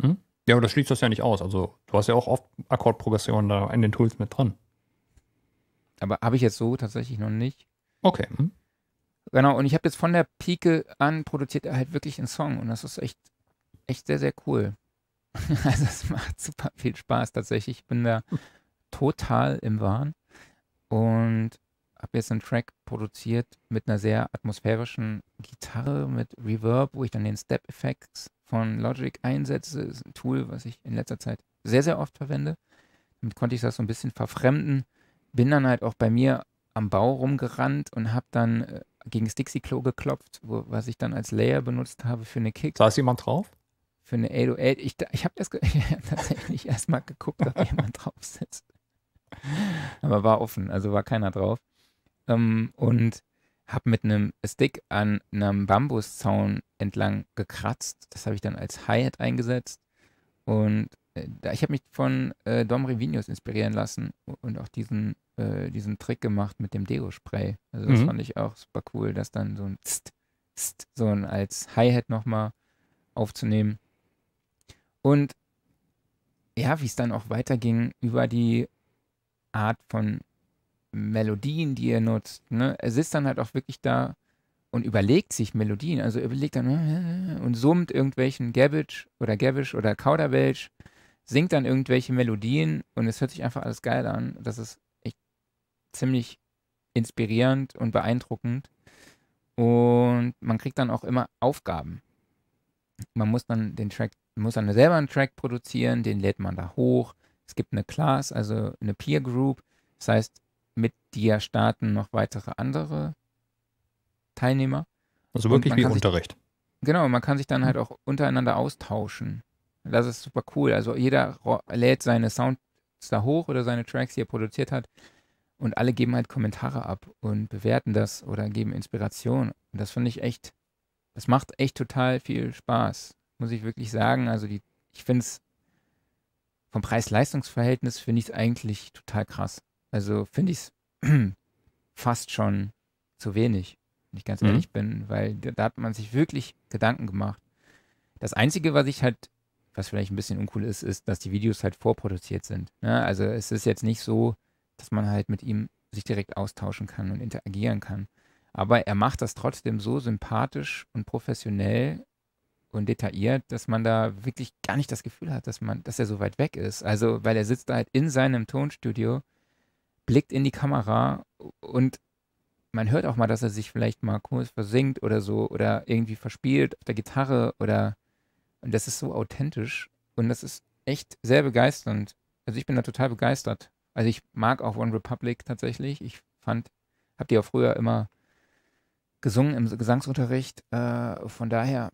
Hm? Ja, aber das schließt das ja nicht aus. Also du hast ja auch oft Akkordprogressionen da in den Tools mit dran. Aber habe ich jetzt so tatsächlich noch nicht. Okay. Hm. Genau, und ich habe jetzt von der Pike an produziert er halt wirklich einen Song und das ist echt, echt sehr, sehr cool. Also es macht super viel Spaß tatsächlich. Ich bin da total im Wahn und habe jetzt einen Track produziert mit einer sehr atmosphärischen Gitarre, mit Reverb, wo ich dann den Step Effects von Logic einsetze. Das ist ein Tool, was ich in letzter Zeit sehr, sehr oft verwende. Damit konnte ich das so ein bisschen verfremden. Bin dann halt auch bei mir am Bau rumgerannt und habe dann äh, gegen das Dixie-Klo geklopft, wo, was ich dann als Layer benutzt habe für eine Kick. Saß jemand drauf? für eine 808. Ich, ich habe das ich hab tatsächlich erstmal geguckt, ob jemand drauf sitzt. Aber war offen, also war keiner drauf. Ähm, und habe mit einem Stick an einem Bambuszaun entlang gekratzt. Das habe ich dann als Hi-Hat eingesetzt. Und äh, ich habe mich von äh, Dom Revinius inspirieren lassen und auch diesen, äh, diesen Trick gemacht mit dem Deo-Spray. Also das mhm. fand ich auch super cool, dass dann so ein Tst, Tst, so ein als Hi-Hat nochmal aufzunehmen. Und ja, wie es dann auch weiterging über die Art von Melodien, die er nutzt. Ne? Er sitzt dann halt auch wirklich da und überlegt sich Melodien. Also er überlegt dann äh, und summt irgendwelchen Gabbage oder Gabbage oder Kauderwelsch, singt dann irgendwelche Melodien und es hört sich einfach alles geil an. Das ist echt ziemlich inspirierend und beeindruckend. Und man kriegt dann auch immer Aufgaben. Man muss dann den Track muss dann selber einen Track produzieren, den lädt man da hoch. Es gibt eine Class, also eine Peer Group. Das heißt, mit dir starten noch weitere andere Teilnehmer. Also wirklich wie Unterricht. Sich, genau, man kann sich dann mhm. halt auch untereinander austauschen. Das ist super cool. Also jeder lädt seine Sounds da hoch oder seine Tracks, die er produziert hat. Und alle geben halt Kommentare ab und bewerten das oder geben Inspiration. Und das finde ich echt, das macht echt total viel Spaß muss ich wirklich sagen. Also die, ich finde es vom Preis-Leistungs-Verhältnis finde ich es eigentlich total krass. Also finde ich es fast schon zu wenig, wenn ich ganz mhm. ehrlich bin, weil da, da, hat man sich wirklich Gedanken gemacht. Das Einzige, was ich halt, was vielleicht ein bisschen uncool ist, ist, dass die Videos halt vorproduziert sind. Ne? Also es ist jetzt nicht so, dass man halt mit ihm sich direkt austauschen kann und interagieren kann. Aber er macht das trotzdem so sympathisch und professionell und detailliert, dass man da wirklich gar nicht das Gefühl hat, dass man, dass er so weit weg ist. Also, weil er sitzt da halt in seinem Tonstudio, blickt in die Kamera und man hört auch mal, dass er sich vielleicht mal kurz versinkt oder so oder irgendwie verspielt auf der Gitarre oder und das ist so authentisch und das ist echt sehr begeisternd. Also ich bin da total begeistert. Also ich mag auch One Republic tatsächlich. Ich fand, hab die auch früher immer gesungen im Gesangsunterricht. Äh, von daher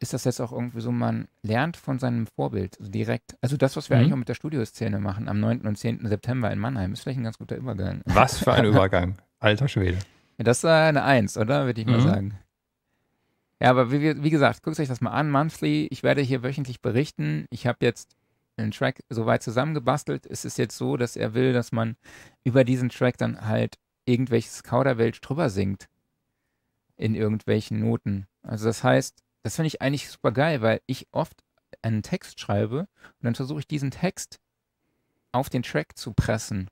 ist das jetzt auch irgendwie so, man lernt von seinem Vorbild also direkt. Also das, was wir mhm. eigentlich auch mit der Studioszene machen am 9. und 10. September in Mannheim, ist vielleicht ein ganz guter Übergang. Was für ein Übergang. Alter Schwede. Ja, das ist eine Eins, oder? Würde ich mal mhm. sagen. Ja, aber wie, wie gesagt, guckt euch das mal an, monthly. Ich werde hier wöchentlich berichten. Ich habe jetzt einen Track soweit zusammengebastelt. Es ist jetzt so, dass er will, dass man über diesen Track dann halt irgendwelches Kauderwelsch drüber singt. In irgendwelchen Noten. Also das heißt, das finde ich eigentlich super geil, weil ich oft einen Text schreibe und dann versuche ich diesen Text auf den Track zu pressen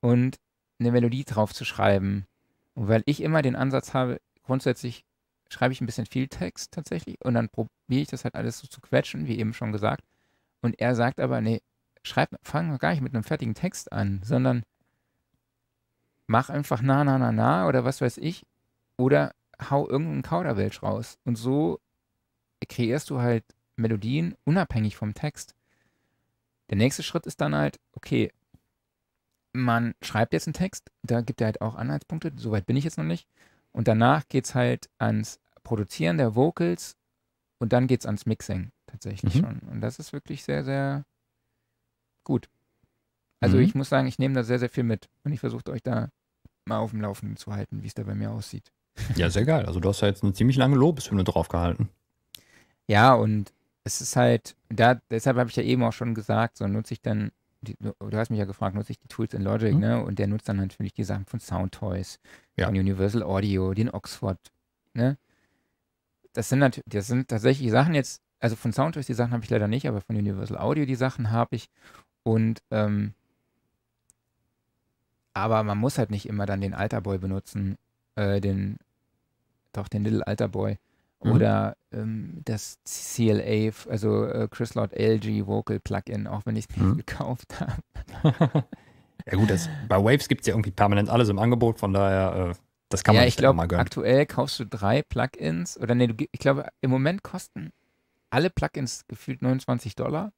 und eine Melodie drauf zu schreiben. Und weil ich immer den Ansatz habe, grundsätzlich schreibe ich ein bisschen viel Text tatsächlich und dann probiere ich das halt alles so zu quetschen, wie eben schon gesagt. Und er sagt aber, nee, schreib, fang mal gar nicht mit einem fertigen Text an, sondern mach einfach na, na, na, na oder was weiß ich. Oder hau irgendeinen Kauderwelsch raus. Und so kreierst du halt Melodien unabhängig vom Text. Der nächste Schritt ist dann halt, okay, man schreibt jetzt einen Text, da gibt er halt auch Anhaltspunkte, soweit bin ich jetzt noch nicht. Und danach geht es halt ans Produzieren der Vocals und dann geht es ans Mixing tatsächlich mhm. schon. Und das ist wirklich sehr, sehr gut. Also mhm. ich muss sagen, ich nehme da sehr, sehr viel mit und ich versuche euch da mal auf dem Laufenden zu halten, wie es da bei mir aussieht. Ja, sehr geil. Also du hast ja jetzt eine ziemlich lange Lobeshymne draufgehalten. Ja, und es ist halt, da, deshalb habe ich ja eben auch schon gesagt, so nutze ich dann, die, du hast mich ja gefragt, nutze ich die Tools in Logic, mhm. ne? Und der nutzt dann natürlich die Sachen von Soundtoys, ja. von Universal Audio, den Oxford, ne? Das sind natürlich, das sind tatsächlich Sachen jetzt, also von Soundtoys die Sachen habe ich leider nicht, aber von Universal Audio die Sachen habe ich. Und ähm, aber man muss halt nicht immer dann den Alterboy benutzen äh, den, doch, den Little Alter Boy. Mhm. Oder ähm, das CLA, also äh, Chris Lord LG Vocal Plugin, auch wenn ich es nicht mhm. gekauft habe. ja, gut, das, bei Waves gibt es ja irgendwie permanent alles im Angebot, von daher, äh, das kann man nicht ich glaub, mal gönnen. Aktuell kaufst du drei Plugins, oder nee, du, ich glaube, im Moment kosten alle Plugins gefühlt 29 Dollar.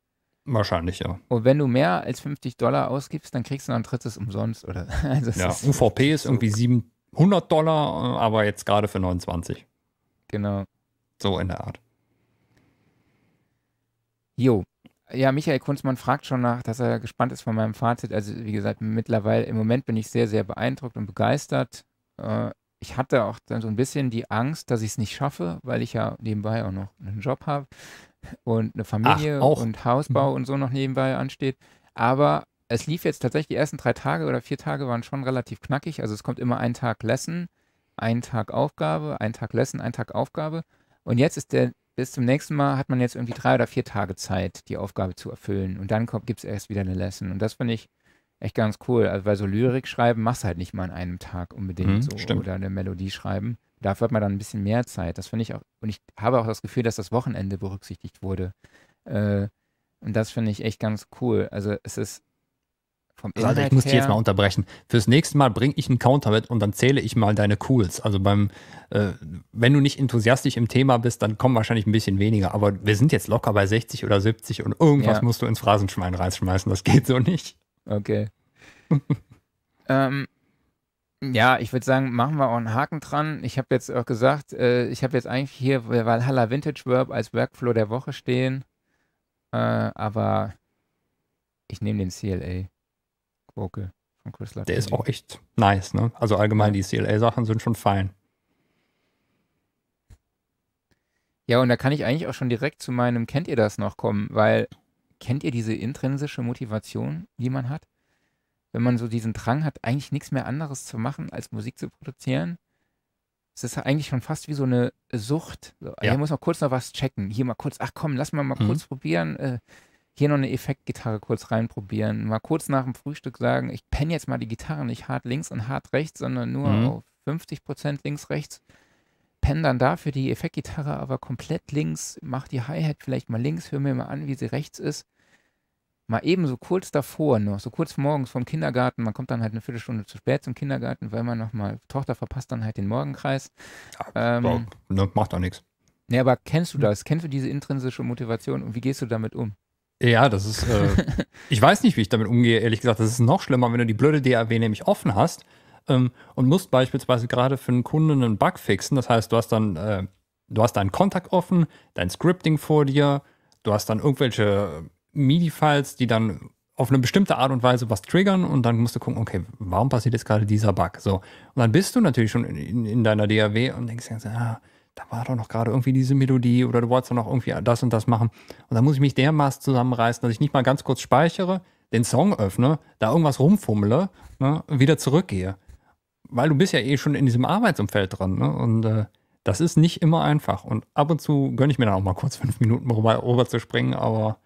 Wahrscheinlich, ja. Und wenn du mehr als 50 Dollar ausgibst, dann kriegst du noch ein drittes umsonst, oder? Also ja, ist UVP ist irgendwie so. 7 100 Dollar, äh, aber jetzt gerade für 29. Genau. So in der Art. Jo. Ja, Michael Kunzmann fragt schon nach, dass er gespannt ist von meinem Fazit. Also, wie gesagt, mittlerweile, im Moment bin ich sehr, sehr beeindruckt und begeistert. Äh, ich hatte auch dann so ein bisschen die Angst, dass ich es nicht schaffe, weil ich ja nebenbei auch noch einen Job habe und eine Familie Ach, und Hausbau mhm. und so noch nebenbei ansteht. Aber es lief jetzt tatsächlich die ersten drei Tage oder vier Tage waren schon relativ knackig. Also es kommt immer ein Tag Lesson, ein Tag Aufgabe, ein Tag Lesson, ein Tag Aufgabe. Und jetzt ist der, bis zum nächsten Mal hat man jetzt irgendwie drei oder vier Tage Zeit, die Aufgabe zu erfüllen. Und dann gibt es erst wieder eine Lesson. Und das finde ich echt ganz cool. Also weil so Lyrik schreiben machst du halt nicht mal an einem Tag unbedingt mhm, so stimmt. oder eine Melodie schreiben. Dafür hat man dann ein bisschen mehr Zeit. Das finde ich auch, und ich habe auch das Gefühl, dass das Wochenende berücksichtigt wurde. Äh, und das finde ich echt ganz cool. Also es ist vom also Inhalt also ich muss dich jetzt mal unterbrechen. Fürs nächste Mal bringe ich einen Counter mit und dann zähle ich mal deine Cools. Also beim, äh, wenn du nicht enthusiastisch im Thema bist, dann kommen wahrscheinlich ein bisschen weniger. Aber wir sind jetzt locker bei 60 oder 70 und irgendwas ja. musst du ins Phrasenschwein reinschmeißen. Das geht so nicht. Okay. ähm, ja, ich würde sagen, machen wir auch einen Haken dran. Ich habe jetzt auch gesagt, äh, ich habe jetzt eigentlich hier Valhalla Vintage Verb als Workflow der Woche stehen. Äh, aber ich nehme den CLA. Vocal von Chris Lafferty. Der ist auch echt nice, ne? Also allgemein, die CLA-Sachen sind schon fein. Ja, und da kann ich eigentlich auch schon direkt zu meinem Kennt ihr das noch kommen, weil kennt ihr diese intrinsische Motivation, die man hat? Wenn man so diesen Drang hat, eigentlich nichts mehr anderes zu machen, als Musik zu produzieren, es ist eigentlich schon fast wie so eine Sucht. So, ja. Hier muss man kurz noch was checken. Hier mal kurz, ach komm, lass mal mal mhm. kurz probieren. Äh, hier noch eine Effektgitarre kurz reinprobieren, mal kurz nach dem Frühstück sagen, ich penne jetzt mal die Gitarre nicht hart links und hart rechts, sondern nur mhm. auf 50 Prozent links, rechts. Penne dann dafür die Effektgitarre aber komplett links, mach die Hi-Hat vielleicht mal links, hör mir mal an, wie sie rechts ist. Mal eben so kurz davor noch, so kurz morgens vom Kindergarten, man kommt dann halt eine Viertelstunde zu spät zum Kindergarten, weil man nochmal, Tochter verpasst dann halt den Morgenkreis. ähm, ne, macht auch nichts. Ja, aber kennst du hm. das? Kennst du diese intrinsische Motivation und wie gehst du damit um? Ja, das ist. Äh, ich weiß nicht, wie ich damit umgehe, ehrlich gesagt. Das ist noch schlimmer, wenn du die blöde DAW nämlich offen hast ähm, und musst beispielsweise gerade für einen Kunden einen Bug fixen. Das heißt, du hast dann, äh, du hast deinen Kontakt offen, dein Scripting vor dir, du hast dann irgendwelche MIDI-Files, die dann auf eine bestimmte Art und Weise was triggern und dann musst du gucken, okay, warum passiert jetzt gerade dieser Bug? So. Und dann bist du natürlich schon in, in deiner DAW und denkst, dir, ah, da war doch noch gerade irgendwie diese Melodie oder du wolltest doch noch irgendwie das und das machen. Und da muss ich mich dermaßen zusammenreißen, dass ich nicht mal ganz kurz speichere, den Song öffne, da irgendwas rumfummle, ne, wieder zurückgehe. Weil du bist ja eh schon in diesem Arbeitsumfeld dran. Ne? Und äh, das ist nicht immer einfach. Und ab und zu gönne ich mir dann auch mal kurz fünf Minuten rüber, rüber zu springen, aber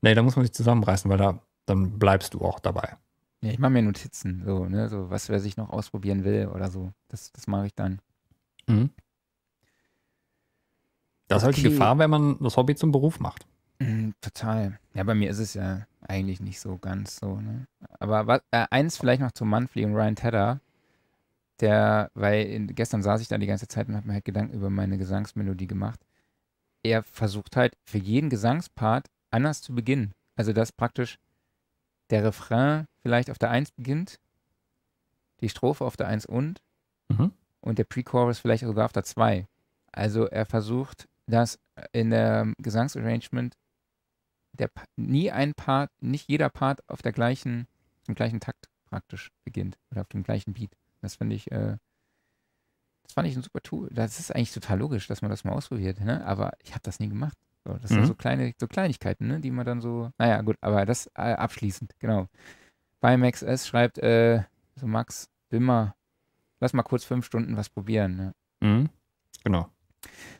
nee, da muss man sich zusammenreißen, weil da, dann bleibst du auch dabei. Ja, ich mache mir Notizen, so, ne, so was wer sich noch ausprobieren will oder so. Das, das mache ich dann. Mhm. Das okay. ist halt die Gefahr, wenn man das Hobby zum Beruf macht. Mhm, total. Ja, bei mir ist es ja eigentlich nicht so ganz so. Ne? Aber was, äh, eins vielleicht noch zu Manfly und Ryan Tedder. Der, weil in, gestern saß ich da die ganze Zeit und habe mir halt Gedanken über meine Gesangsmelodie gemacht. Er versucht halt für jeden Gesangspart anders zu beginnen. Also, dass praktisch der Refrain vielleicht auf der 1 beginnt, die Strophe auf der 1 und mhm. und der Pre-Chorus vielleicht sogar auf der 2. Also, er versucht dass äh, in der ähm, Gesangsarrangement der, nie ein Part, nicht jeder Part auf der gleichen, im gleichen Takt praktisch beginnt oder auf dem gleichen Beat. Das finde ich, äh, das fand ich ein super Tool. Das ist eigentlich total logisch, dass man das mal ausprobiert, ne? aber ich habe das nie gemacht. So, das mhm. sind so kleine, so Kleinigkeiten, ne? die man dann so, naja, gut, aber das äh, abschließend, genau. Bei Max S schreibt, äh, so Max, will mal, lass mal kurz fünf Stunden was probieren. Ne? Mhm. Genau.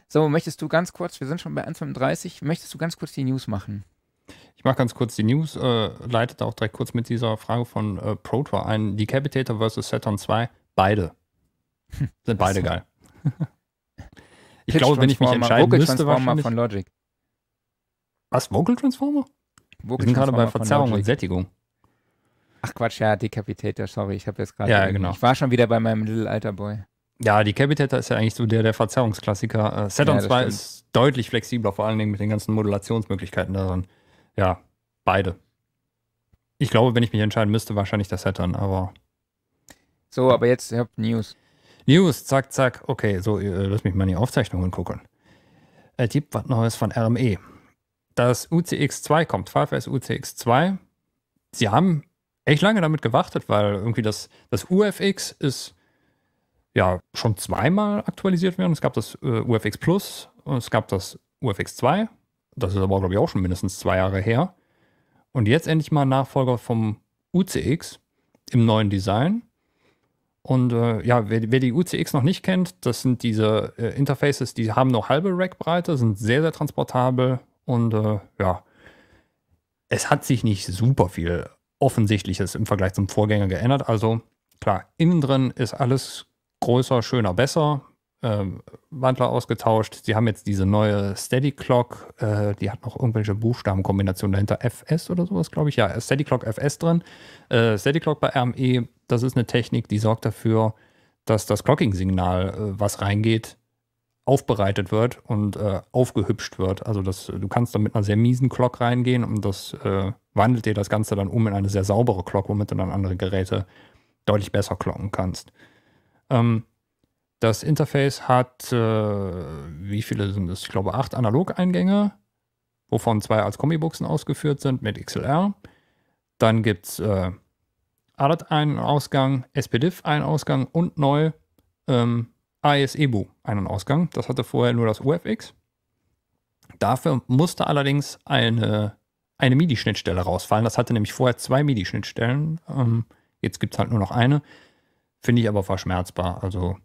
So, möchtest du ganz kurz, wir sind schon bei 1,35, möchtest du ganz kurz die News machen? Ich mache ganz kurz die News, äh, leitet auch direkt kurz mit dieser Frage von äh, Protor ein. Decapitator vs. Saturn 2, beide. Hm, sind beide geil. ich glaube, wenn ich mich entscheiden Vocal müsste, Transformer von Logic. Was, Vocal Transformer? Vocal Wir sind gerade bei Verzerrung und Sättigung. Ach Quatsch, ja, Decapitator, sorry, ich habe jetzt gerade. Ja, genau. Ich war schon wieder bei meinem Little Alter Boy. Ja, die Capitator ist ja eigentlich so der, der Verzerrungsklassiker. Äh, Set ja, 2 ist deutlich flexibler, vor allen Dingen mit den ganzen Modulationsmöglichkeiten darin. Ja, beide. Ich glaube, wenn ich mich entscheiden müsste, wahrscheinlich das Saturn, aber. So, aber jetzt habt News. News, zack, zack. Okay, so, äh, lass mich mal in die Aufzeichnungen gucken. Es äh, gibt was Neues von RME. Das UCX2 kommt, Fireflies UCX2. Sie haben echt lange damit gewartet, weil irgendwie das, das UFX ist ja schon zweimal aktualisiert werden. Es gab das äh, UFX Plus und es gab das UFX 2. Das ist aber, glaube ich, auch schon mindestens zwei Jahre her. Und jetzt endlich mal Nachfolger vom UCX im neuen Design. Und äh, ja, wer, wer, die UCX noch nicht kennt, das sind diese äh, Interfaces, die haben nur halbe Rackbreite, sind sehr, sehr transportabel und äh, ja, es hat sich nicht super viel Offensichtliches im Vergleich zum Vorgänger geändert. Also klar, innen drin ist alles größer, schöner, besser. Ähm, Wandler ausgetauscht. Sie haben jetzt diese neue Steady Clock, äh, die hat noch irgendwelche Buchstabenkombinationen dahinter, FS oder sowas, glaube ich. Ja, Steady Clock FS drin. Äh, Steady Clock bei RME, das ist eine Technik, die sorgt dafür, dass das Clocking-Signal, äh, was reingeht, aufbereitet wird und äh, aufgehübscht wird. Also das, du kannst da mit einer sehr miesen Clock reingehen und das äh, wandelt dir das Ganze dann um in eine sehr saubere Clock, womit du dann andere Geräte deutlich besser clocken kannst. Ähm, das Interface hat, äh, wie viele sind es? Ich glaube, acht Analog-Eingänge, wovon zwei als Kombibuchsen ausgeführt sind mit XLR. Dann gibt es äh, ADAT einen Ausgang, SPDIF einen Ausgang und neu ähm, AES-EBU einen Ausgang. Das hatte vorher nur das UFX. Dafür musste allerdings eine, eine MIDI-Schnittstelle rausfallen. Das hatte nämlich vorher zwei MIDI-Schnittstellen. Ähm, jetzt gibt es halt nur noch eine. Finde ich aber verschmerzbar. Also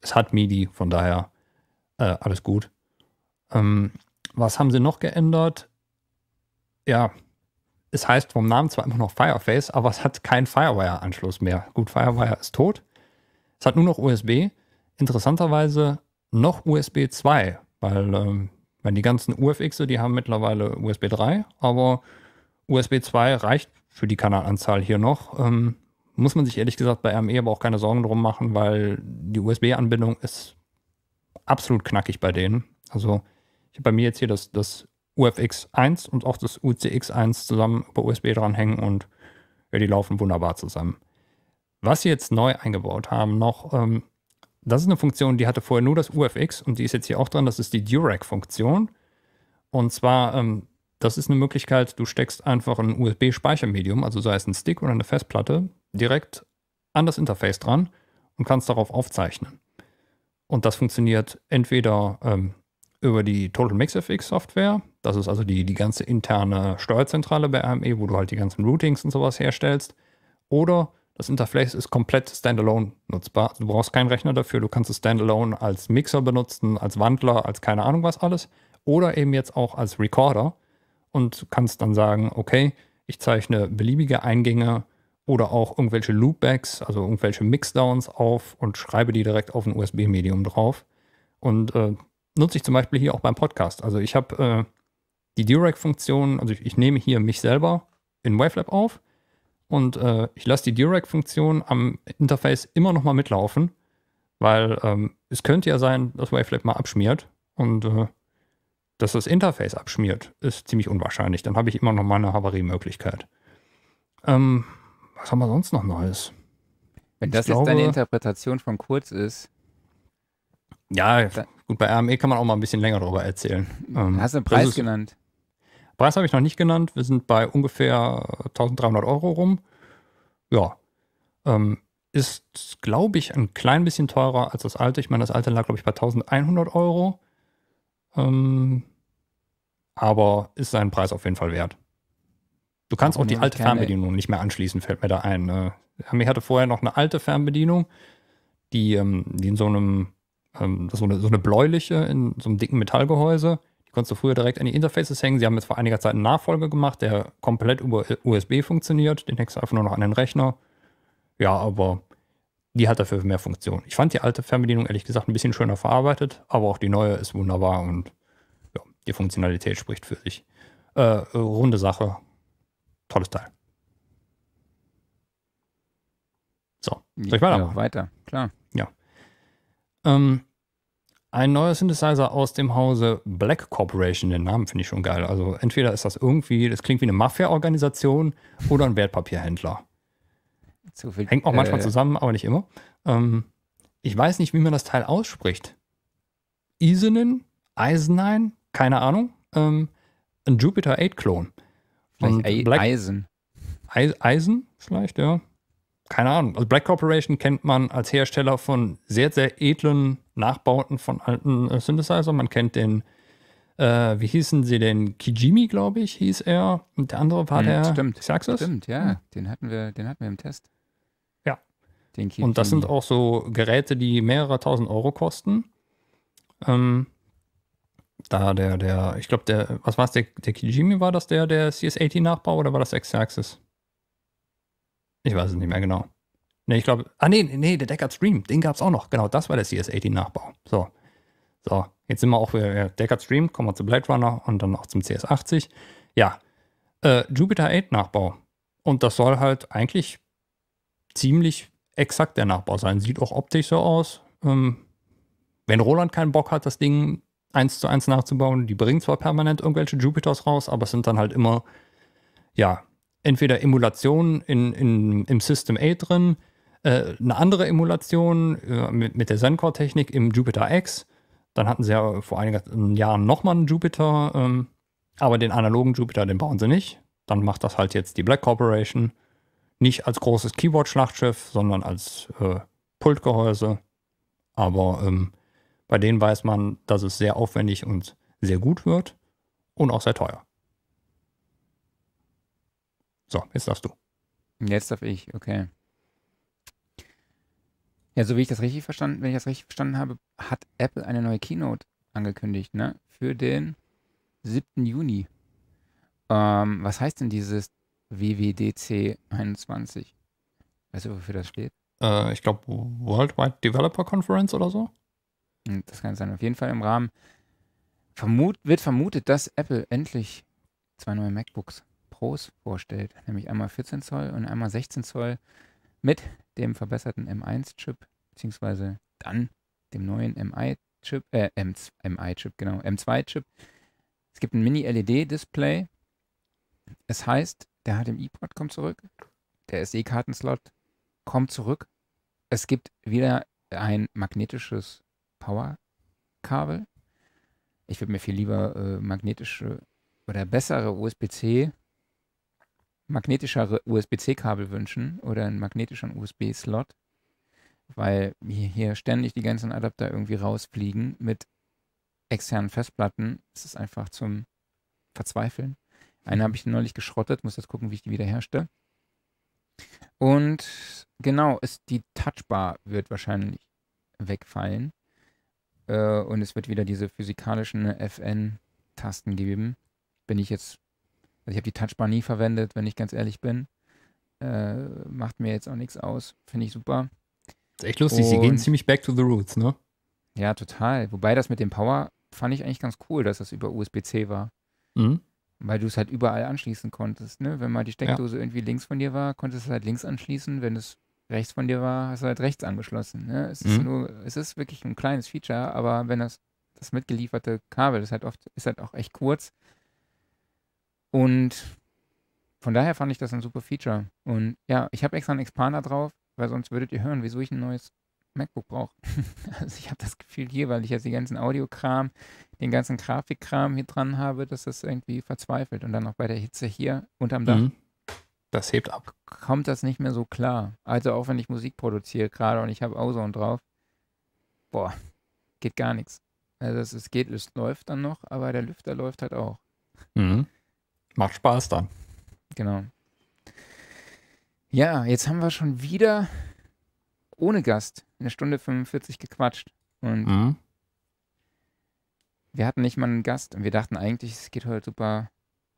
es hat MIDI, von daher äh, alles gut. Ähm, was haben sie noch geändert? Ja, es heißt vom Namen zwar immer noch Fireface, aber es hat keinen Firewire-Anschluss mehr. Gut, Firewire ist tot. Es hat nur noch USB. Interessanterweise noch USB 2, weil ähm, wenn die ganzen UFX, die haben mittlerweile USB 3, aber USB 2 reicht für die Kanalanzahl hier noch. Ähm, muss man sich ehrlich gesagt bei RME aber auch keine Sorgen drum machen, weil die USB-Anbindung ist absolut knackig bei denen. Also ich habe bei mir jetzt hier das, das UFX1 und auch das UCX1 zusammen über USB dranhängen und ja, die laufen wunderbar zusammen. Was sie jetzt neu eingebaut haben, noch, ähm, das ist eine Funktion, die hatte vorher nur das UFX und die ist jetzt hier auch dran, das ist die Durac-Funktion. Und zwar, ähm, das ist eine Möglichkeit, du steckst einfach ein USB-Speichermedium, also sei es ein Stick oder eine Festplatte, direkt an das Interface dran und kannst darauf aufzeichnen. Und das funktioniert entweder ähm, über die Total Mix FX Software, das ist also die, die ganze interne Steuerzentrale bei AME, wo du halt die ganzen Routings und sowas herstellst, oder das Interface ist komplett standalone nutzbar. Du brauchst keinen Rechner dafür, du kannst es standalone als Mixer benutzen, als Wandler, als keine Ahnung was alles, oder eben jetzt auch als Recorder und kannst dann sagen, okay, ich zeichne beliebige Eingänge oder auch irgendwelche Loopbacks, also irgendwelche Mixdowns auf und schreibe die direkt auf ein USB-Medium drauf. Und äh, nutze ich zum Beispiel hier auch beim Podcast. Also ich habe äh, die Direct-Funktion, also ich, ich, nehme hier mich selber in Wavelab auf und äh, ich lasse die Direct-Funktion am Interface immer nochmal mitlaufen, weil ähm, es könnte ja sein, dass Wavelab mal abschmiert und äh, dass das Interface abschmiert, ist ziemlich unwahrscheinlich. Dann habe ich immer noch mal eine Havariemöglichkeit. Ähm, was haben wir sonst noch Neues? Wenn das ich jetzt deine Interpretation von Kurz ist. Ja, gut, bei RME kann man auch mal ein bisschen länger darüber erzählen. Ähm, hast du einen Preis ist, genannt? Preis habe ich noch nicht genannt. Wir sind bei ungefähr 1300 äh, Euro rum. Ja. Ähm, ist, glaube ich, ein klein bisschen teurer als das alte. Ich meine, das alte lag, glaube ich, bei 1100 Euro. Ähm, aber ist seinen Preis auf jeden Fall wert. Du kannst auch, die alte Fernbedienung nicht mehr anschließen, fällt mir da ein. Hami ne? hatte vorher noch eine alte Fernbedienung, die, ähm, die in so einem, ähm, so, eine, so eine bläuliche, in so einem dicken Metallgehäuse, die konntest du früher direkt an die Interfaces hängen. Sie haben jetzt vor einiger Zeit einen Nachfolger gemacht, der komplett über USB funktioniert. Den hängst du einfach nur noch an den Rechner. Ja, aber die hat dafür mehr Funktion. Ich fand die alte Fernbedienung ehrlich gesagt ein bisschen schöner verarbeitet, aber auch die neue ist wunderbar und ja, die Funktionalität spricht für sich. Äh, runde Sache, Tolles Teil. So, soll ich weitermachen? Ja, weiter, klar. Ja. Ähm, ein neuer Synthesizer aus dem Hause Black Corporation. Den Namen finde ich schon geil. Also entweder ist das irgendwie, das klingt wie eine Mafia-Organisation oder ein Wertpapierhändler. Zu viel, Hängt auch manchmal äh, zusammen, aber nicht immer. Ähm, ich weiß nicht, wie man das Teil ausspricht. Isenin? Eisenheim, keine Ahnung. Ähm, ein Jupiter 8-Klon. Vielleicht Black Eisen. Eisen vielleicht, ja. Keine Ahnung. Also Black Corporation kennt man als Hersteller von sehr, sehr edlen Nachbauten von alten äh, Synthesizer. Man kennt den, äh, wie hießen sie denn? Kijimi, glaube ich, hieß er. Und der andere war hm, der. Stimmt. Sagst Stimmt, ja. Hm. Den, hatten wir, den hatten wir im Test. Ja. Den Und das sind auch so Geräte, die mehrere tausend Euro kosten. Ähm, da der, der, ich glaube, der, was war es, der, der Kijimi war das der, der CS80-Nachbau oder war das X-Axis? Ich weiß es nicht mehr genau. Ne, ich glaube, ah nee, nee, der Deckard Stream, den gab es auch noch. Genau, das war der CS80-Nachbau. So. So, jetzt sind wir auch wieder Deckard Stream, kommen wir zu Blade Runner und dann auch zum CS80. Ja, äh, Jupiter 8-Nachbau. Und das soll halt eigentlich ziemlich exakt der Nachbau sein. Sieht auch optisch so aus. Ähm, wenn Roland keinen Bock hat, das Ding eins zu eins nachzubauen. Die bringen zwar permanent irgendwelche Jupiters raus, aber es sind dann halt immer, ja, entweder Emulationen in, in, im System A drin, äh, eine andere Emulation äh, mit, mit der Zencore-Technik im Jupiter X. Dann hatten sie ja vor einigen Jahren nochmal einen Jupiter, ähm, aber den analogen Jupiter, den bauen sie nicht. Dann macht das halt jetzt die Black Corporation. Nicht als großes Keyboard-Schlachtschiff, sondern als äh, Pultgehäuse. Aber ähm, bei denen weiß man, dass es sehr aufwendig und sehr gut wird und auch sehr teuer. So, jetzt darfst du. Jetzt darf ich, okay. Ja, so wie ich das richtig verstanden, wenn ich das richtig verstanden habe, hat Apple eine neue Keynote angekündigt, ne? Für den 7. Juni. Ähm, was heißt denn dieses WWDC 21? Weißt du, wofür das steht? Äh, ich glaube, Worldwide Developer Conference oder so. Hm, das kann sein. Auf jeden Fall im Rahmen. Vermut, wird vermutet, dass Apple endlich zwei neue MacBooks Pros vorstellt. Nämlich einmal 14 Zoll und einmal 16 Zoll mit dem verbesserten M1-Chip, beziehungsweise dann dem neuen MI-Chip, äh, MI-Chip, genau, M2-Chip. Es gibt ein Mini-LED-Display. Es heißt, der HDMI-Port kommt zurück, der SD-Kartenslot e kommt zurück. Es gibt wieder ein magnetisches Powerkabel. Ich würde mir viel lieber äh, magnetische oder bessere USB-C, magnetischere USB-C-Kabel wünschen oder einen magnetischen USB-Slot, weil hier ständig die ganzen Adapter irgendwie rausfliegen mit externen Festplatten. Es ist einfach zum Verzweifeln. Einen habe ich neulich geschrottet, muss jetzt gucken, wie ich die wiederherstelle. Und genau, ist die Touchbar wird wahrscheinlich wegfallen. Äh, und es wird wieder diese physikalischen äh, FN-Tasten geben. Bin ich jetzt, also ich habe die Touchbar nie verwendet, wenn ich ganz ehrlich bin. Äh, macht mir jetzt auch nichts aus. Finde ich super. Das ist echt lustig, und, sie gehen ziemlich back to the roots, ne? Ja, total. Wobei das mit dem Power fand ich eigentlich ganz cool, dass das über USB-C war. Mhm. Weil du es halt überall anschließen konntest, ne? Wenn mal die Steckdose ja. irgendwie links von dir war, konntest du es halt links anschließen. Wenn es rechts von dir war, hast du halt rechts angeschlossen. Ne? Es, ist mhm. nur, es ist wirklich ein kleines Feature, aber wenn das, das mitgelieferte Kabel ist halt oft, ist halt auch echt kurz. Und von daher fand ich das ein super Feature. Und ja, ich habe extra einen Expander drauf, weil sonst würdet ihr hören, wieso ich ein neues MacBook brauche. also ich habe das Gefühl hier, weil ich jetzt den ganzen Audiokram, den ganzen Grafikkram hier dran habe, dass das irgendwie verzweifelt. Und dann auch bei der Hitze hier unterm Dach. Mhm. Das hebt ab. Kommt das nicht mehr so klar. Also auch wenn ich Musik produziere gerade und ich habe Ozone drauf, boah, geht gar nichts. Also es, es geht, es läuft dann noch, aber der Lüfter läuft halt auch. Mhm. Macht Spaß dann. Genau. Ja, jetzt haben wir schon wieder ohne Gast eine Stunde 45 gequatscht. Und mhm. wir hatten nicht mal einen Gast und wir dachten eigentlich, es geht heute super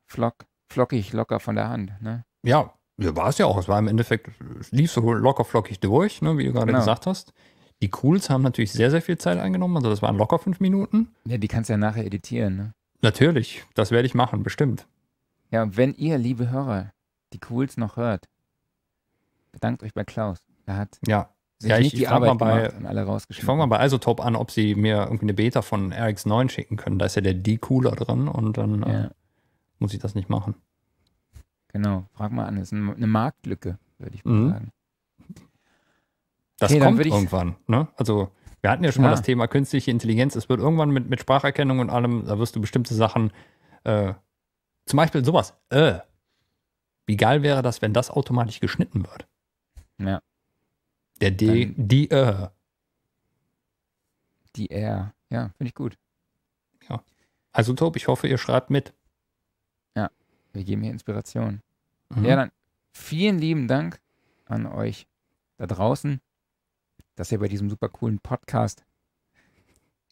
flock, flockig, locker von der Hand. Ne? ja, war es ja auch. Es war im Endeffekt, es lief so lockerflockig durch, ne, wie du gerade genau. gesagt hast. Die Cools haben natürlich sehr, sehr viel Zeit eingenommen. Also das waren locker fünf Minuten. Ja, die kannst du ja nachher editieren. Ne? Natürlich, das werde ich machen, bestimmt. Ja, wenn ihr, liebe Hörer, die Cools noch hört, bedankt euch bei Klaus. Er hat ja. sich ja, ich, nicht die ich Arbeit bei, gemacht und alle rausgeschickt. Ich fange mal bei Isotope an, ob sie mir irgendwie eine Beta von RX9 schicken können. Da ist ja der D-Cooler drin und dann äh, ja. äh, muss ich das nicht machen. Genau, frag mal an. Das ist eine Marktlücke, würde ich mal mhm. sagen. Das okay, kommt irgendwann. Ne? Also wir hatten ja schon Klar. mal das Thema künstliche Intelligenz. Es wird irgendwann mit, mit Spracherkennung und allem, da wirst du bestimmte Sachen, äh, zum Beispiel sowas. Äh, wie geil wäre das, wenn das automatisch geschnitten wird? Ja. Der D, Dann, die äh. Die R, ja, finde ich gut. Ja. Also Tob, ich hoffe, ihr schreibt mit. Wir geben hier Inspiration. Mhm. Ja, dann vielen lieben Dank an euch da draußen, dass ihr bei diesem super coolen Podcast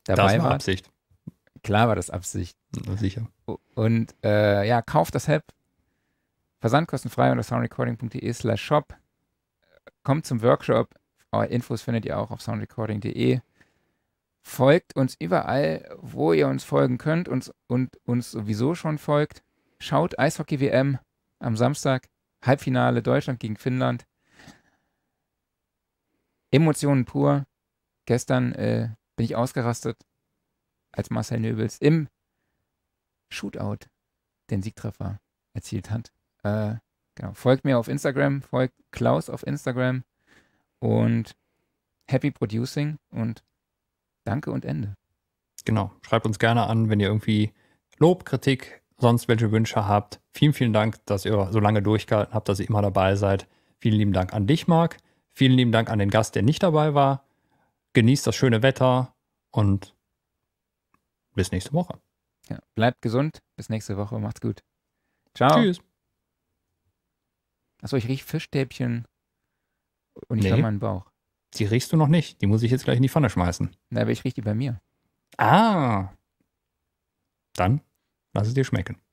dabei wart. Das war wart. Absicht. Klar war das Absicht. Ja, sicher. Und äh, ja, kauft das Help. Versandkostenfrei unter soundrecording.de slash shop. Kommt zum Workshop. Infos findet ihr auch auf soundrecording.de. Folgt uns überall, wo ihr uns folgen könnt uns, und uns sowieso schon folgt schaut Eishockey-WM am Samstag, Halbfinale Deutschland gegen Finnland. Emotionen pur. Gestern äh, bin ich ausgerastet, als Marcel Nöbels im Shootout den Siegtreffer erzielt hat. Äh, genau. Folgt mir auf Instagram, folgt Klaus auf Instagram und happy producing und danke und Ende. Genau. Schreibt uns gerne an, wenn ihr irgendwie Lob, Kritik, sonst welche Wünsche habt. Vielen, vielen Dank, dass ihr so lange durchgehalten habt, dass ihr immer dabei seid. Vielen lieben Dank an dich, Marc. Vielen lieben Dank an den Gast, der nicht dabei war. Genießt das schöne Wetter und bis nächste Woche. Ja, bleibt gesund. Bis nächste Woche. Macht's gut. Ciao. Tschüss. Achso, ich rieche Fischstäbchen und ich nee, habe meinen Bauch. Die riechst du noch nicht. Die muss ich jetzt gleich in die Pfanne schmeißen. Na, aber ich rieche die bei mir. Ah. Dann Lass es dir schmecken.